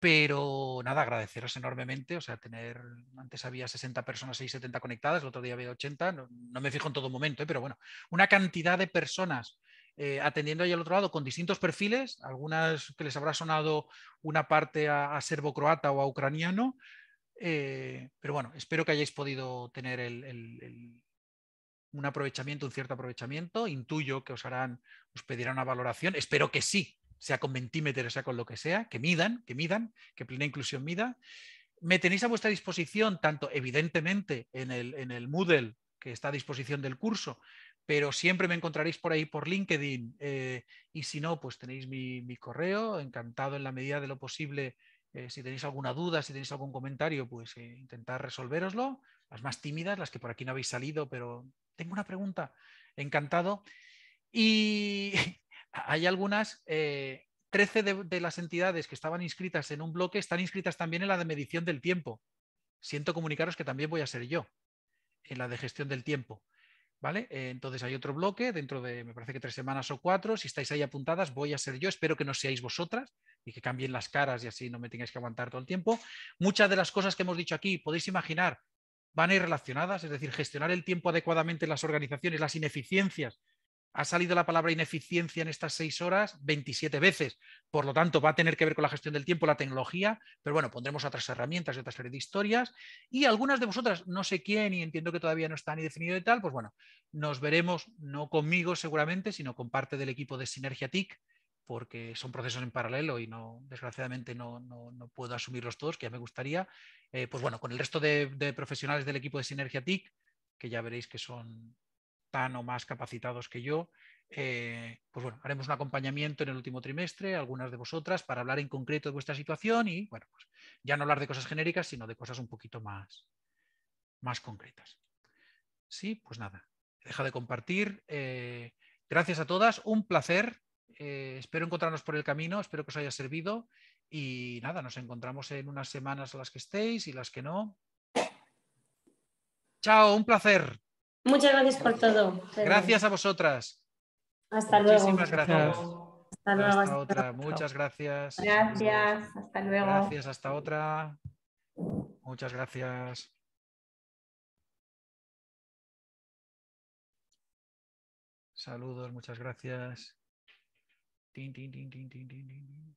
Pero nada, agradeceros enormemente. O sea, tener. Antes había 60 personas, 6, 70 conectadas, el otro día había 80. No, me fijo en todo momento, ¿eh? pero bueno, una cantidad de personas eh, atendiendo ahí al otro lado con distintos perfiles, algunas que les habrá sonado una parte a, serbo-croata o a ucraniano, eh, pero bueno, espero que hayáis podido tener el, un aprovechamiento, un cierto aprovechamiento. Intuyo que os harán, os pedirán una valoración. Espero que sí, sea con Mentimeter, sea con lo que sea, que midan, que midan, que plena inclusión mida. Me tenéis a vuestra disposición, tanto evidentemente en el, en el Moodle, que está a disposición del curso, pero siempre me encontraréis por ahí por LinkedIn. Eh, y si no, pues tenéis mi, correo, encantado en la medida de lo posible. Eh, si tenéis alguna duda, si tenéis algún comentario, pues eh, intentar resolveroslo las más tímidas, las que por aquí no habéis salido, pero tengo una pregunta, encantado. Y hay algunas, eh, trece 13 de, las entidades que estaban inscritas en un bloque están inscritas también en la de medición del tiempo. Siento comunicaros que también voy a ser yo en la de gestión del tiempo. ¿Vale? Eh, entonces hay otro bloque dentro de, me parece que tres semanas o cuatro. Si estáis ahí apuntadas, voy a ser yo. Espero que no seáis vosotras y que cambien las caras y así no me tengáis que aguantar todo el tiempo. Muchas de las cosas que hemos dicho aquí podéis imaginar van a ir relacionadas, es decir, gestionar el tiempo adecuadamente en las organizaciones, las ineficiencias. Ha salido la palabra ineficiencia en estas seis horas 27 veces, por lo tanto va a tener que ver con la gestión del tiempo, la tecnología, pero bueno, pondremos otras herramientas y otra serie de historias y algunas de vosotras, no sé quién y entiendo que todavía no está ni definido y tal, pues bueno, nos veremos no conmigo seguramente, sino con parte del equipo de Sinergia TIC porque son procesos en paralelo y no, desgraciadamente no, no, no puedo asumirlos todos, que ya me gustaría. Eh, pues bueno, con el resto de, profesionales del equipo de Sinergia TIC, que ya veréis que son tan o más capacitados que yo, eh, pues bueno, haremos un acompañamiento en el último trimestre, algunas de vosotras, para hablar en concreto de vuestra situación y, bueno, pues ya no hablar de cosas genéricas, sino de cosas un poquito más, más concretas. Sí, pues nada, deja de compartir. Eh, gracias a todas, un placer eh, espero encontrarnos por el camino, espero que os haya servido y nada, nos encontramos en unas semanas las que estéis y las que no. Chao, un placer. Muchas gracias por todo. Gracias a vosotras. Hasta Muchísimas gracias. Hasta Hasta otra. Muchas gracias. Gracias. Hasta luego. Gracias. Hasta otra. Muchas gracias. Saludos. Muchas gracias. Ding, ding, ding, ding, ding, ding, ding.